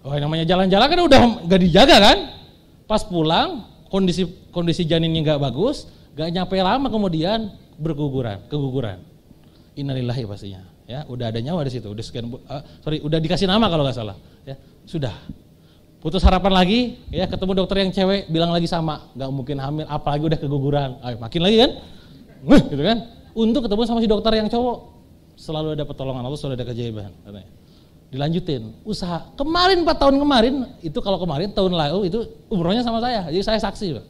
oh namanya jalan-jalan kan udah gak dijaga kan pas pulang kondisi kondisi janinnya gak bagus gak nyampe lama kemudian berguguran keguguran innalillahi pastinya ya udah ada nyawa di situ udah sekian uh, sorry udah dikasih nama kalau nggak salah ya sudah putus harapan lagi ya ketemu dokter yang cewek bilang lagi sama nggak mungkin hamil apalagi udah keguguran Ayo, makin lagi kan gitu kan untuk ketemu sama si dokter yang cowok selalu ada pertolongan Allah selalu ada keajaiban dilanjutin usaha kemarin 4 tahun kemarin itu kalau kemarin tahun lalu itu umrohnya sama saya jadi saya saksi Pak.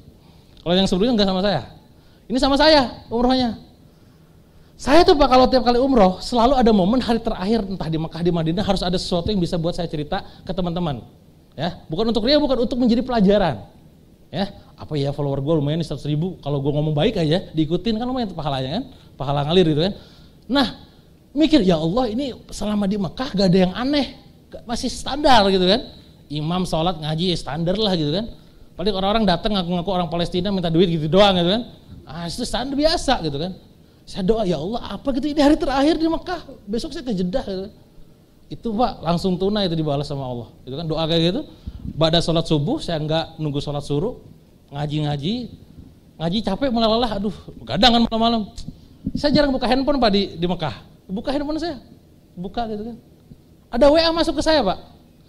kalau yang sebelumnya nggak sama saya ini sama saya umrohnya saya tuh Pak kalau tiap kali umroh selalu ada momen hari terakhir entah di Mekah di Madinah harus ada sesuatu yang bisa buat saya cerita ke teman-teman Ya, bukan untuk ria, bukan untuk menjadi pelajaran. Ya, apa ya follower gue lumayan nih 100 ribu. Kalau gue ngomong baik aja, diikutin kan lumayan pahalanya kan. Pahala ngalir gitu kan. Nah, mikir ya Allah ini selama di Mekah gak ada yang aneh. Masih standar gitu kan. Imam sholat ngaji ya standar lah gitu kan. Paling orang-orang datang ngaku-ngaku orang Palestina minta duit gitu doang gitu kan. Ah itu standar biasa gitu kan. Saya doa ya Allah apa gitu ini hari terakhir di Mekah. Besok saya ke Jeddah gitu kan itu Pak langsung tunai itu dibalas sama Allah. Itu kan doa kayak gitu. Pada sholat subuh saya nggak nunggu sholat suruh ngaji-ngaji, ngaji capek malah lelah. Aduh, kan malam-malam. Saya jarang buka handphone Pak di, di Mekah. Buka handphone saya, buka gitu kan. Ada WA masuk ke saya Pak.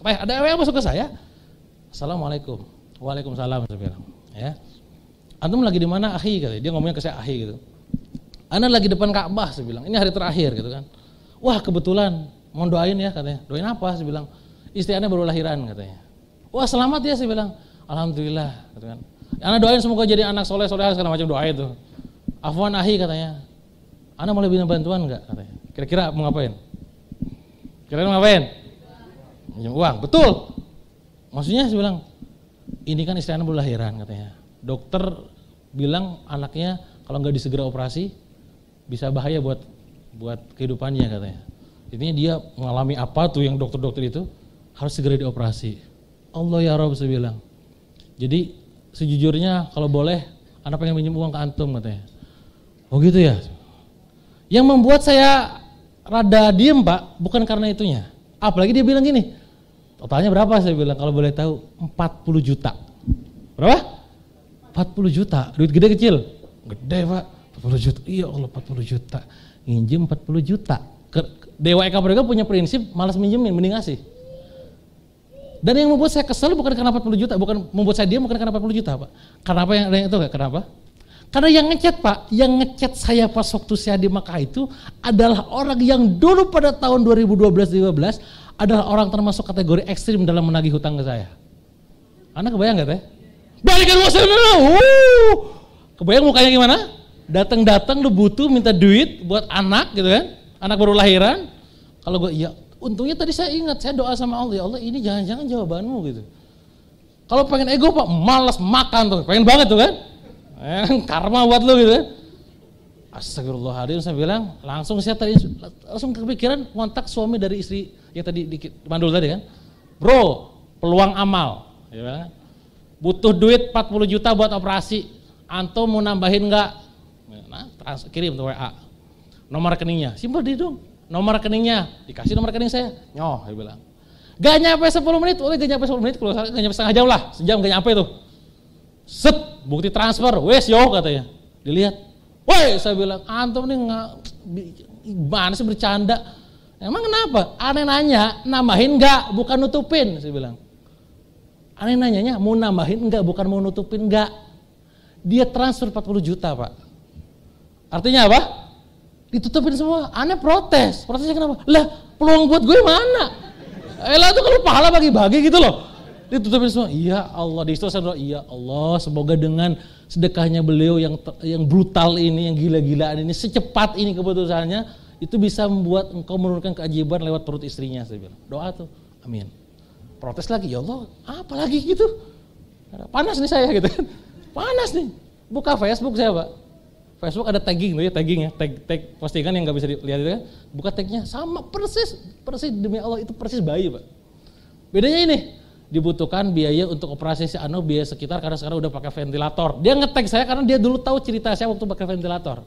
Eh, ada WA masuk ke saya. Assalamualaikum. Waalaikumsalam saya bilang. Ya. Antum lagi di mana akhi kata dia ngomongnya ke saya akhi gitu. Ana lagi depan Ka'bah saya bilang. Ini hari terakhir gitu kan. Wah kebetulan mau doain ya katanya. Doain apa? sih bilang, istri baru lahiran katanya. Wah selamat ya sih bilang. Alhamdulillah. Gitu kan. anak doain semoga jadi anak soleh soleh segala macam doa itu. Afwan ahi katanya. Anda mau lebih bantuan nggak katanya. Kira-kira mau ngapain? Kira-kira mau ngapain? Minjem uang. Betul. Maksudnya sih bilang, ini kan istri baru lahiran katanya. Dokter bilang anaknya kalau nggak disegera operasi bisa bahaya buat buat kehidupannya katanya. Intinya dia mengalami apa tuh yang dokter-dokter itu harus segera dioperasi. Allah ya Rob saya bilang. Jadi sejujurnya kalau boleh anak pengen minjem uang ke antum katanya. Oh gitu ya. Yang membuat saya rada diem pak bukan karena itunya. Apalagi dia bilang gini. Totalnya berapa saya bilang kalau boleh tahu 40 juta. Berapa? 40 juta. Duit gede kecil? Gede pak. 40 juta. Iya Allah 40 juta. Nginjem 40 juta Dewa Eka Perega punya prinsip malas minjemin, mending ngasih. Dan yang membuat saya kesel bukan karena 40 juta, bukan membuat saya diam bukan karena 40 juta, Pak. Kenapa yang ada itu Kenapa? Karena yang ngechat Pak, yang ngechat saya pas waktu saya di Makkah itu adalah orang yang dulu pada tahun 2012-2015 adalah orang termasuk kategori ekstrim dalam menagih hutang ke saya. Anda kebayang nggak teh? Balikan uang saya dulu. Kebayang mukanya gimana? Datang-datang lu butuh minta duit buat anak gitu kan? anak baru lahiran, kalau gue iya, untungnya tadi saya ingat, saya doa sama Allah, ya Allah ini jangan-jangan jawabanmu gitu. Kalau pengen ego pak, malas makan tuh, pengen banget tuh kan? Eh, *laughs* karma buat lo gitu. Kan? Astagfirullahaladzim, saya bilang langsung saya tadi langsung kepikiran kontak suami dari istri yang tadi di mandul tadi kan, bro peluang amal, ya. butuh duit 40 juta buat operasi, antum mau nambahin nggak? Nah, trans, kirim tuh WA nomor rekeningnya. Simpel di dong. Nomor rekeningnya, dikasih nomor rekening saya. Nyoh, dia bilang. Gak nyampe 10 menit, udah gak nyampe 10 menit, kalau gak nyampe setengah jam lah, sejam gak nyampe itu. Set, bukti transfer, wes yo katanya. Dilihat. Woi, saya bilang, antum nih nggak gimana sih bercanda? Emang kenapa? Aneh nanya, nambahin gak bukan nutupin, saya bilang. Aneh nanyanya, mau nambahin gak, bukan mau nutupin gak. Dia transfer 40 juta, Pak. Artinya apa? ditutupin semua. Aneh protes. Protesnya kenapa? Lah, peluang buat gue mana? Elah eh, tuh kalau pahala bagi-bagi gitu loh. Ditutupin semua. Iya Allah, di situ saya berdoa, iya Allah, semoga dengan sedekahnya beliau yang yang brutal ini, yang gila-gilaan ini, secepat ini keputusannya, itu bisa membuat engkau menurunkan keajaiban lewat perut istrinya saya bilang. Doa tuh. Amin. Protes lagi, ya Allah, apa lagi gitu? Panas nih saya gitu kan. Panas nih. Buka Facebook saya, Pak Facebook ada tagging tuh ya, tagging ya, tag, tag postingan yang nggak bisa dilihat itu kan. Buka tagnya sama persis, persis demi Allah itu persis bayi pak. Bedanya ini, dibutuhkan biaya untuk operasi si ano biaya sekitar karena sekarang udah pakai ventilator. Dia ngetag saya karena dia dulu tahu cerita saya waktu pakai ventilator.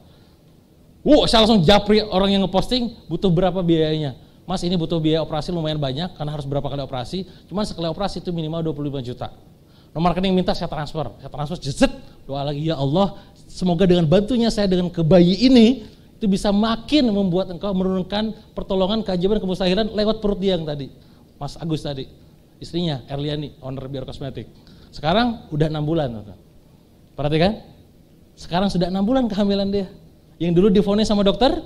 wow saya langsung japri orang yang ngeposting butuh berapa biayanya. Mas ini butuh biaya operasi lumayan banyak karena harus berapa kali operasi. Cuman sekali operasi itu minimal 25 juta. Nomor rekening minta saya transfer. Saya transfer jezet. Doa lagi ya Allah, Semoga dengan bantunya saya dengan kebayi ini itu bisa makin membuat engkau menurunkan pertolongan, keajaiban, kemustahilan lewat perut dia yang tadi. Mas Agus tadi, istrinya Erliani, owner Biar Kosmetik. Sekarang udah enam bulan. Perhatikan, sekarang sudah enam bulan kehamilan dia. Yang dulu difonis sama dokter,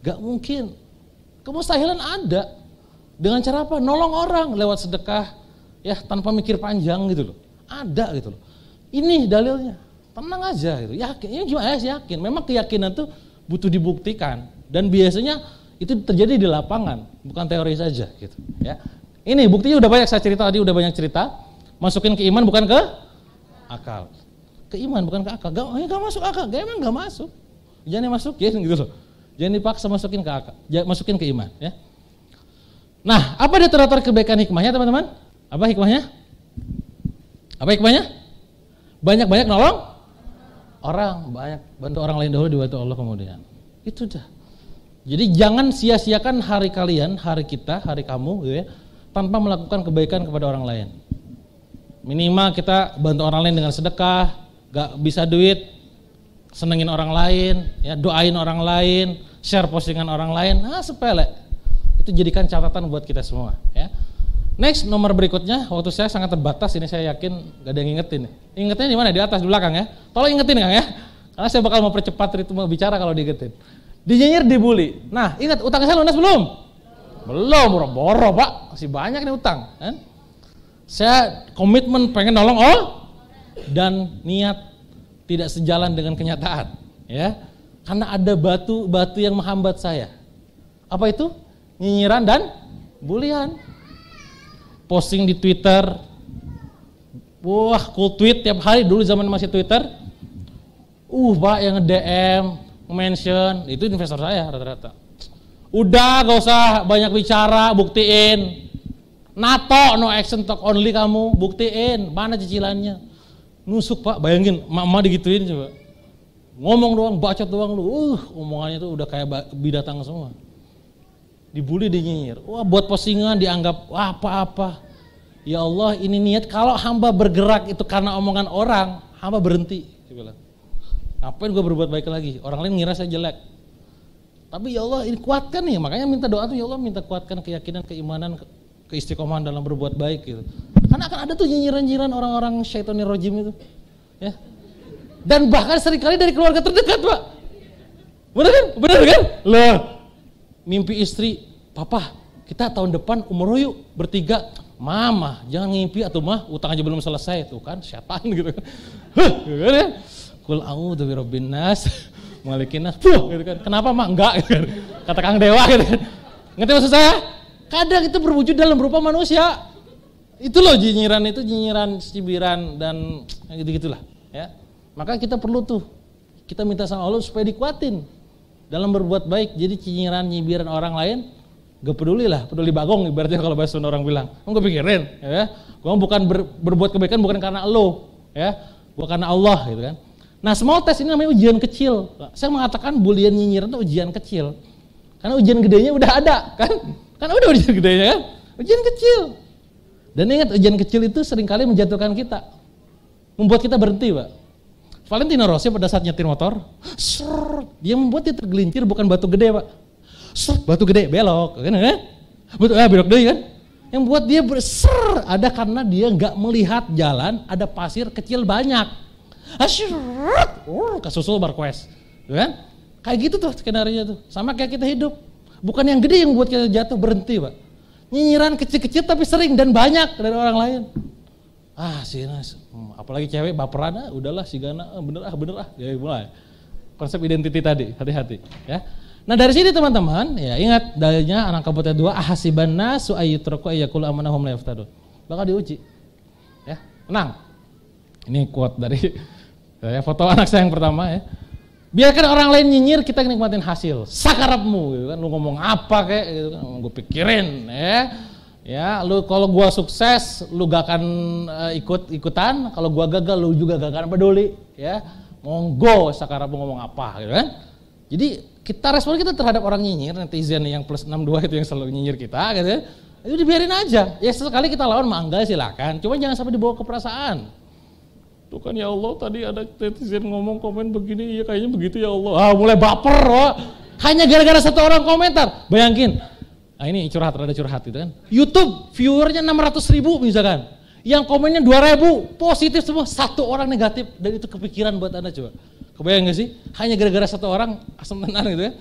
gak mungkin. Kemustahilan ada. Dengan cara apa? Nolong orang lewat sedekah, ya tanpa mikir panjang gitu loh. Ada gitu loh. Ini dalilnya tenang aja gitu. Yakin, ini gimana sih yakin? Memang keyakinan tuh butuh dibuktikan dan biasanya itu terjadi di lapangan, bukan teori saja gitu ya. Ini buktinya udah banyak saya cerita tadi udah banyak cerita. Masukin ke iman bukan ke akal. Ke iman bukan ke akal. Gak, ya gak masuk akal, gak emang gak masuk. Jangan dimasukin *laughs* gitu loh. Jangan dipaksa masukin ke akal, masukin ke iman ya. Nah, apa dia teratur kebaikan hikmahnya teman-teman? Apa hikmahnya? Apa hikmahnya? Banyak-banyak nolong orang banyak bantu orang lain dahulu dibantu Allah kemudian. Itu dah. Jadi jangan sia-siakan hari kalian, hari kita, hari kamu gitu ya, tanpa melakukan kebaikan kepada orang lain. Minimal kita bantu orang lain dengan sedekah, gak bisa duit, senengin orang lain, ya doain orang lain, share postingan orang lain, nah sepele. Itu jadikan catatan buat kita semua, ya. Next nomor berikutnya, waktu saya sangat terbatas ini saya yakin gak ada yang ingetin. Ingetnya di mana? Di atas di belakang ya. Tolong ingetin Kang ya. Karena saya bakal mau percepat ritme bicara kalau diingetin. Dinyir dibully. Nah, ingat utang saya lunas belum? Belum, boro-boro, Pak. Masih banyak nih utang, kan? Saya komitmen pengen nolong oh dan niat tidak sejalan dengan kenyataan, ya. Karena ada batu-batu yang menghambat saya. Apa itu? Nyinyiran dan bulian posting di Twitter. Wah, cool tweet tiap hari dulu zaman masih Twitter. Uh, Pak yang nge-DM, mention, itu investor saya rata-rata. Udah gak usah banyak bicara, buktiin. NATO no action talk only kamu, buktiin mana cicilannya. Nusuk Pak, bayangin mama digituin coba. Ngomong doang, bacot doang lu. Uh, omongannya tuh udah kayak binatang semua dibully dinyinyir wah buat postingan dianggap apa-apa ya Allah ini niat kalau hamba bergerak itu karena omongan orang hamba berhenti dia bilang ngapain gue berbuat baik lagi orang lain ngira saya jelek tapi ya Allah ini kuatkan nih makanya minta doa tuh ya Allah minta kuatkan keyakinan keimanan keistiqomahan dalam berbuat baik gitu karena akan ada tuh nyinyiran-nyinyiran orang-orang syaitan rojim itu ya dan bahkan seringkali dari keluarga terdekat pak bener kan bener kan loh mimpi istri, papa kita tahun depan umroh yuk bertiga. Mama, jangan ngimpi atau mah utang aja belum selesai tuh kan, setan *laughs* gitu kan. gitu kan ya. Kul a'udzu birabbin nas, *laughs* malikinas. Puh, gitu kan. Kenapa mah enggak gitu kan. Kata Kang Dewa gitu kan. Ngerti maksud saya? Kadang itu berwujud dalam berupa manusia. Itu loh jinyiran itu jinyiran, cibiran dan gitu-gitulah ya. Maka kita perlu tuh kita minta sama Allah supaya dikuatin dalam berbuat baik jadi cinyiran nyibiran orang lain gak peduli lah peduli bagong ibaratnya kalau bahasa orang bilang gue pikirin ya gue kan? bukan ber, berbuat kebaikan bukan karena lo ya bukan karena Allah gitu kan nah small test ini namanya ujian kecil saya mengatakan bulian nyinyiran itu ujian kecil karena ujian gedenya udah ada kan kan udah ujian gedenya kan ujian kecil dan ingat ujian kecil itu seringkali menjatuhkan kita membuat kita berhenti pak Valentino Rossi pada saat nyetir motor, serr, dia membuat dia tergelincir bukan batu gede pak, serr, batu gede belok, kan? kan? Betul, eh, ah, belok deh kan? Yang buat dia berser ada karena dia nggak melihat jalan, ada pasir kecil banyak. Asyur, ah, uh, kesusul berquest, kan? Kayak gitu tuh skenario tuh, sama kayak kita hidup. Bukan yang gede yang buat kita jatuh berhenti pak. Nyinyiran kecil-kecil tapi sering dan banyak dari orang lain ah sih hmm, apalagi cewek baperan ah udahlah si Gana ah, bener ah bener ah ya mulai konsep identiti tadi hati-hati ya nah dari sini teman-teman ya ingat dalilnya anak kabutnya dua ahasiban nasu ayyutraku ayyakul amanahum la bakal diuji ya tenang ini quote dari *laughs* ya, foto anak saya yang pertama ya biarkan orang lain nyinyir kita nikmatin hasil sakarapmu gitu kan lu ngomong apa kayak gitu kan gue pikirin ya Ya, lu kalau gua sukses, lu gak akan uh, ikut ikutan. Kalau gua gagal, lu juga gak akan peduli. Ya, monggo sekarang mau ngomong apa, gitu kan? Jadi kita respon kita terhadap orang nyinyir, netizen yang plus 62 itu yang selalu nyinyir kita, gitu ya. Itu dibiarin aja. Ya sekali kita lawan mangga silakan, cuma jangan sampai dibawa ke perasaan. Tuh kan ya Allah tadi ada netizen ngomong komen begini, ya kayaknya begitu ya Allah. Ah mulai baper, loh. Hanya gara-gara satu orang komentar. Bayangin, Nah, ini curhat, ada curhat gitu kan. YouTube viewernya 600 ribu misalkan. Yang komennya 2 ribu, positif semua, satu orang negatif. Dan itu kepikiran buat Anda coba. Kebayang gak sih? Hanya gara-gara satu orang asam tenar gitu ya.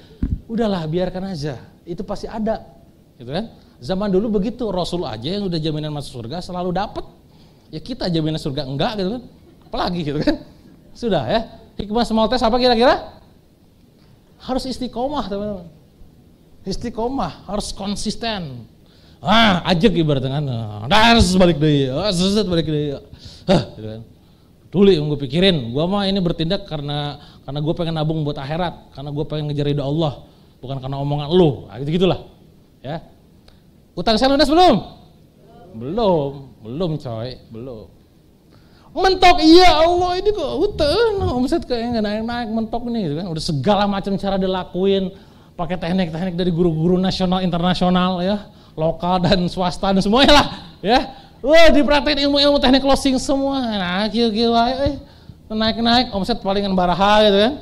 Udahlah biarkan aja, itu pasti ada. Gitu kan? Zaman dulu begitu, Rasul aja yang udah jaminan masuk surga selalu dapat. Ya kita jaminan surga enggak gitu kan. Apalagi gitu kan. Sudah ya. Hikmah small test apa kira-kira? Harus istiqomah teman-teman istiqomah harus konsisten ah ajak ibaratnya kan harus ah, balik deh harus balik deh ah, gitu kan Tuli yang gue pikirin, gue mah ini bertindak karena karena gue pengen nabung buat akhirat, karena gue pengen ngejar ridho Allah, bukan karena omongan lu, nah, gitu gitulah, ya. Utang saya lunas belum? Belum, belum coy, belum. Mentok, iya Allah ini kok utang, omset kayak nggak naik naik mentok nih, gitu kan. Udah segala macam cara dilakuin, pakai teknik-teknik dari guru-guru nasional, internasional ya, lokal dan swasta dan semuanya lah ya. Wah diperhatiin ilmu-ilmu teknik closing semua. Nah kira-kira eh. naik-naik omset palingan baraha gitu kan.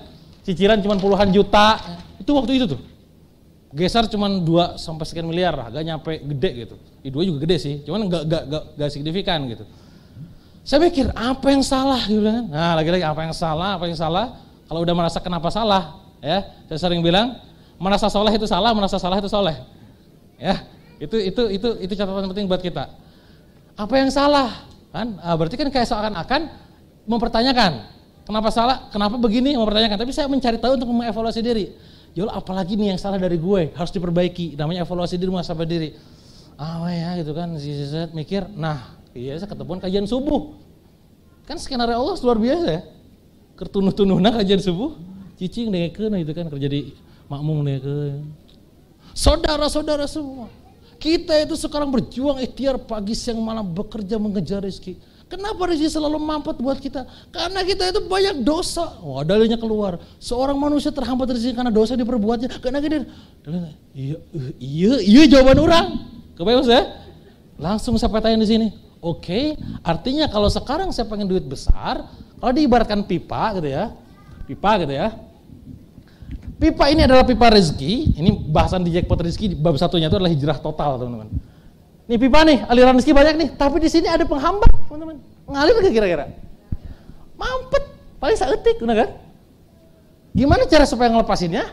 Cicilan cuma puluhan juta. Itu waktu itu tuh. Geser cuma 2 sampai sekian miliar lah, gak nyampe gede gitu. Itu juga gede sih, cuman gak, gak, gak, gak signifikan gitu. Saya pikir apa yang salah gitu kan. Nah lagi-lagi apa yang salah, apa yang salah. Kalau udah merasa kenapa salah ya, saya sering bilang merasa soleh itu salah, merasa salah itu soleh. Ya, itu itu itu itu catatan penting buat kita. Apa yang salah? Kan? Nah, berarti kan kayak seakan-akan mempertanyakan kenapa salah, kenapa begini mempertanyakan. Tapi saya mencari tahu untuk mengevaluasi diri. jual apalagi nih yang salah dari gue harus diperbaiki. Namanya evaluasi diri muhasabah diri. Ah, ya gitu kan. Si mikir, nah, iya saya ketemuan kajian subuh. Kan skenario Allah luar biasa ya. kertunuh nak kajian subuh, cicing dengekeun gitu kan kerja di makmum nih ke. Saudara-saudara semua, kita itu sekarang berjuang ikhtiar pagi siang malam bekerja mengejar rezeki. Kenapa rezeki selalu mampet buat kita? Karena kita itu banyak dosa. Wah, dalilnya keluar. Seorang manusia terhambat rezeki karena dosa diperbuatnya. Karena gini, iya, iya, iya jawaban orang. Kebayang saya? Langsung saya petain di sini. Oke, okay, artinya kalau sekarang saya pengen duit besar, kalau diibaratkan pipa gitu ya, pipa gitu ya, Pipa ini adalah pipa rezeki. Ini bahasan di jackpot rezeki bab satunya itu adalah hijrah total, teman-teman. Ini pipa nih, aliran rezeki banyak nih, tapi di sini ada penghambat, teman-teman. Ngalir ke kira-kira? Mampet, paling saeutik, benar kan? Gimana cara supaya ngelepasinnya?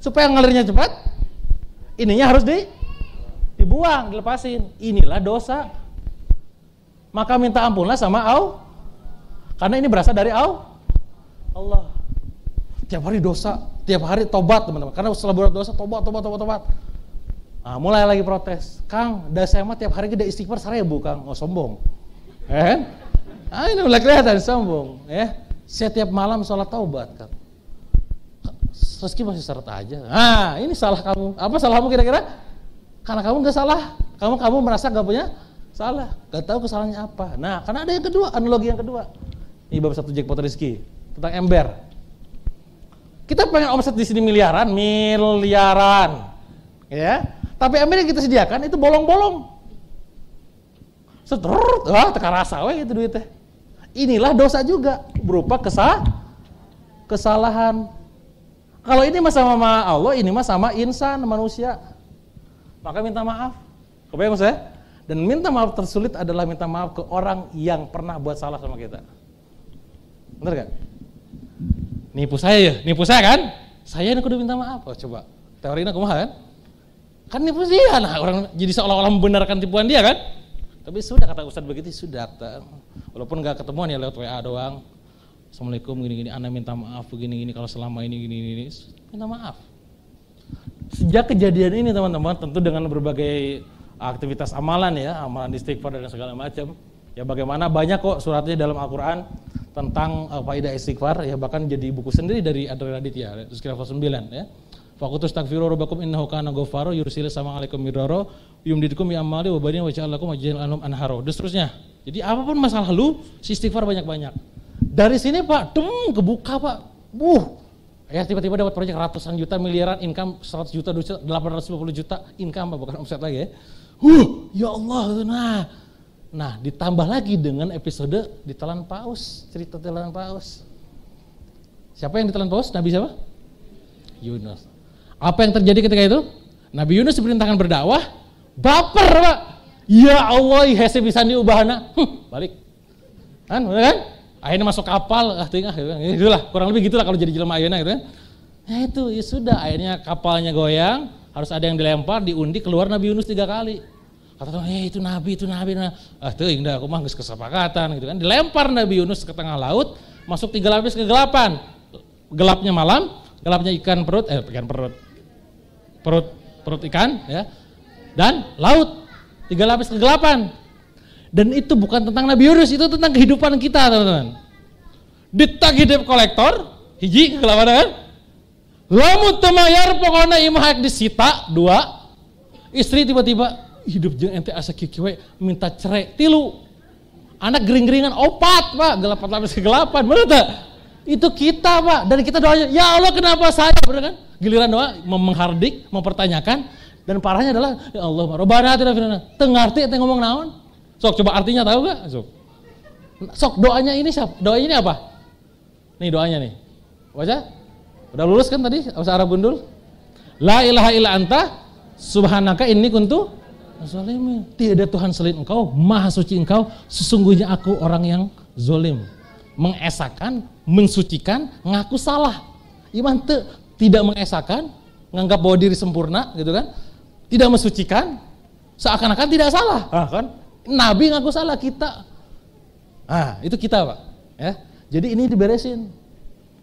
Supaya ngalirnya cepat? Ininya harus di dibuang, dilepasin. Inilah dosa. Maka minta ampunlah sama Allah. Karena ini berasal dari Allah. Allah. Tiap hari dosa, tiap hari tobat teman-teman. Karena setelah berat dosa tobat, tobat, tobat, tobat. Nah, mulai lagi protes. Kang, dah saya mah tiap hari gede istighfar seribu, Kang. Oh, sombong. Eh? Ah, ini mulai kelihatan sombong. Eh? Saya tiap malam sholat taubat, Kang. Reski masih serta aja. Ah, ini salah kamu. Apa salahmu kira-kira? Karena kamu gak salah. Kamu kamu merasa gak punya salah. Gak tahu kesalahannya apa. Nah, karena ada yang kedua, analogi yang kedua. Ini bab satu jackpot Rizky tentang ember. Kita pengen omset di sini miliaran, miliaran. Ya. Tapi ember yang kita sediakan itu bolong-bolong. Setrut, wah teka rasa wah itu duitnya. Inilah dosa juga berupa kesah kesalahan. Kalau ini mah sama Allah, ini mah sama insan manusia. Maka minta maaf. Kebayang saya? Dan minta maaf tersulit adalah minta maaf ke orang yang pernah buat salah sama kita. Benar kan? nipu saya ya, nipu saya kan? Saya yang kudu minta maaf. Oh, coba teori ini aku kumaha kan? Kan nipu dia, nah orang jadi seolah-olah membenarkan tipuan dia kan? Tapi sudah kata Ustadz begitu sudah, Tak. walaupun nggak ketemuan ya lewat WA doang. Assalamualaikum gini-gini, Anda minta maaf gini gini kalau selama ini gini-gini, minta maaf. Sejak kejadian ini teman-teman, tentu dengan berbagai aktivitas amalan ya, amalan di dan segala macam. Ya bagaimana banyak kok suratnya dalam Al-Quran tentang uh, faidah istighfar ya bahkan jadi buku sendiri dari Adra ya sekitar 9 ya. Fakutus takfiru rabbakum innahu kana ghaffaru yursil sama alaikum mirraro yumdidukum bi amali wa badin wa ja'alakum ajjan anhum anharo. Dan seterusnya. Jadi apapun masalah lu, si istighfar banyak-banyak. Dari sini Pak, dem kebuka Pak. Buh. Ya tiba-tiba dapat proyek ratusan juta miliaran income 100 juta 250 juta income bukan omset lagi ya. Huh, ya Allah, nah Nah, ditambah lagi dengan episode ditelan paus, cerita ditelan paus. Siapa yang ditelan paus? Nabi siapa? Yunus. Apa yang terjadi ketika itu? Nabi Yunus diperintahkan berdakwah, baper, Pak. Ya Allah, hese bisa diubahana. Hm, balik. Kan, bener kan? Akhirnya masuk kapal, ah tengah gitu kan. Itulah, kurang lebih gitulah kalau jadi jelema ayeuna gitu kan. Nah itu, ya sudah, akhirnya kapalnya goyang, harus ada yang dilempar, diundi, keluar Nabi Yunus tiga kali kata teman, eh itu nabi, itu nabi. Nah, ah itu indah, aku mah kesepakatan gitu kan. Dilempar Nabi Yunus ke tengah laut, masuk tiga lapis kegelapan. Gelapnya malam, gelapnya ikan perut, eh ikan perut. Perut perut ikan ya. Dan laut, tiga lapis kegelapan. Dan itu bukan tentang Nabi Yunus, itu tentang kehidupan kita, teman-teman. Ditagi debt kolektor, hiji kegelapan kan? Lamun temayar pokoknya imah disita, dua. Istri tiba-tiba hidup jeng ente asa kikiwe minta cerai tilu anak gering-geringan opat pak gelapan lapis kegelapan benar tak itu kita pak dan kita doanya ya Allah kenapa saya benar kan giliran doa menghardik mempertanyakan dan parahnya adalah ya Allah robbana tidak benar tengarti ente ngomong naon sok coba artinya tahu gak sok sok doanya ini siapa doanya ini apa nih doanya nih baca udah lulus kan tadi bahasa Arab bundul la ilaha illa anta subhanaka ini kuntu zalimin. Tidak ada Tuhan selain engkau, maha suci engkau, sesungguhnya aku orang yang zolim. Mengesakan, mensucikan, ngaku salah. Iman te, tidak mengesakan, menganggap bahwa diri sempurna gitu kan. Tidak mensucikan, seakan-akan tidak salah. Ah, kan? Nabi ngaku salah, kita. Ah, itu kita pak. Ya. Jadi ini diberesin.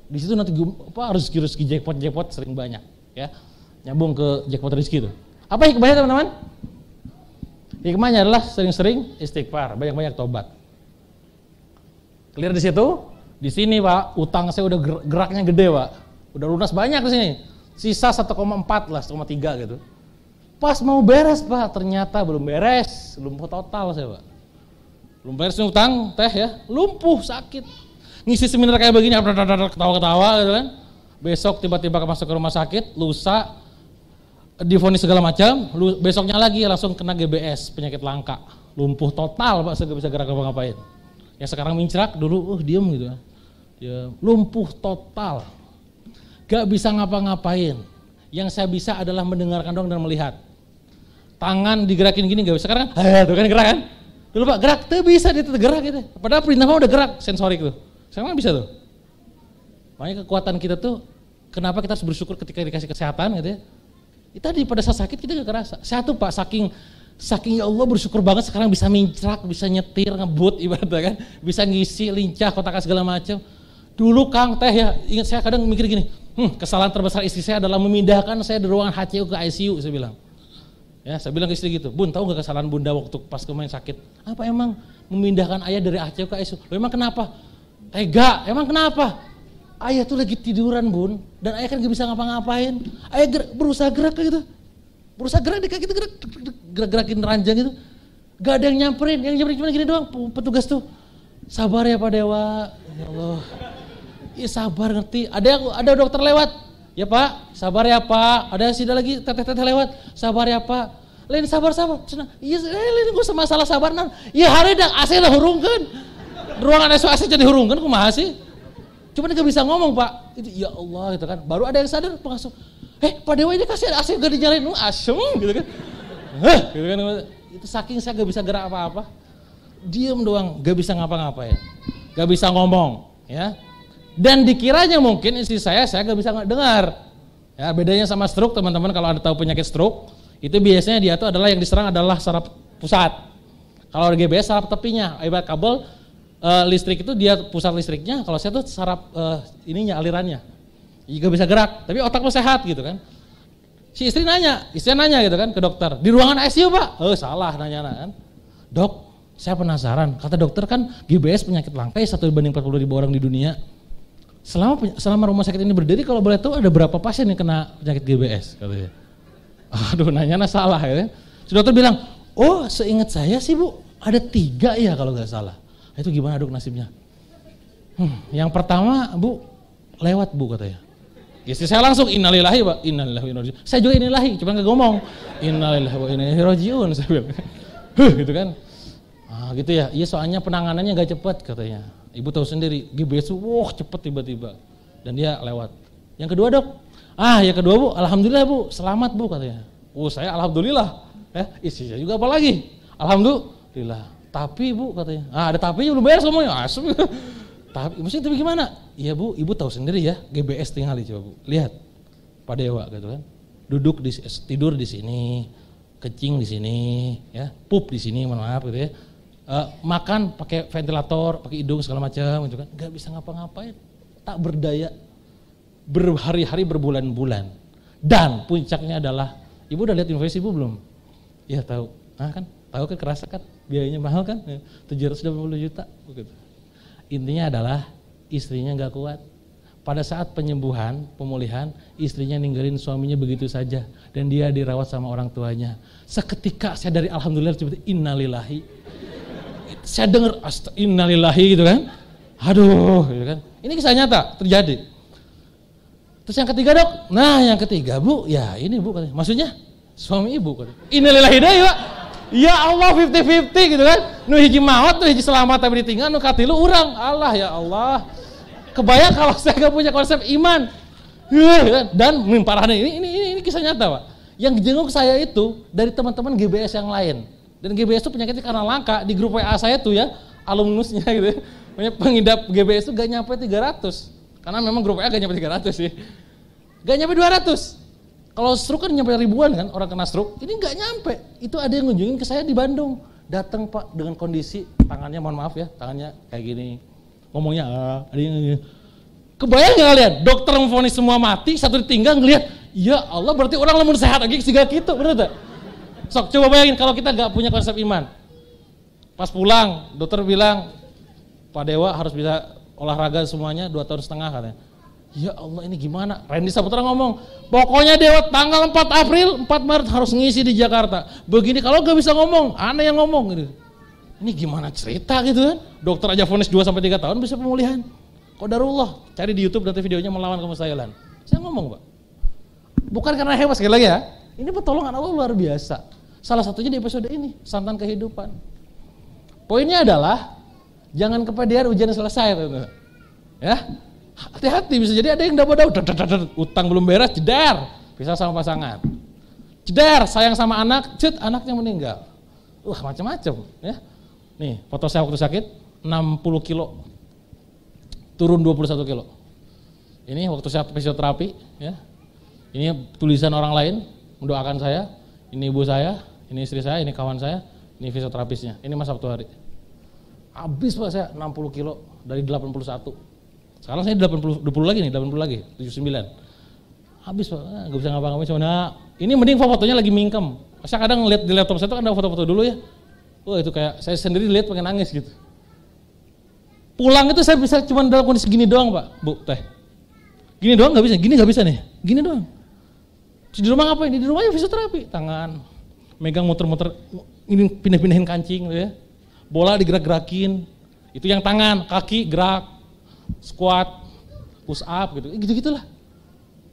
Di situ nanti apa harus rezeki jackpot jackpot sering banyak ya. Nyambung ke jackpot rezeki itu. Apa yang hikmahnya teman-teman? Hikmahnya adalah sering-sering istighfar, banyak-banyak tobat. Clear di situ? Di sini, Pak, utang saya udah geraknya gede, Pak. Udah lunas banyak di sini. Sisa 1,4 lah, 1,3 gitu. Pas mau beres, Pak, ternyata belum beres, lumpuh total saya, Pak. Belum beres utang, teh ya, lumpuh, sakit. Ngisi seminar kayak begini, ketawa-ketawa gitu kan. Besok tiba-tiba masuk ke rumah sakit, lusa difonis segala macam, lu besoknya lagi langsung kena GBS, penyakit langka, lumpuh total pak, segera bisa gerak apa ngapain. Yang sekarang mincrak dulu, uh diem gitu, ya, lumpuh total, gak bisa ngapa-ngapain. Yang saya bisa adalah mendengarkan dong dan melihat. Tangan digerakin gini gak bisa, sekarang kan, *laughs* tuh kan gerak kan. Dulu pak gerak, tuh bisa dia tuh gerak gitu. Padahal perintah mah udah gerak, sensorik tuh. saya Sekarang bisa tuh. Makanya kekuatan kita tuh, kenapa kita harus bersyukur ketika dikasih kesehatan gitu ya Ya tadi pada saat sakit kita gak kerasa. Saya tuh Pak saking saking ya Allah bersyukur banget sekarang bisa mincrak, bisa nyetir, ngebut *laughs* ibaratnya kan, bisa ngisi lincah kotak-kotak segala macam. Dulu Kang Teh ya, ingat saya kadang mikir gini, hmm, kesalahan terbesar istri saya adalah memindahkan saya dari ruangan HCU ke ICU, saya bilang. Ya, saya bilang ke istri gitu, Bun, tahu nggak kesalahan Bunda waktu pas kemarin sakit? Apa emang memindahkan ayah dari HCU ke ICU? Lo emang kenapa? Tega, emang kenapa? ayah tuh lagi tiduran bun dan ayah kan gak bisa ngapa-ngapain ayah ger berusaha gerak kayak gitu berusaha gerak deh kayak gitu gerak gerak-gerakin ranjang gitu gak ada yang nyamperin yang nyamperin cuma gini doang petugas tuh sabar ya Pak Dewa ya Allah ya sabar ngerti ada yang ada dokter lewat ya Pak sabar ya Pak ada yang si lagi teteh-teteh lewat sabar ya Pak lain sabar sabar cina iya eh, lain gue sama salah sabar nan Iya hari dah asli lah hurungkan ruangan esok asli jadi hurungkan kumaha sih Cuma dia bisa ngomong pak, itu ya Allah gitu kan. Baru ada yang sadar pengasuh, eh Pak Dewa ini kasih AC gak dinyalain, nyalain, oh, asem gitu kan. Heh, gitu kan. Itu saking saya gak bisa gerak apa-apa. Diem doang, gak bisa ngapa-ngapain. Gak bisa ngomong ya. Dan dikiranya mungkin istri saya, saya gak bisa dengar. Ya, bedanya sama stroke teman-teman kalau ada tahu penyakit stroke, itu biasanya dia itu adalah yang diserang adalah saraf pusat. Kalau GBS saraf tepinya, ibarat kabel uh, listrik itu dia pusat listriknya, kalau saya tuh sarap uh, ininya alirannya. Juga bisa gerak, tapi otak lo sehat gitu kan. Si istri nanya, istri nanya gitu kan ke dokter, di ruangan ICU pak? Oh salah nanya kan. Dok, saya penasaran, kata dokter kan GBS penyakit langka ya satu dibanding 42 ribu orang di dunia. Selama selama rumah sakit ini berdiri kalau boleh tahu ada berapa pasien yang kena penyakit GBS katanya. Aduh nanya salah ya. Kan. Si dokter bilang, oh seingat saya sih bu ada tiga ya kalau nggak salah. Nah, itu gimana dok nasibnya? Hmm, yang pertama bu lewat bu katanya. Istri saya langsung innalillahi wa innalillahi wa Saya juga innalillahi, cuma nggak ngomong. Innalillahi wa innalillahi rojiun saya bilang. *laughs* Huh, gitu kan. Ah, gitu ya. Iya soalnya penanganannya nggak cepat katanya. Ibu tahu sendiri, GBS wah cepet tiba-tiba. Dan dia lewat. Yang kedua dok, ah yang kedua bu, alhamdulillah bu, selamat bu katanya. Oh saya alhamdulillah. Eh istri saya juga apalagi. Alhamdulillah. Tapi bu katanya, ah ada tapi belum bayar semuanya. Asum. Ah, *laughs* tapi maksudnya tapi gimana? Iya bu, ibu tahu sendiri ya GBS tinggal di coba bu. Lihat Pak Dewa gitu kan. Duduk di tidur di sini, kecing di sini, ya pup di sini, mohon maaf gitu ya. E, makan pakai ventilator, pakai hidung segala macam gitu kan. Gak bisa ngapa-ngapain, tak berdaya berhari-hari berbulan-bulan. Dan puncaknya adalah ibu udah lihat invoice ibu belum? Iya tahu, ah kan tahu kan kerasa kan biayanya mahal kan ya, tujuh ratus puluh juta begitu. intinya adalah istrinya nggak kuat pada saat penyembuhan, pemulihan, istrinya ninggalin suaminya begitu saja dan dia dirawat sama orang tuanya. Seketika saya dari alhamdulillah seperti innalillahi. Saya dengar innalillahi gitu kan. Aduh, gitu kan. Ini kisah nyata terjadi. Terus yang ketiga, Dok. Nah, yang ketiga, Bu, ya ini Bu Maksudnya suami ibu katanya. Innalillahi deh, Pak ya Allah 50-50 gitu kan nu hiji maut nu hiji selamat tapi ditinggal nu katilu urang Allah ya Allah kebayang kalau *laughs* saya gak punya konsep iman ya kan? dan mimparannya ini, ini ini ini kisah nyata pak yang jenguk saya itu dari teman-teman GBS yang lain dan GBS itu penyakitnya karena langka di grup WA saya tuh ya alumnusnya gitu punya pengidap GBS itu gak nyampe 300 karena memang grup WA gak nyampe 300 sih gak nyampe 200 kalau stroke kan nyampe ribuan kan orang kena stroke. Ini nggak nyampe. Itu ada yang ngunjungin ke saya di Bandung. Datang Pak dengan kondisi tangannya mohon maaf ya, tangannya kayak gini. Ngomongnya ah, ada yang Kebayang gak kalian? Dokter memfonis semua mati, satu ditinggal ngeliat ya Allah berarti orang lemur sehat lagi sehingga gitu, bener tak? Sok coba bayangin kalau kita nggak punya konsep iman. Pas pulang, dokter bilang, Pak Dewa harus bisa olahraga semuanya dua tahun setengah katanya. Ya Allah ini gimana? Randy Saputra ngomong, pokoknya Dewa tanggal 4 April, 4 Maret harus ngisi di Jakarta. Begini kalau gak bisa ngomong, aneh yang ngomong. Gitu. Ini gimana cerita gitu kan? Dokter aja vonis 2 3 tahun bisa pemulihan. Kodarullah, cari di Youtube nanti videonya melawan kemustahilan. Saya ngomong Pak. Bukan karena hebat sekali lagi ya. Ini pertolongan Allah luar biasa. Salah satunya di episode ini, santan kehidupan. Poinnya adalah, jangan kepedean ujian selesai. Ya, Hati-hati bisa jadi ada yang dapat dapat utang belum beres jedar bisa sama pasangan. Jedar sayang sama anak, cut anaknya meninggal. Wah macam-macam ya. Nih foto saya waktu sakit 60 kilo turun 21 kilo. Ini waktu saya fisioterapi ya. Ini tulisan orang lain mendoakan saya. Ini ibu saya, ini istri saya, ini kawan saya, ini fisioterapisnya. Ini Mas Sabtu hari. Habis Pak saya 60 kilo dari 81 sekarang saya 80 20 lagi nih, 80 lagi, 79. Habis Pak, ah, nggak bisa ngapa-ngapain cuma nah, ini mending fotonya lagi mingkem. Saya kadang lihat di laptop saya itu kan ada foto-foto dulu ya. Wah oh, itu kayak saya sendiri lihat pengen nangis gitu. Pulang itu saya bisa cuma dalam kondisi gini doang Pak, Bu, teh. Gini doang nggak bisa, gini nggak bisa nih, gini doang. Di rumah apa ini Di rumahnya fisioterapi, tangan, megang muter-muter, ini pindah-pindahin kancing gitu ya. Bola digerak-gerakin, itu yang tangan, kaki gerak, squat, push up gitu, eh, gitu gitulah.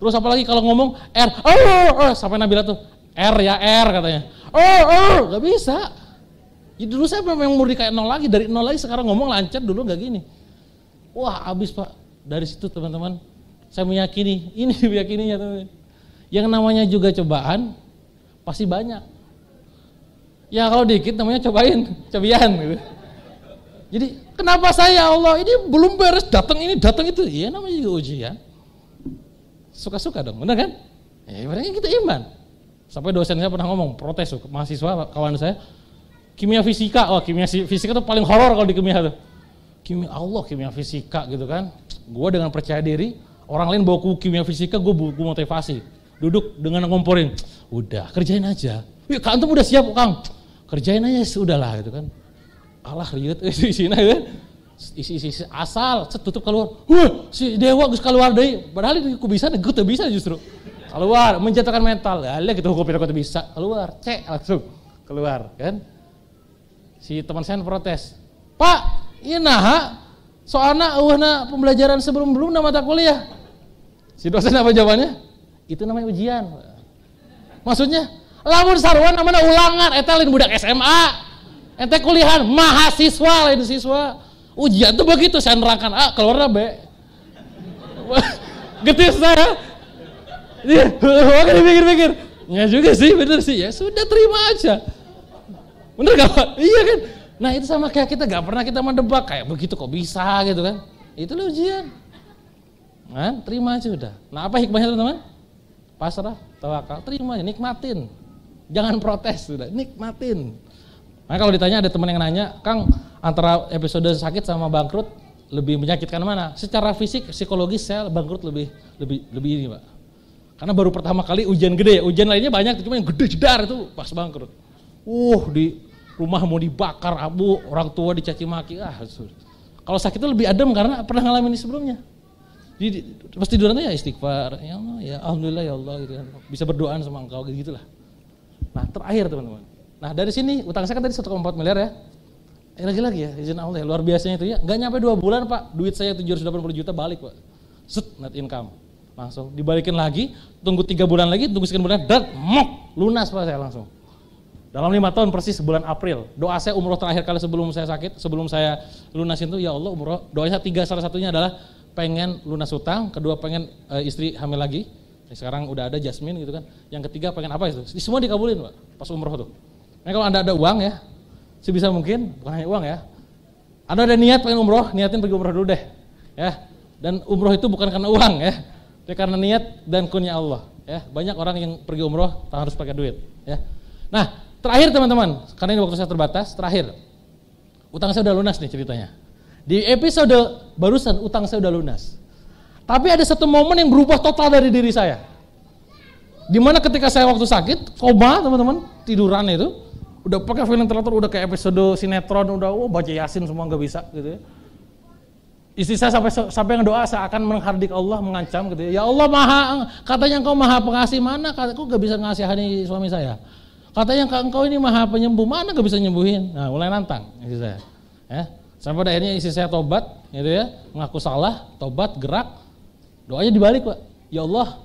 Terus apalagi kalau ngomong R, oh, oh, oh, oh sampai Nabila tuh R ya R katanya, oh, oh, nggak bisa. Ya, dulu saya memang murid kayak nol lagi, dari nol lagi sekarang ngomong lancar dulu nggak gini. Wah abis pak, dari situ teman-teman saya meyakini, *laughs* ini meyakininya teman-teman. Yang namanya juga cobaan pasti banyak. Ya kalau dikit namanya cobain, *laughs* cobian gitu. Jadi kenapa saya Allah ini belum beres datang ini datang itu Iya namanya juga ujian. Ya. Suka-suka dong, benar kan? Ya berarti kita iman. Sampai dosen saya pernah ngomong protes tuh mahasiswa kawan saya kimia fisika, oh kimia fisika itu paling horor kalau di kimia tuh. Kimia Allah, kimia fisika gitu kan. Gua dengan percaya diri, orang lain bawa ku kimia fisika, gue buku motivasi. Duduk dengan ngomporin, udah kerjain aja. Wih, kantor udah siap, Kang. Kerjain aja, ya, sudahlah gitu kan Allah riut *laughs* isi ya. isina kan isi isi asal setutup keluar wah si dewa gus keluar deh padahal itu aku bisa gue tuh bisa justru keluar menjatuhkan mental ya lihat gitu hukum aku bisa keluar cek langsung keluar kan si teman saya protes pak ini iya nah soalnya awalnya pembelajaran sebelum belum nama mata kuliah si dosen apa jawabannya itu namanya ujian maksudnya lamun sarwan namanya ulangan etalin budak SMA ente eh, kuliahan mahasiswa lain siswa ujian tuh begitu saya nerangkan A ah, keluar B *laughs* getis saya iya, *laughs* Makanya dipikir-pikir Nggak ya juga sih bener sih ya sudah terima aja bener gak Pak? *laughs* iya kan nah itu sama kayak kita gak pernah kita mendebak kayak begitu kok bisa gitu kan itu loh ujian kan terima aja udah nah apa hikmahnya teman-teman pasrah tawakal terima aja nikmatin jangan protes sudah nikmatin Makanya kalau ditanya ada teman yang nanya, Kang antara episode sakit sama bangkrut lebih menyakitkan mana? Secara fisik, psikologis saya bangkrut lebih lebih lebih ini pak. Karena baru pertama kali ujian gede hujan ujian lainnya banyak, cuma yang gede jedar itu pas bangkrut. Uh di rumah mau dibakar abu, orang tua dicaci maki, ah kalau sakit itu lebih adem karena pernah ngalamin ini sebelumnya. Jadi pasti tiduran ya istighfar, ya Allah, ya Alhamdulillah ya Allah gitu kan. Bisa berdoaan sama engkau gitu, gitu lah. Nah terakhir teman-teman, Nah dari sini utang saya kan tadi 1,4 miliar ya. Eh, lagi-lagi ya izin Allah ya, luar biasanya itu ya. Gak nyampe dua bulan pak, duit saya 780 juta balik pak. Set net income langsung dibalikin lagi, tunggu tiga bulan lagi, tunggu sekian bulan, dan mok lunas pak saya langsung. Dalam lima tahun persis bulan April, doa saya umroh terakhir kali sebelum saya sakit, sebelum saya lunasin itu ya Allah umroh. Doa saya tiga salah satunya adalah pengen lunas utang, kedua pengen e, istri hamil lagi. Sekarang udah ada Jasmine gitu kan. Yang ketiga pengen apa itu? Semua dikabulin pak pas umroh tuh. Nah kalau Anda ada uang ya, sebisa mungkin, bukan hanya uang ya, Anda ada niat pengen umroh, niatin pergi umroh dulu deh. Ya, dan umroh itu bukan karena uang ya, tapi karena niat dan kunya Allah. Ya, banyak orang yang pergi umroh tak harus pakai duit. Ya. Nah, terakhir teman-teman, karena ini waktu saya terbatas, terakhir. Utang saya udah lunas nih ceritanya. Di episode barusan utang saya udah lunas. Tapi ada satu momen yang berubah total dari diri saya. Dimana ketika saya waktu sakit, koma teman-teman, tiduran itu, udah pakai ventilator udah kayak episode sinetron udah oh baca yasin semua nggak bisa gitu ya. Istri saya sampai sampai doa saya akan menghardik Allah mengancam gitu ya. Ya Allah maha katanya engkau maha pengasih mana kata kok gak bisa ngasihani suami saya. Katanya engkau ini maha penyembuh mana nggak bisa nyembuhin. Nah mulai nantang istri saya. Ya. Sampai pada akhirnya istri saya tobat gitu ya mengaku salah tobat gerak doanya dibalik pak. Ya Allah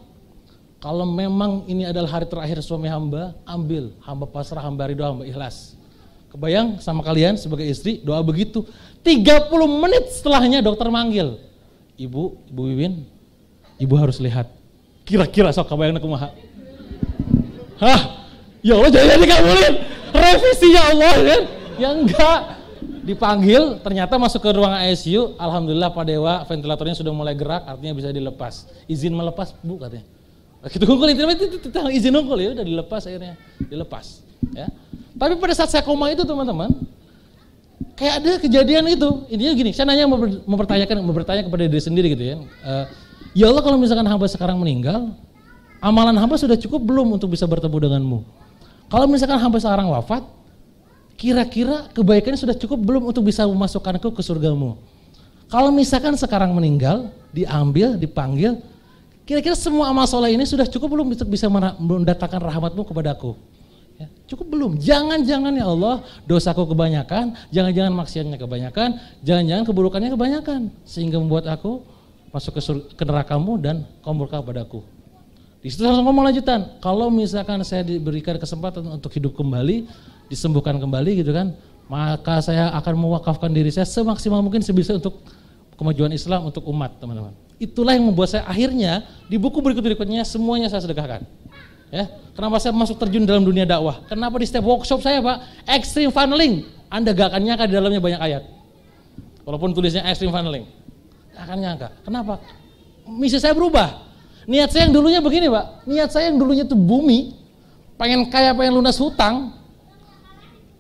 kalau memang ini adalah hari terakhir suami hamba, ambil hamba pasrah, hamba ridho, hamba ikhlas. Kebayang sama kalian sebagai istri doa begitu. 30 menit setelahnya dokter manggil. Ibu, Ibu Wiwin, Ibu harus lihat. Kira-kira sok kebayang aku maha. Hah? Ya Allah jadi jadi kabulin. Revisi ya Allah kan? Ya enggak. Dipanggil, ternyata masuk ke ruang ICU. Alhamdulillah Pak Dewa ventilatornya sudah mulai gerak, artinya bisa dilepas. Izin melepas, Bu katanya Begitu nah, itu tentang izin ngukul ya udah dilepas akhirnya, dilepas. Ya. Tapi pada saat saya koma itu teman-teman, kayak ada kejadian itu. Intinya gini, saya nanya mempertanyakan, mempertanya kepada diri sendiri gitu ya. Uh, ya Allah kalau misalkan hamba sekarang meninggal, amalan hamba sudah cukup belum untuk bisa bertemu denganmu? Kalau misalkan hamba sekarang wafat, kira-kira kebaikannya sudah cukup belum untuk bisa memasukkanku ke surgamu? Kalau misalkan sekarang meninggal, diambil, dipanggil, Kira-kira semua amal soleh ini sudah cukup belum bisa mendatangkan rahmatmu kepadaku? Ya, cukup belum? Jangan-jangan ya Allah dosaku kebanyakan, jangan-jangan maksiatnya kebanyakan, jangan-jangan keburukannya kebanyakan. Sehingga membuat aku masuk ke, ke nerakamu dan kau murka kepadaku. Di situ langsung ngomong lanjutan, kalau misalkan saya diberikan kesempatan untuk hidup kembali, disembuhkan kembali gitu kan, maka saya akan mewakafkan diri saya semaksimal mungkin sebisa untuk kemajuan Islam untuk umat, teman-teman. Itulah yang membuat saya akhirnya di buku berikut-berikutnya semuanya saya sedekahkan. Ya, kenapa saya masuk terjun dalam dunia dakwah? Kenapa di setiap workshop saya, Pak, extreme funneling, Anda gak akan nyangka di dalamnya banyak ayat. Walaupun tulisnya extreme funneling. Gak akan nyangka. Kenapa? Misi saya berubah. Niat saya yang dulunya begini, Pak. Niat saya yang dulunya itu bumi, pengen kaya, pengen lunas hutang,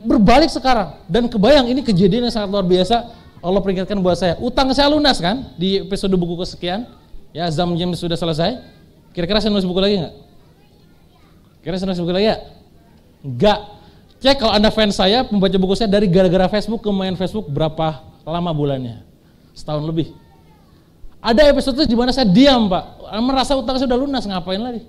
berbalik sekarang dan kebayang ini kejadian yang sangat luar biasa Allah peringatkan buat saya, utang saya lunas kan di episode buku kesekian. Ya, zam jam sudah selesai. Kira-kira saya nulis buku lagi nggak? Kira-kira saya nulis buku lagi ya? Enggak. Cek kalau Anda fans saya, pembaca buku saya dari gara-gara Facebook ke main Facebook berapa lama bulannya? Setahun lebih. Ada episode di mana saya diam, Pak. Merasa utang saya sudah lunas, ngapain lagi?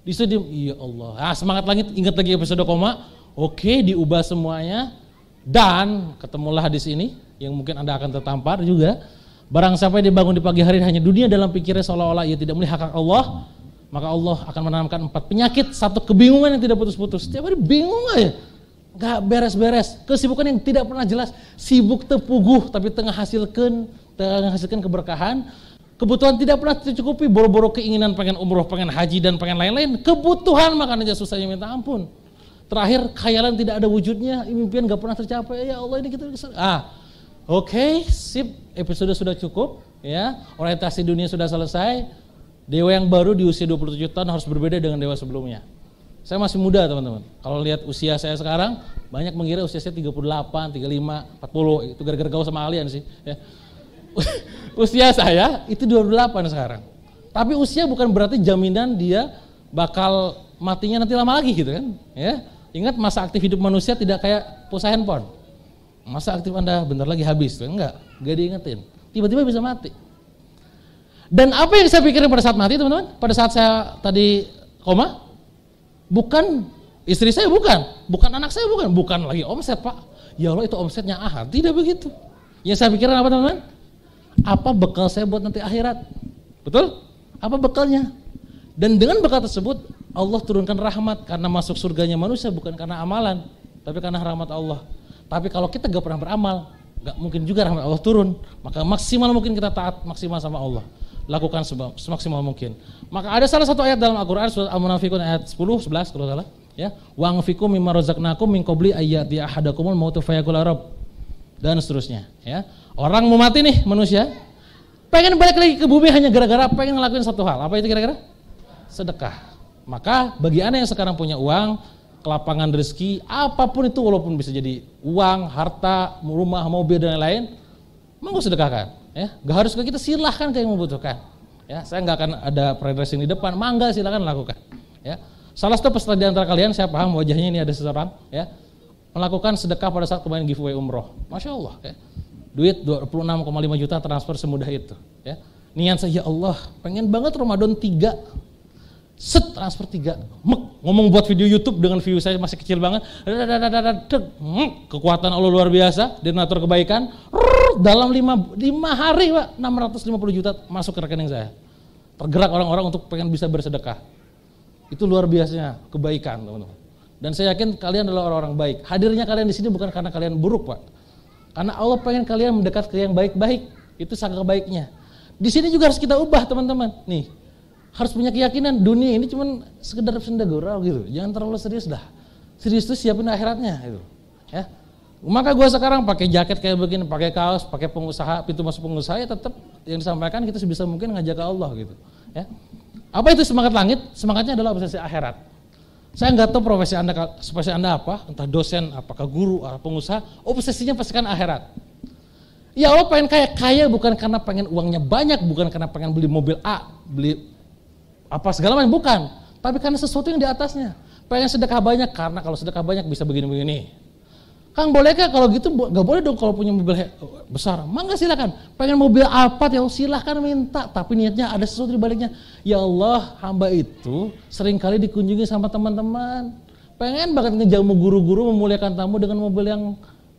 Di situ diam, iya Allah. Ah, semangat langit ingat lagi episode koma. Oke, diubah semuanya. Dan ketemulah hadis ini, yang mungkin Anda akan tertampar juga. Barang siapa yang dibangun di pagi hari hanya dunia dalam pikirnya seolah-olah ia tidak melihat hak Allah, maka Allah akan menanamkan empat penyakit, satu kebingungan yang tidak putus-putus. Setiap hari bingung aja. Gak beres-beres. Kesibukan yang tidak pernah jelas. Sibuk tepuguh tapi tengah hasilkan, tengah hasilkan keberkahan. Kebutuhan tidak pernah tercukupi, boro-boro keinginan pengen umroh, pengen haji dan pengen lain-lain. Kebutuhan makanya susahnya minta ampun. Terakhir khayalan tidak ada wujudnya, impian gak pernah tercapai. Ya Allah ini kita ah Oke, okay, sip. Episode sudah cukup ya. Orientasi dunia sudah selesai. Dewa yang baru di usia 27 tahun harus berbeda dengan dewa sebelumnya. Saya masih muda, teman-teman. Kalau lihat usia saya sekarang, banyak mengira usia saya 38, 35, 40. Itu gara-gara gaul sama kalian sih, ya. *laughs* usia saya itu 28 sekarang. Tapi usia bukan berarti jaminan dia bakal matinya nanti lama lagi gitu kan, ya. Ingat masa aktif hidup manusia tidak kayak pulsa handphone masa aktif Anda bentar lagi habis? Enggak, enggak diingetin. Tiba-tiba bisa mati. Dan apa yang saya pikirin pada saat mati teman-teman? Pada saat saya tadi koma? Bukan istri saya bukan, bukan anak saya bukan, bukan lagi omset pak. Ya Allah itu omsetnya ahad, tidak begitu. Yang saya pikirin apa teman-teman? Apa bekal saya buat nanti akhirat? Betul? Apa bekalnya? Dan dengan bekal tersebut Allah turunkan rahmat karena masuk surganya manusia bukan karena amalan, tapi karena rahmat Allah. Tapi kalau kita gak pernah beramal, gak mungkin juga rahmat Allah turun. Maka maksimal mungkin kita taat maksimal sama Allah. Lakukan semaksimal mungkin. Maka ada salah satu ayat dalam Al-Quran, surat Al-Munafikun ayat 10, 11 kalau salah. Ya, wangfikum mimma razaqnakum min qabli ayati ahadakumul mautu fayakul arab ya dan seterusnya ya. Orang mau mati nih manusia, pengen balik lagi ke bumi hanya gara-gara pengen ngelakuin satu hal. Apa itu kira-kira? Sedekah. Maka bagi Anda yang sekarang punya uang, kelapangan rezeki, apapun itu walaupun bisa jadi uang, harta, rumah, mobil dan lain-lain, monggo sedekahkan. Ya, gak harus ke kita silahkan ke yang membutuhkan. Ya, saya nggak akan ada fundraising di depan, mangga silahkan lakukan. Ya, salah satu peserta di antara kalian saya paham wajahnya ini ada seseorang ya melakukan sedekah pada saat kemarin giveaway umroh, masya Allah. Ya. Duit 26,5 juta transfer semudah itu. Ya. Niat saya ya Allah, pengen banget Ramadan 3 set transfer tiga mek ngomong buat video YouTube dengan view saya masih kecil banget kekuatan Allah luar biasa denatur kebaikan dalam lima, lima hari pak 650 juta masuk ke rekening saya tergerak orang-orang untuk pengen bisa bersedekah itu luar biasanya kebaikan teman-teman dan saya yakin kalian adalah orang-orang baik hadirnya kalian di sini bukan karena kalian buruk pak karena Allah pengen kalian mendekat ke yang baik-baik itu sangka baiknya di sini juga harus kita ubah teman-teman nih harus punya keyakinan dunia ini cuman sekedar senda gurau gitu. Jangan terlalu serius dah. Serius tuh siapin akhiratnya gitu. Ya. Maka gue sekarang pakai jaket kayak begini, pakai kaos, pakai pengusaha, pintu masuk pengusaha ya tetap yang disampaikan kita sebisa mungkin ngajak ke Allah gitu. Ya. Apa itu semangat langit? Semangatnya adalah obsesi akhirat. Saya nggak tahu profesi anda, profesi anda apa, entah dosen, apakah guru, atau pengusaha, obsesinya pasti kan akhirat. Ya Allah pengen kaya, kaya bukan karena pengen uangnya banyak, bukan karena pengen beli mobil A, beli apa segala macam bukan, tapi karena sesuatu yang di atasnya. Pengen sedekah banyak karena kalau sedekah banyak bisa begini-begini. Kang bolehkah kalau gitu nggak boleh dong kalau punya mobil besar. Mangga silakan. Pengen mobil apa ya silahkan minta. Tapi niatnya ada sesuatu di baliknya. Ya Allah hamba itu seringkali dikunjungi sama teman-teman. Pengen banget ngejamu guru-guru memuliakan tamu dengan mobil yang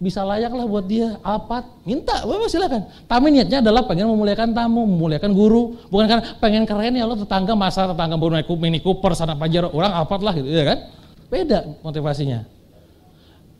bisa layaklah buat dia apa minta bapak silakan tapi niatnya adalah pengen memuliakan tamu memuliakan guru bukan kan pengen keren ya Allah tetangga masa tetangga baru naik Mini Cooper sana Pajero orang apa lah gitu ya kan beda motivasinya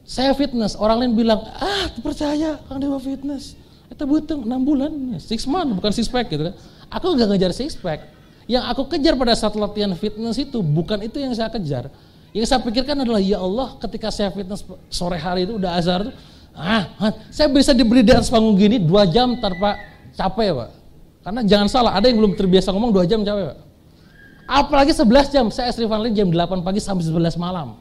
saya fitness orang lain bilang ah percaya Kang Dewa fitness itu butuh enam bulan six month bukan six pack gitu kan aku gak ngejar six pack yang aku kejar pada saat latihan fitness itu bukan itu yang saya kejar yang saya pikirkan adalah ya Allah ketika saya fitness sore hari itu udah azhar tuh Ah, saya bisa diberi di atas panggung gini dua jam tanpa capek, Pak. Karena jangan salah, ada yang belum terbiasa ngomong dua jam capek, Pak. Apalagi 11 jam, saya Sri Vanli jam 8 pagi sampai 11 malam.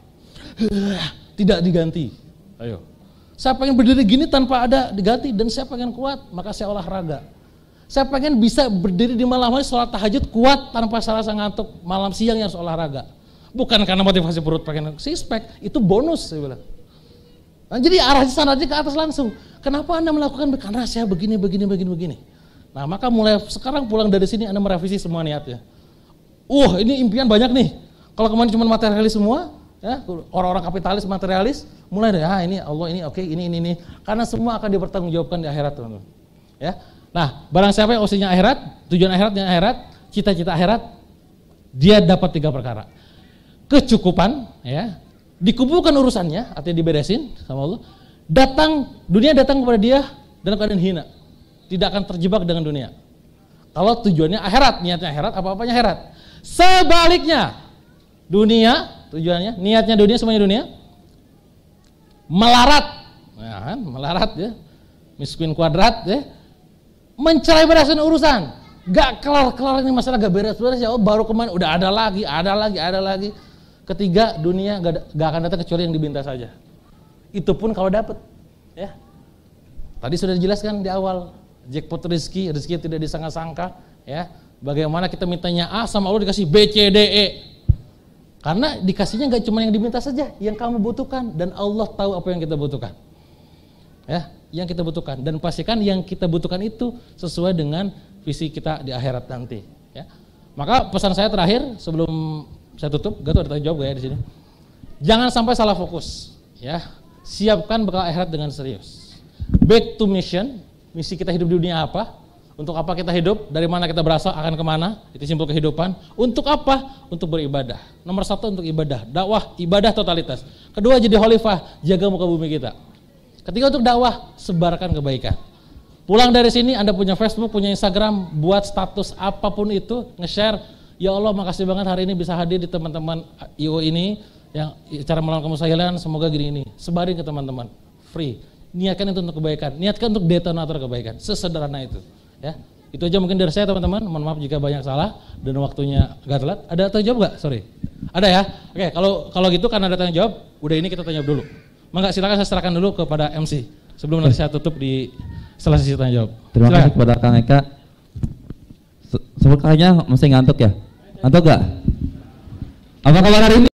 Tidak diganti. Ayo. Saya pengen berdiri gini tanpa ada diganti dan saya pengen kuat, maka saya olahraga. Saya pengen bisa berdiri di malam hari sholat tahajud kuat tanpa salah ngantuk malam siang yang harus olahraga. Bukan karena motivasi perut pengen six pack, itu bonus saya bilang. Nah, jadi arah standarnya ke atas langsung. Kenapa Anda melakukan karena saya begini, begini, begini, begini. Nah, maka mulai sekarang pulang dari sini Anda merevisi semua niatnya. Wah, uh, ini impian banyak nih. Kalau kemarin cuma materialis semua, ya orang-orang kapitalis materialis, mulai dari ah ini Allah ini oke okay, ini ini ini. Karena semua akan dipertanggungjawabkan di akhirat, teman-teman. Ya. Nah, barang siapa yang usianya akhirat, tujuan akhiratnya akhirat, cita-cita akhirat, dia dapat tiga perkara. Kecukupan, ya, dikumpulkan urusannya, artinya diberesin sama Allah. Datang dunia datang kepada dia dalam keadaan hina. Tidak akan terjebak dengan dunia. Kalau tujuannya akhirat, niatnya akhirat, apa-apanya akhirat. Sebaliknya, dunia tujuannya, niatnya dunia, semuanya dunia. Melarat, ya kan, melarat ya, miskin kuadrat ya. Mencerai berasin urusan, gak kelar-kelar ini masalah gak beres-beres ya. Oh, baru kemarin udah ada lagi, ada lagi, ada lagi Ketiga, dunia gak, akan datang kecuali yang diminta saja. Itu pun kalau dapat, ya. Tadi sudah dijelaskan di awal, jackpot rezeki, rezeki tidak disangka-sangka, ya. Bagaimana kita mintanya A sama Allah dikasih B, C, D, E. Karena dikasihnya gak cuma yang diminta saja, yang kamu butuhkan dan Allah tahu apa yang kita butuhkan. Ya, yang kita butuhkan dan pastikan yang kita butuhkan itu sesuai dengan visi kita di akhirat nanti, ya. Maka pesan saya terakhir sebelum saya tutup, gak tuh ada tanya jawab gak ya di sini. Jangan sampai salah fokus, ya. Siapkan bekal akhirat dengan serius. Back to mission, misi kita hidup di dunia apa? Untuk apa kita hidup? Dari mana kita berasal? Akan kemana? Itu simpul kehidupan. Untuk apa? Untuk beribadah. Nomor satu untuk ibadah. Dakwah, ibadah totalitas. Kedua jadi khalifah, jaga muka bumi kita. Ketiga untuk dakwah, sebarkan kebaikan. Pulang dari sini, Anda punya Facebook, punya Instagram, buat status apapun itu, nge-share, Ya Allah makasih banget hari ini bisa hadir di teman-teman IO ini yang cara melawan kemusyrikan semoga gini ini sebarin ke teman-teman free niatkan itu untuk kebaikan niatkan untuk detonator kebaikan sesederhana itu ya itu aja mungkin dari saya teman-teman mohon maaf jika banyak salah dan waktunya agak telat ada tanya jawab nggak sorry ada ya oke kalau kalau gitu karena ada tanya jawab udah ini kita tanya jawab dulu mangga silakan saya serahkan dulu kepada MC sebelum nanti saya tutup di selesai tanya jawab terima kasih kepada Kang Eka Sepertinya masih ngantuk ya? Ngantuk gak? Apa kabar hari ini?